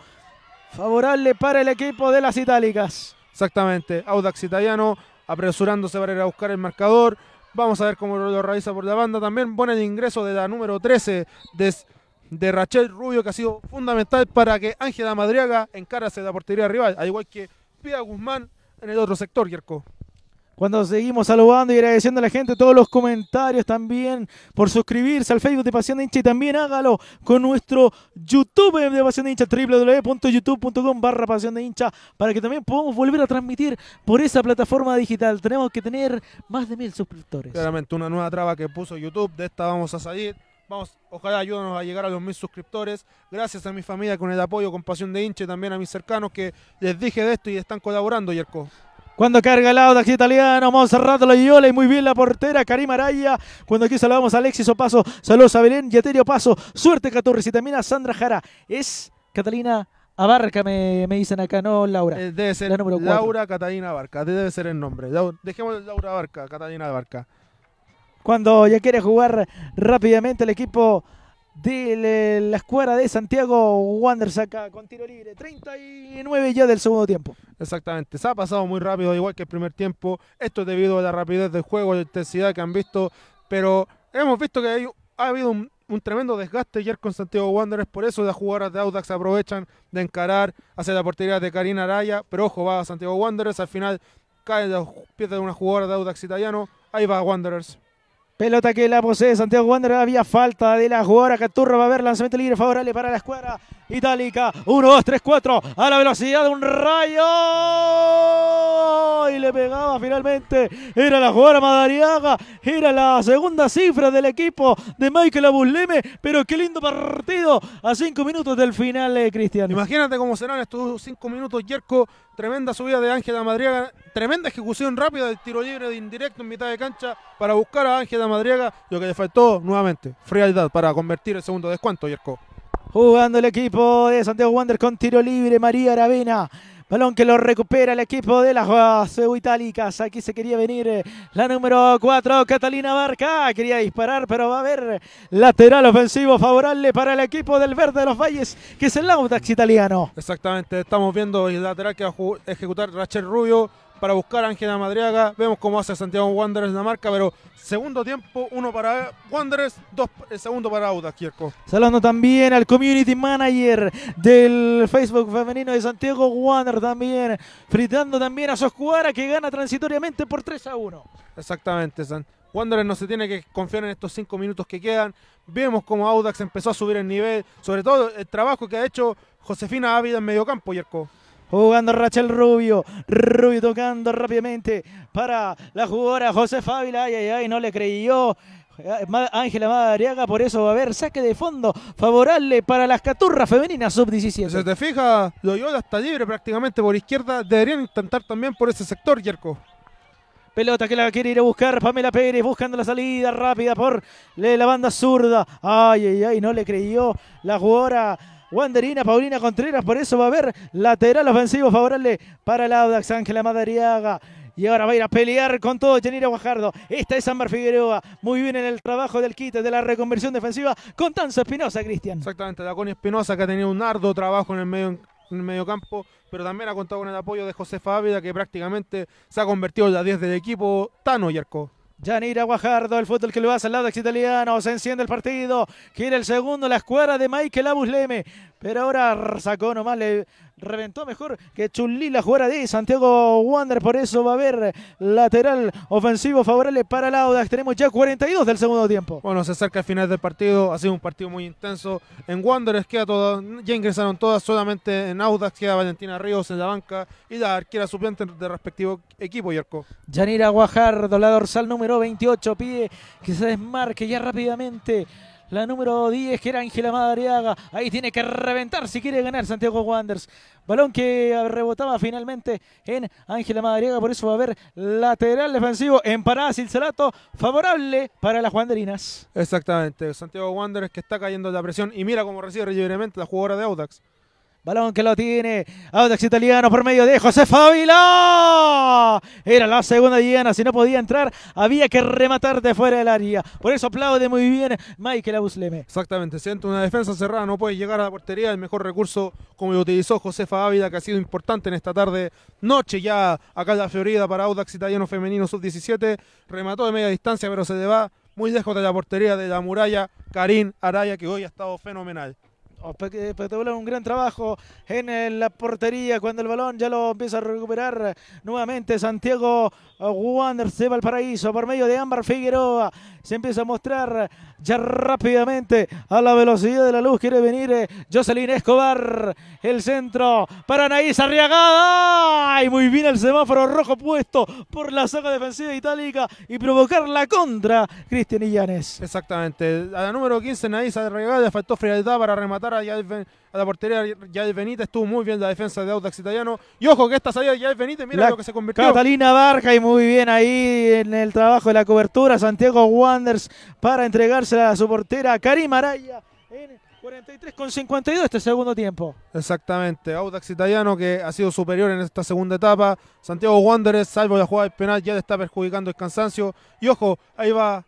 favorable para el equipo de las Itálicas. Exactamente, Audax italiano apresurándose para ir a buscar el marcador. Vamos a ver cómo lo realiza por la banda. También pone el ingreso de la número 13 de de Rachel Rubio, que ha sido fundamental para que Ángela Madriaga encarase la portería rival, al igual que Pia Guzmán en el otro sector, Yerko. Cuando seguimos saludando y agradeciendo a la gente todos los comentarios también por suscribirse al Facebook de Pasión de Hincha y también hágalo con nuestro YouTube de Pasión de Hincha www.youtube.com barra Pasión de Hincha para que también podamos volver a transmitir por esa plataforma digital. Tenemos que tener más de mil suscriptores. Claramente una nueva traba que puso YouTube, de esta vamos a salir. Vamos, ojalá ayúdanos a llegar a los mil suscriptores. Gracias a mi familia con el apoyo, con pasión de hinche, también a mis cercanos que les dije de esto y están colaborando, Yerko. Cuando carga el audax italiano, la Loyola y muy bien la portera Karim Araya. Cuando aquí saludamos a Alexis Opaso, saludos a Belén Yeterio Paso, suerte 14 y también a Sandra Jara. Es Catalina Abarca, me, dicen acá, no Laura. Eh, debe ser la número Laura Catalina Abarca, debe ser el nombre. Dejemos Laura Abarca, Catalina Abarca cuando ya quiere jugar rápidamente el equipo de la escuadra de Santiago Wanderers acá con tiro libre. 39 ya del segundo tiempo. Exactamente, se ha pasado muy rápido, igual que el primer tiempo. Esto es debido a la rapidez del juego, la intensidad que han visto, pero hemos visto que ha habido un, tremendo desgaste ayer con Santiago Wanderers, por eso las jugadoras de Audax aprovechan de encarar hacia la portería de Karina Araya, pero ojo, va a Santiago Wanderers, al final cae los pies de una jugadora de Audax italiano, ahí va Wanderers. Pelota que la posee Santiago Wander. Había falta de la jugadora Caturra. Va a haber lanzamiento libre favorable para la escuadra Itálica. 1, 2, 3, 4. A la velocidad de un rayo. Y le pegaba finalmente. Era la jugada Madariaga. Era la segunda cifra del equipo de Michael Abusleme. Pero qué lindo partido. A cinco minutos del final, de eh, Cristiano. Imagínate cómo serán estos cinco minutos, Yerko. Tremenda subida de Ángela Madriaga, tremenda ejecución rápida del tiro libre de indirecto en mitad de cancha para buscar a Ángela Madriaga, lo que le faltó nuevamente, frialdad para convertir el segundo descuento, Yerko. Jugando el equipo de Santiago Wander con tiro libre. María Aravena. Balón que lo recupera el equipo de las Itálicas. Aquí se quería venir eh, la número 4, Catalina Barca. Quería disparar, pero va a haber lateral ofensivo favorable para el equipo del Verde de los Valles, que es el Lautax italiano. Exactamente, estamos viendo el lateral que va a ejecutar Rachel Rubio para buscar a Ángela Madriaga. Vemos cómo hace Santiago Wanderers en la marca, pero segundo tiempo, uno para Wanderers, dos eh, segundo para Audax, Kierko. Saludando también al community manager del Facebook femenino de Santiago Wanderers, también, fritando también a Soscuara que gana transitoriamente por 3 a 1. Exactamente, Wanderers no se tiene que confiar en estos cinco minutos que quedan. Vemos cómo Audax empezó a subir el nivel, sobre todo el trabajo que ha hecho Josefina Ávila en medio campo, Yerko jugando Rachel Rubio, Rubio tocando rápidamente para la jugadora José Fábila, ay, ay, ay, no le creyó. Eh, Ángela Madariaga, por eso va a haber saque de fondo favorable para las caturras femeninas sub-17. Si te fijas, Loyola está libre prácticamente por izquierda. Deberían intentar también por ese sector, Yerko. Pelota que la quiere ir a buscar Pamela Pérez buscando la salida rápida por la banda zurda. Ay, ay, ay, no le creyó la jugadora Wanderina Paulina Contreras. Por eso va a haber lateral ofensivo favorable para el Audax Ángela Madariaga. Y ahora va a ir a pelear con todo Janira Guajardo. Esta es Ámbar Figueroa. Muy bien en el trabajo del kit de la reconversión defensiva con Tanzo Espinosa, Cristian. Exactamente, Laconi Espinosa que ha tenido un arduo trabajo en el medio pero también ha contado con el apoyo de José Fávida, que prácticamente se ha convertido en la 10 del equipo Tano Yerko. Yanira Guajardo, el fútbol que lo hace al lado italiano, se enciende el partido, gira el segundo, la escuadra de Michael Abusleme, pero ahora sacó nomás, le reventó mejor que Chulí la jugada de Santiago Wander, por eso va a haber lateral ofensivo favorable para la Audax. tenemos ya 42 del segundo tiempo. Bueno, se acerca el final del partido, ha sido un partido muy intenso, en Wanderers queda todo, ya ingresaron todas, solamente en Audax queda Valentina Ríos en la banca y la arquera suplente de respectivo equipo, Yerko. Yanira Guajardo, la dorsal número 28, pide que se desmarque ya rápidamente la número 10, que era Ángela Madariaga. Ahí tiene que reventar si quiere ganar Santiago Wanderers. Balón que rebotaba finalmente en Ángela Madariaga, por eso va a haber lateral defensivo en parada salato favorable para las Wanderinas. Exactamente, Santiago Wanderers que está cayendo la presión y mira cómo recibe libremente la jugadora de Audax. Balón que lo tiene Audax Italiano por medio de José Ávila. Era la segunda Diana. Si no podía entrar, había que rematar de fuera del área. Por eso aplaude muy bien Michael Abusleme. Exactamente. Siente una defensa cerrada. No puede llegar a la portería. El mejor recurso, como lo utilizó José Ávila que ha sido importante en esta tarde, noche ya acá en la Florida para Audax Italiano Femenino Sub-17. Remató de media distancia, pero se le va muy lejos de la portería de la muralla. Karim Araya, que hoy ha estado fenomenal. Oh, pues espectacular, un gran trabajo en eh, la portería cuando el balón ya lo empieza a recuperar nuevamente Santiago eh, va al paraíso por medio de Ámbar Figueroa. Se empieza a mostrar ya rápidamente a la velocidad de la luz. Quiere venir eh, Jocelyn Escobar, el centro para Anaís Arriagada. Y muy bien el semáforo rojo puesto por la saga defensiva itálica y provocar la contra Cristian Illanes. Exactamente, a la número 15 Anaís Arriagada faltó frialdad para rematar a, la portería de Benítez. Estuvo muy bien la defensa de Audax Italiano. Y ojo que esta salida de Benítez, mira lo que se convirtió. Catalina Barca y muy bien ahí en el trabajo de la cobertura. Santiago Wanderers para entregársela a su portera Karim Araya. En 43 con 52 este segundo tiempo. Exactamente. Audax Italiano que ha sido superior en esta segunda etapa. Santiago Wanderers, salvo la jugada del penal, ya le está perjudicando el cansancio. Y ojo, ahí va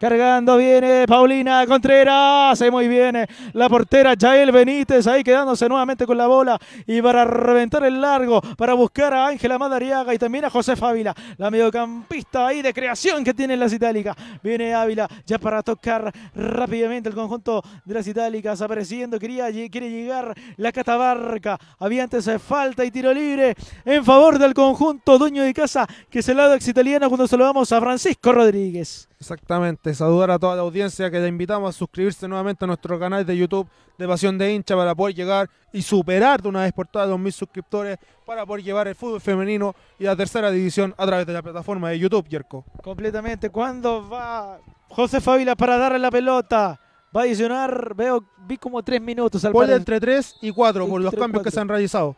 Cargando viene Paulina Contreras. Hace muy bien la portera Jael Benítez. Ahí quedándose nuevamente con la bola. Y para reventar el largo. Para buscar a Ángela Madariaga. Y también a José Ávila, La mediocampista ahí de creación que tienen las itálicas. Viene Ávila ya para tocar rápidamente el conjunto de las itálicas. Apareciendo. quiere llegar la Catabarca. Había antes falta y tiro libre en favor del conjunto dueño de casa. Que es el lado exitaliano cuando saludamos a Francisco Rodríguez. Exactamente saludar a toda la audiencia que le invitamos a suscribirse nuevamente a nuestro canal de YouTube de Pasión de Hincha para poder llegar y superar de una vez por todas los mil suscriptores para poder llevar el fútbol femenino y la tercera división a través de la plataforma de YouTube, Yerko. Completamente. ¿Cuándo va José Fábila para darle la pelota? Va a adicionar, veo, vi como tres minutos al Puede entre tres y cuatro por los cambios que se han realizado.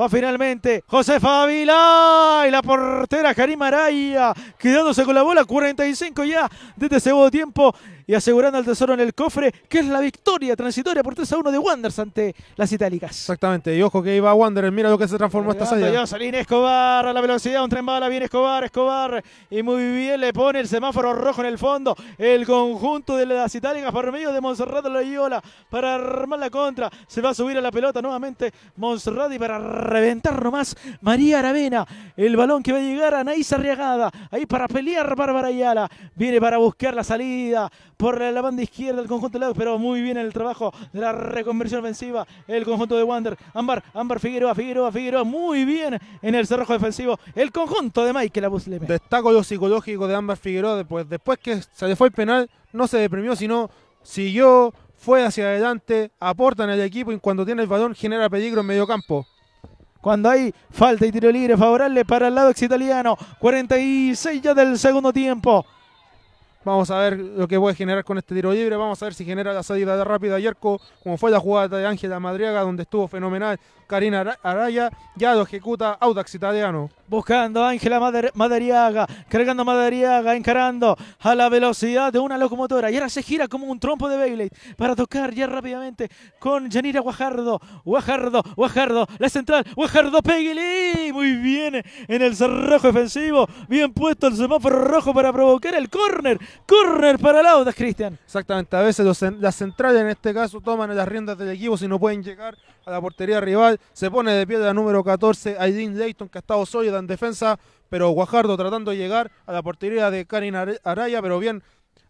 Va finalmente José Favila y la portera Karim Araya quedándose con la bola. 45 ya desde segundo tiempo y asegurando al tesoro en el cofre, que es la victoria transitoria por 3 a 1 de Wanders ante las itálicas. Exactamente, y ojo que iba Wanderers, mira lo que se transformó esta salida. Salín Escobar a la velocidad, un tren bala, viene Escobar, Escobar, y muy bien le pone el semáforo rojo en el fondo, el conjunto de las itálicas por medio de Monserrat Loyola para armar la contra, se va a subir a la pelota nuevamente Monserrat y para reventar nomás María Aravena, el balón que va a llegar a Naisa Arriagada, ahí para pelear Bárbara Ayala, viene para buscar la salida, por la banda izquierda del conjunto lado, pero muy bien el trabajo de la reconversión ofensiva, el conjunto de Wander, Ambar Ámbar, Figueroa, Figueroa, Figueroa, muy bien en el cerrojo defensivo, el conjunto de Michael abusle Destaco lo psicológico de Ambar Figueroa, después que se le fue el penal, no se deprimió, sino siguió, fue hacia adelante, aportan el equipo y cuando tiene el balón genera peligro en medio campo cuando hay falta y tiro libre favorable para el lado exitaliano, 46 ya del segundo tiempo. Vamos a ver lo que puede generar con este tiro libre. Vamos a ver si genera la salida rápida ayer, Yerko, como fue la jugada de Ángela Madriaga, donde estuvo fenomenal Karina Araya. Ya lo ejecuta Audax Italiano. Buscando a Ángela Madariaga. Cargando a Madariaga. Encarando a la velocidad de una locomotora. Y ahora se gira como un trompo de Beyblade. Para tocar ya rápidamente con Yanira Guajardo. Guajardo. Guajardo. La central. Guajardo Peguilí, Muy bien en el cerrojo defensivo. Bien puesto el semáforo rojo para provocar el corner Córner para la Audax, Cristian. Exactamente. A veces las centrales en este caso toman las riendas del equipo si no pueden llegar a la portería rival. Se pone de piedra número 14 Aidin Dayton, que ha estado sólida en defensa, pero Guajardo tratando de llegar a la portería de Karin Araya, pero bien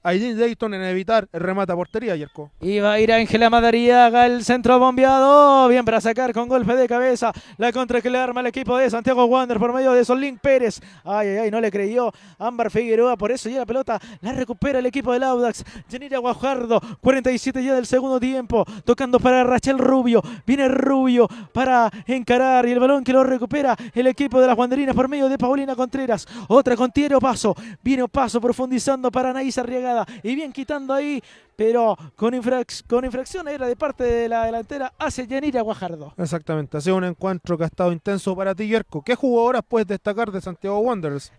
a Jim Dayton en evitar el remate a portería, Yerko. Y va a ir Ángela Madariaga, el centro bombeado, bien para sacar con golpe de cabeza la contra que le arma el equipo de Santiago Wander por medio de Solín Pérez. Ay, ay, ay, no le creyó Ámbar Figueroa, por eso ya la pelota la recupera el equipo del Audax. Yanira Guajardo, 47 ya del segundo tiempo, tocando para Rachel Rubio, viene Rubio para encarar y el balón que lo recupera el equipo de las Wanderinas por medio de Paulina Contreras. Otra con tiro, Paso, viene Paso profundizando para Anaís Arriagada y bien quitando ahí, pero con, infrac infracción era de parte de la delantera hace Yanira Guajardo. Exactamente, ha sido un encuentro que ha estado intenso para ti, Yerko. ¿Qué jugadoras puedes destacar de Santiago Wanderers?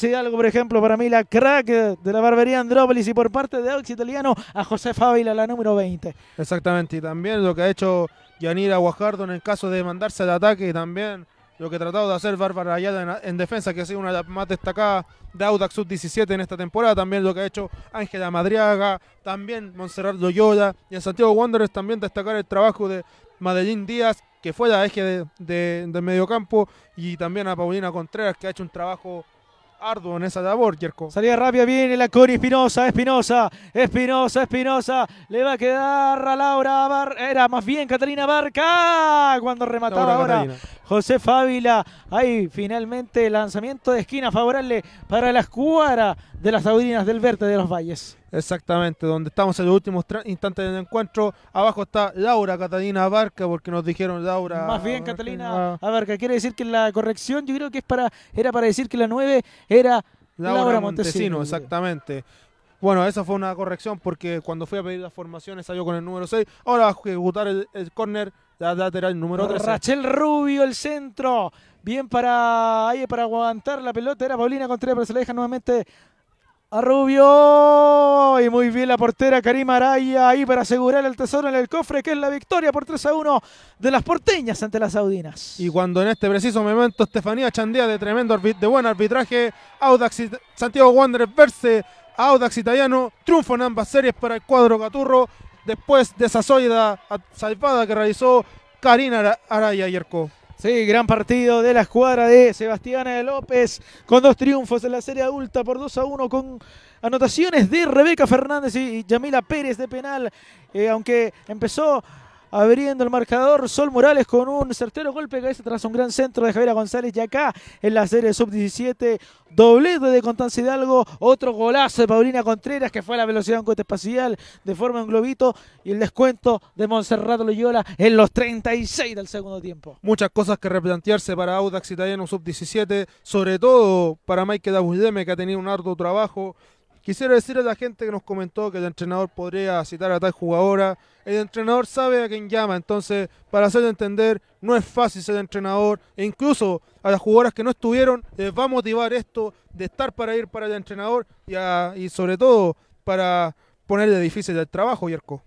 de algo, por ejemplo, para mí la crack de la barbería Andrópolis y por parte de Aux Italiano a José Fávila, la número 20. Exactamente, y también lo que ha hecho Yanira Guajardo en el caso de mandarse al ataque también lo que tratado de hacer Bárbara Ayala en, defensa, que ha sido una de las más destacadas de Audax Sub-17 en esta temporada, también lo que ha hecho Ángela Madriaga, también Montserrat Loyola, y en Santiago Wanderers también destacar el trabajo de Madeline Díaz, que fue la eje de, de, del mediocampo, y también a Paulina Contreras, que ha hecho un trabajo arduo en esa labor, Jerko. Salía rápida, viene la Cori Espinosa, Espinosa, Espinosa, Espinosa. Le va a quedar a Laura Bar... Era más bien Catalina Barca cuando remataba ahora, José Fávila. Ahí finalmente lanzamiento de esquina favorable para la escuadra de las Audinas del Verde de los Valles. Exactamente, donde estamos en los últimos instantes del encuentro. Abajo está Laura Catalina Abarca, porque nos dijeron Laura. Más bien, Catalina Abarca. Ah. Quiere decir que la corrección, yo creo que es para era para decir que la 9 era Laura, Laura Montesino, exactamente. Bueno, esa fue una corrección porque cuando fui a pedir las formaciones salió con el número 6. Ahora va a ejecutar el, el córner la lateral número 3. Rachel Rubio, el centro. Bien para, ahí para aguantar la pelota. Era Paulina Contreras, pero se la deja nuevamente a Rubio. Y muy bien la portera Karima Araya ahí para asegurar el tesoro en el cofre, que es la victoria por 3 a 1 de las porteñas ante las saudinas. Y cuando en este preciso momento Estefanía Chandía de tremendo de buen arbitraje, Audax Santiago Wanderers verse a Audax Italiano, triunfo en ambas series para el cuadro Gaturro, después de esa salvada que realizó Karina Araya Yerko. Sí, gran partido de la escuadra de Sebastián López con dos triunfos en la serie adulta por 2 a 1 con anotaciones de Rebeca Fernández y Yamila Pérez de penal. Eh, aunque empezó abriendo el marcador. Sol Morales con un certero golpe de cabeza tras un gran centro de Javier González. Y acá en la serie sub-17, doblete de Constanza Hidalgo. Otro golazo de Paulina Contreras que fue a la velocidad en cohete espacial de forma en globito. Y el descuento de Monserrato Loyola en los 36 del segundo tiempo. Muchas cosas que replantearse para Audax Italiano sub-17, sobre todo para Mike Dabusdeme que ha tenido un arduo trabajo. Quisiera decirle a la gente que nos comentó que el entrenador podría citar a tal jugadora. El entrenador sabe a quién llama, entonces, para hacerlo entender, no es fácil ser entrenador. E incluso a las jugadoras que no estuvieron, les va a motivar esto de estar para ir para el entrenador y, sobre todo para ponerle difícil el trabajo, Yerko.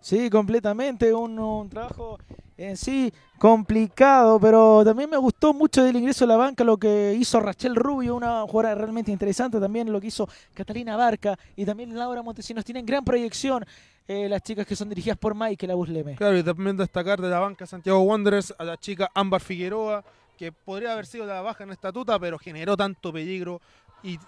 Sí, completamente. un trabajo en sí complicado, pero también me gustó mucho del ingreso a la banca lo que hizo Rachel Rubio, una jugada realmente interesante, también lo que hizo Catalina Barca y también Laura Montesinos, tienen gran proyección eh, las chicas que son dirigidas por Michael Abusleme. Claro, y también destacar de la banca Santiago Wanderers a la chica Ámbar Figueroa, que podría haber sido la baja en estatuta, pero generó tanto peligro,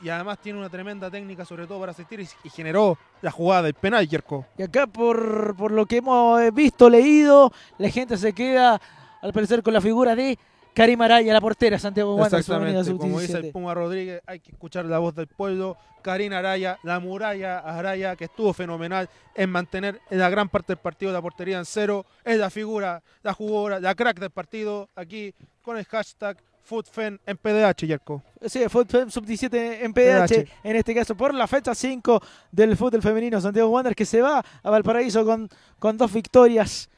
y, además tiene una tremenda técnica, sobre todo para asistir, y, generó la jugada del penal, Kierko. Y acá, por, por lo que hemos eh, visto, leído, la gente se queda, al parecer, con la figura de Karim Araya, la portera, Santiago Wanderers Exactamente, como dice el Puma Rodríguez, hay que escuchar la voz del pueblo. Karim Araya, la muralla Araya, que estuvo fenomenal en mantener en la gran parte del partido la portería en cero. Es la figura, la jugadora, la crack del partido aquí con el hashtag FootFen en PDH, Yerko. Sí, FootFen Sub-17 en PDH, en este caso por la fecha 5 del fútbol femenino Santiago Wander, que se va a Valparaíso con, con dos victorias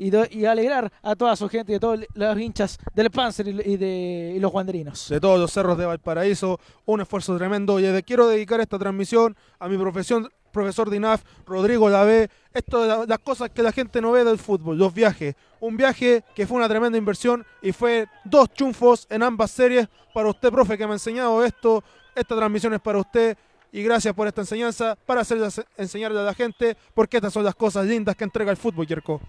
y, alegrar a toda su gente, a todos los hinchas del Panzer y, de los guanderinos. De todos los cerros de Valparaíso, un esfuerzo tremendo. Y quiero dedicar esta transmisión a mi profesor de INAF, Rodrigo Lavé. Esto las cosas que la gente no ve del fútbol, los viajes. Un viaje que fue una tremenda inversión y fue dos chunfos en ambas series. Para usted, profe, que me ha enseñado esto, esta transmisión es para usted y gracias por esta enseñanza para enseñarle a la gente porque estas son las cosas lindas que entrega el fútbol, Jerco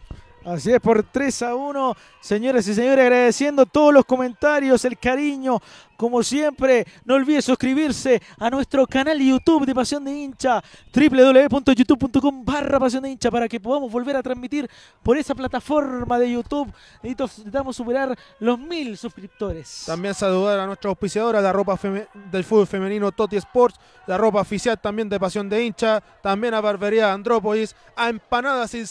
Así es, por 3 a 1. señores y señores, agradeciendo todos los comentarios, el cariño como siempre, no olvide suscribirse a nuestro canal YouTube de Pasión de Hincha, www.youtube.com barra Pasión de Hincha, para que podamos volver a transmitir por esa plataforma de YouTube. Necesitamos superar los mil suscriptores. También saludar a nuestra auspiciadora, la ropa del fútbol femenino Toti Sports, la ropa oficial también de Pasión de Hincha, también a Barbería Andrópolis, a Empanadas sin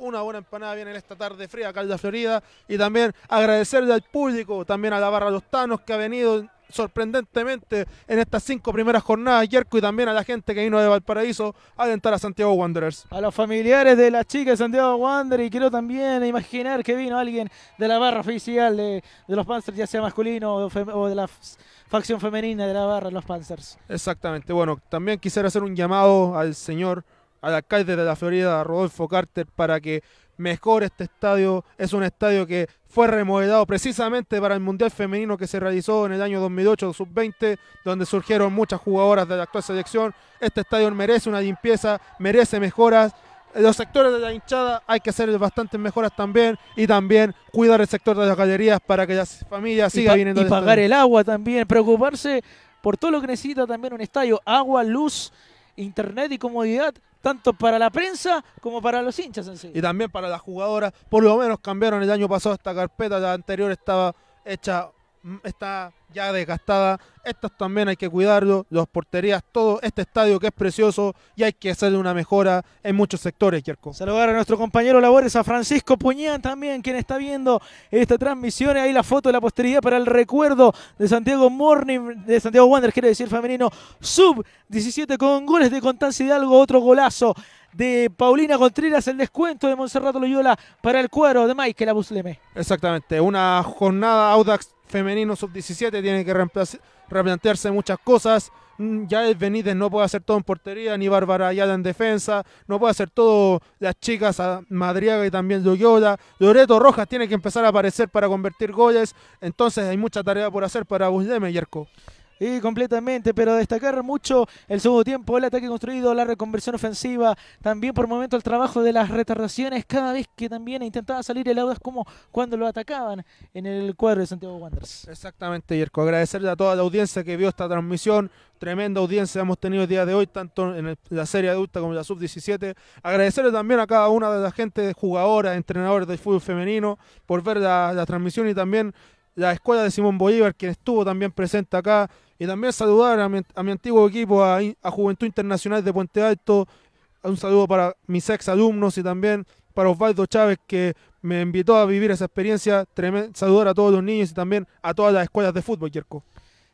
una buena empanada viene en esta tarde fría, Calda Florida, y también agradecerle al público, también a la barra Los Tanos que ha venido sorprendentemente en estas cinco primeras jornadas, Yerko, y también a la gente que vino de Valparaíso a alentar a Santiago Wanderers. A los familiares de la chica de Santiago Wanderers, y quiero también imaginar que vino alguien de la barra oficial de, los Panzers, ya sea masculino o, o de la facción femenina de la barra de los Panzers. Exactamente, bueno, también quisiera hacer un llamado al señor, al alcalde de la Florida, Rodolfo Carter, para que mejor este estadio. Es un estadio que fue remodelado precisamente para el Mundial Femenino que se realizó en el año 2008, sub-20, donde surgieron muchas jugadoras de la actual selección. Este estadio merece una limpieza, merece mejoras. Los sectores de la hinchada hay que hacer bastantes mejoras también y también cuidar el sector de las galerías para que las familias sigan viniendo. Y pagar el agua también, preocuparse por todo lo que necesita también un estadio, agua, luz, internet y comodidad tanto para la prensa como para los hinchas Y también para las jugadoras, por lo menos cambiaron el año pasado esta carpeta, la anterior estaba hecha, mm, está ya desgastada. Estas también hay que cuidarlo, los porterías, todo este estadio que es precioso y hay que hacerle una mejora en muchos sectores, Yerko. Saludar a nuestro compañero Labores, a Francisco Puñán también, quien está viendo esta transmisión. Ahí la foto de la posteridad para el recuerdo de Santiago Morning, de Santiago Wander, quiere decir femenino, sub 17 con goles de Constancia Hidalgo, otro golazo de Paulina Contreras, el descuento de Monserrato Loyola para el cuero de Michael Abusleme. Exactamente, una jornada Audax femenino sub-17 tiene que replantearse muchas cosas. Mm, ya Benítez no puede hacer todo en portería, ni Bárbara Ayala en defensa, no puede hacer todo las chicas a ah, Madriaga y también Loyola. Loreto Rojas tiene que empezar a aparecer para convertir goles, entonces hay mucha tarea por hacer para Busleme y y completamente, pero destacar mucho el segundo tiempo, el ataque construido, la reconversión ofensiva, también por momento el trabajo de las retardaciones, cada vez que también intentaba salir el es como cuando lo atacaban en el cuadro de Santiago Wanderers. Exactamente, Yerko, agradecerle a toda la audiencia que vio esta transmisión, tremenda audiencia hemos tenido el día de hoy, tanto en la serie adulta como en la sub-17. Agradecerle también a cada una de la gente, jugadoras, entrenadores del fútbol femenino, por ver la transmisión y también la escuela de Simón Bolívar, quien estuvo también presente acá, y también saludar a mi, antiguo equipo, a, Juventud Internacional de Puente Alto, un saludo para mis ex alumnos y también para Osvaldo Chávez, que me invitó a vivir esa experiencia, tremendo, saludar a todos los niños y también a todas las escuelas de fútbol, Kierko.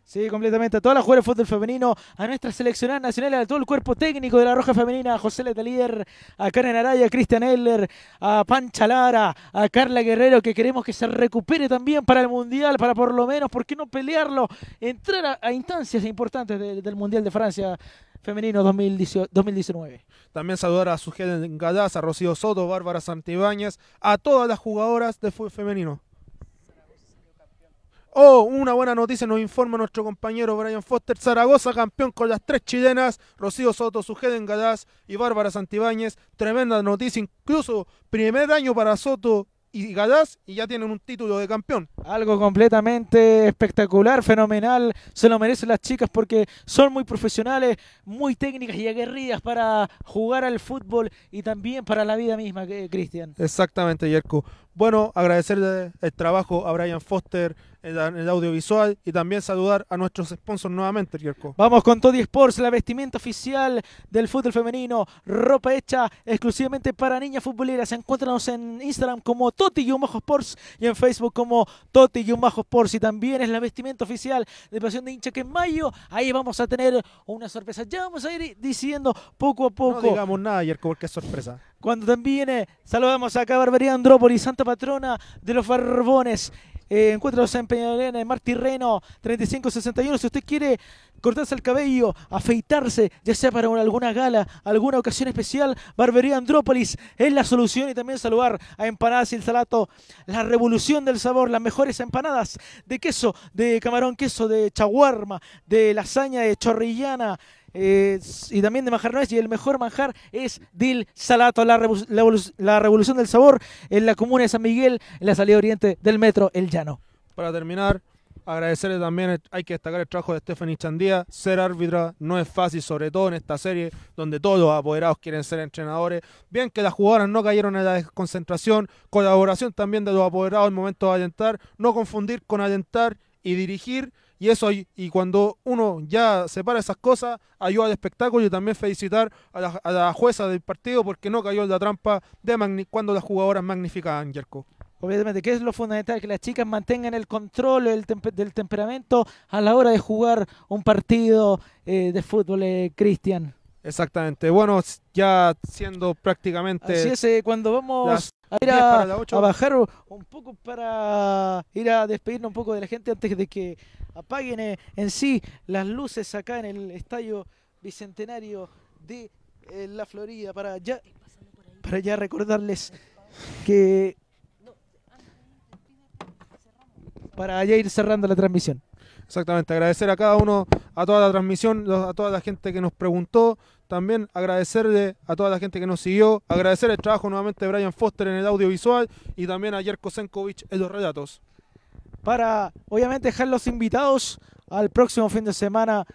Sí, completamente. A todas las jugadoras de fútbol femenino, a nuestra seleccionada nacional, a todo el cuerpo técnico de la Roja Femenina, a José Letelier, a Karen Araya, a Cristian Heller, a Pancha Lara, a Carla Guerrero, que queremos que se recupere también para el Mundial, para por lo menos, ¿por qué no pelearlo? Entrar a, instancias importantes del Mundial de Francia femenino 2019. También saludar a Sujel Gadaz, a Rocío Soto, Bárbara Santibáñez, a todas las jugadoras de fútbol femenino. Oh, una buena noticia nos informa nuestro compañero Brian Foster. Zaragoza campeón con las tres chilenas, Rocío Soto, sujeden en y Bárbara Santibáñez. Tremenda noticia, incluso primer año para Soto y Galás y ya tienen un título de campeón. Algo completamente espectacular, fenomenal. Se lo merecen las chicas porque son muy profesionales, muy técnicas y aguerridas para jugar al fútbol y también para la vida misma, eh, Cristian. Exactamente, Yerko. Bueno, agradecerle el trabajo a Brian Foster el audiovisual y también saludar a nuestros sponsors nuevamente, Jerko Vamos con Toti Sports, la vestimenta oficial del fútbol femenino, ropa hecha exclusivamente para niñas futboleras. Encuéntranos en Instagram como Toti-Sports y en Facebook como Toti-Sports. Y también es la vestimenta oficial de Pasión de Hincha que en mayo ahí vamos a tener una sorpresa. Ya vamos a ir diciendo poco a poco. No digamos nada, Jerko porque es sorpresa cuando también eh, saludamos acá a Barbería Andrópolis, Santa Patrona de los Barbones. Eh, en Peñalena, en Martí Reno, 3561. Si usted quiere cortarse el cabello, afeitarse, ya sea para alguna gala, alguna ocasión especial, Barbería Andrópolis es la solución y también saludar a Empanadas y el Salato, la revolución del sabor, las mejores empanadas de queso, de camarón queso, de chaguarma, de lasaña, de chorrillana, y también de manjar nuez. Y el mejor manjar es Dil Salato, la, la, revolución del sabor en la comuna de San Miguel, en la salida oriente del metro El Llano. Para terminar, agradecerle también, hay que destacar el trabajo de Stephanie Chandía. Ser árbitra no es fácil, sobre todo en esta serie donde todos los apoderados quieren ser entrenadores. Bien que las jugadoras no cayeron en la desconcentración, colaboración también de los apoderados en momentos de alentar, no confundir con alentar y dirigir y y cuando uno ya separa esas cosas, ayuda al espectáculo y también felicitar a la, jueza del partido porque no cayó en la trampa de cuando las jugadoras magnificaban, Yerko. Obviamente, que es lo fundamental, que las chicas mantengan el control del temperamento a la hora de jugar un partido eh, de fútbol, cristiano. Eh, Cristian. Exactamente. Bueno, ya siendo prácticamente... Así es, eh, cuando vamos a ir a, bajar un poco para ir a despedirnos un poco de la gente antes de que apaguen eh, en sí las luces acá en el estadio bicentenario de eh, la Florida para para ya recordarles que para ya ir cerrando la transmisión. Exactamente, agradecer a cada uno, a toda la transmisión, a toda la gente que nos preguntó, también agradecerle a toda la gente que nos siguió, agradecer el trabajo nuevamente de Brian Foster en el audiovisual y también a Jerko Senkovic en los relatos. Para, obviamente, dejar los invitados al próximo fin de semana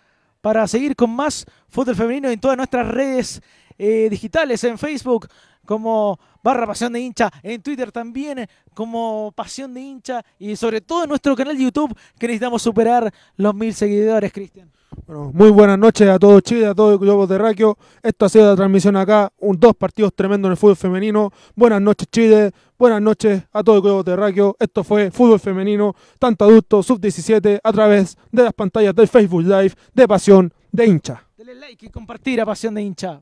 para seguir con más fútbol femenino en todas nuestras redes eh, digitales, en Facebook como barra pasión de hincha, en Twitter también como pasión de hincha y sobre todo en nuestro canal de YouTube que necesitamos superar los mil seguidores, Cristian. Bueno, muy buenas noches a todos Chile, a todos Globos de Raquio. Esto ha sido la transmisión acá, un, dos partidos tremendos en el fútbol femenino. Buenas noches Chile, buenas noches a todos el de terráqueo, Esto fue fútbol femenino, tanto adulto, sub-17, a través de las pantallas del Facebook Live de Pasión de Hincha. Dele like y compartir a Pasión de Hincha.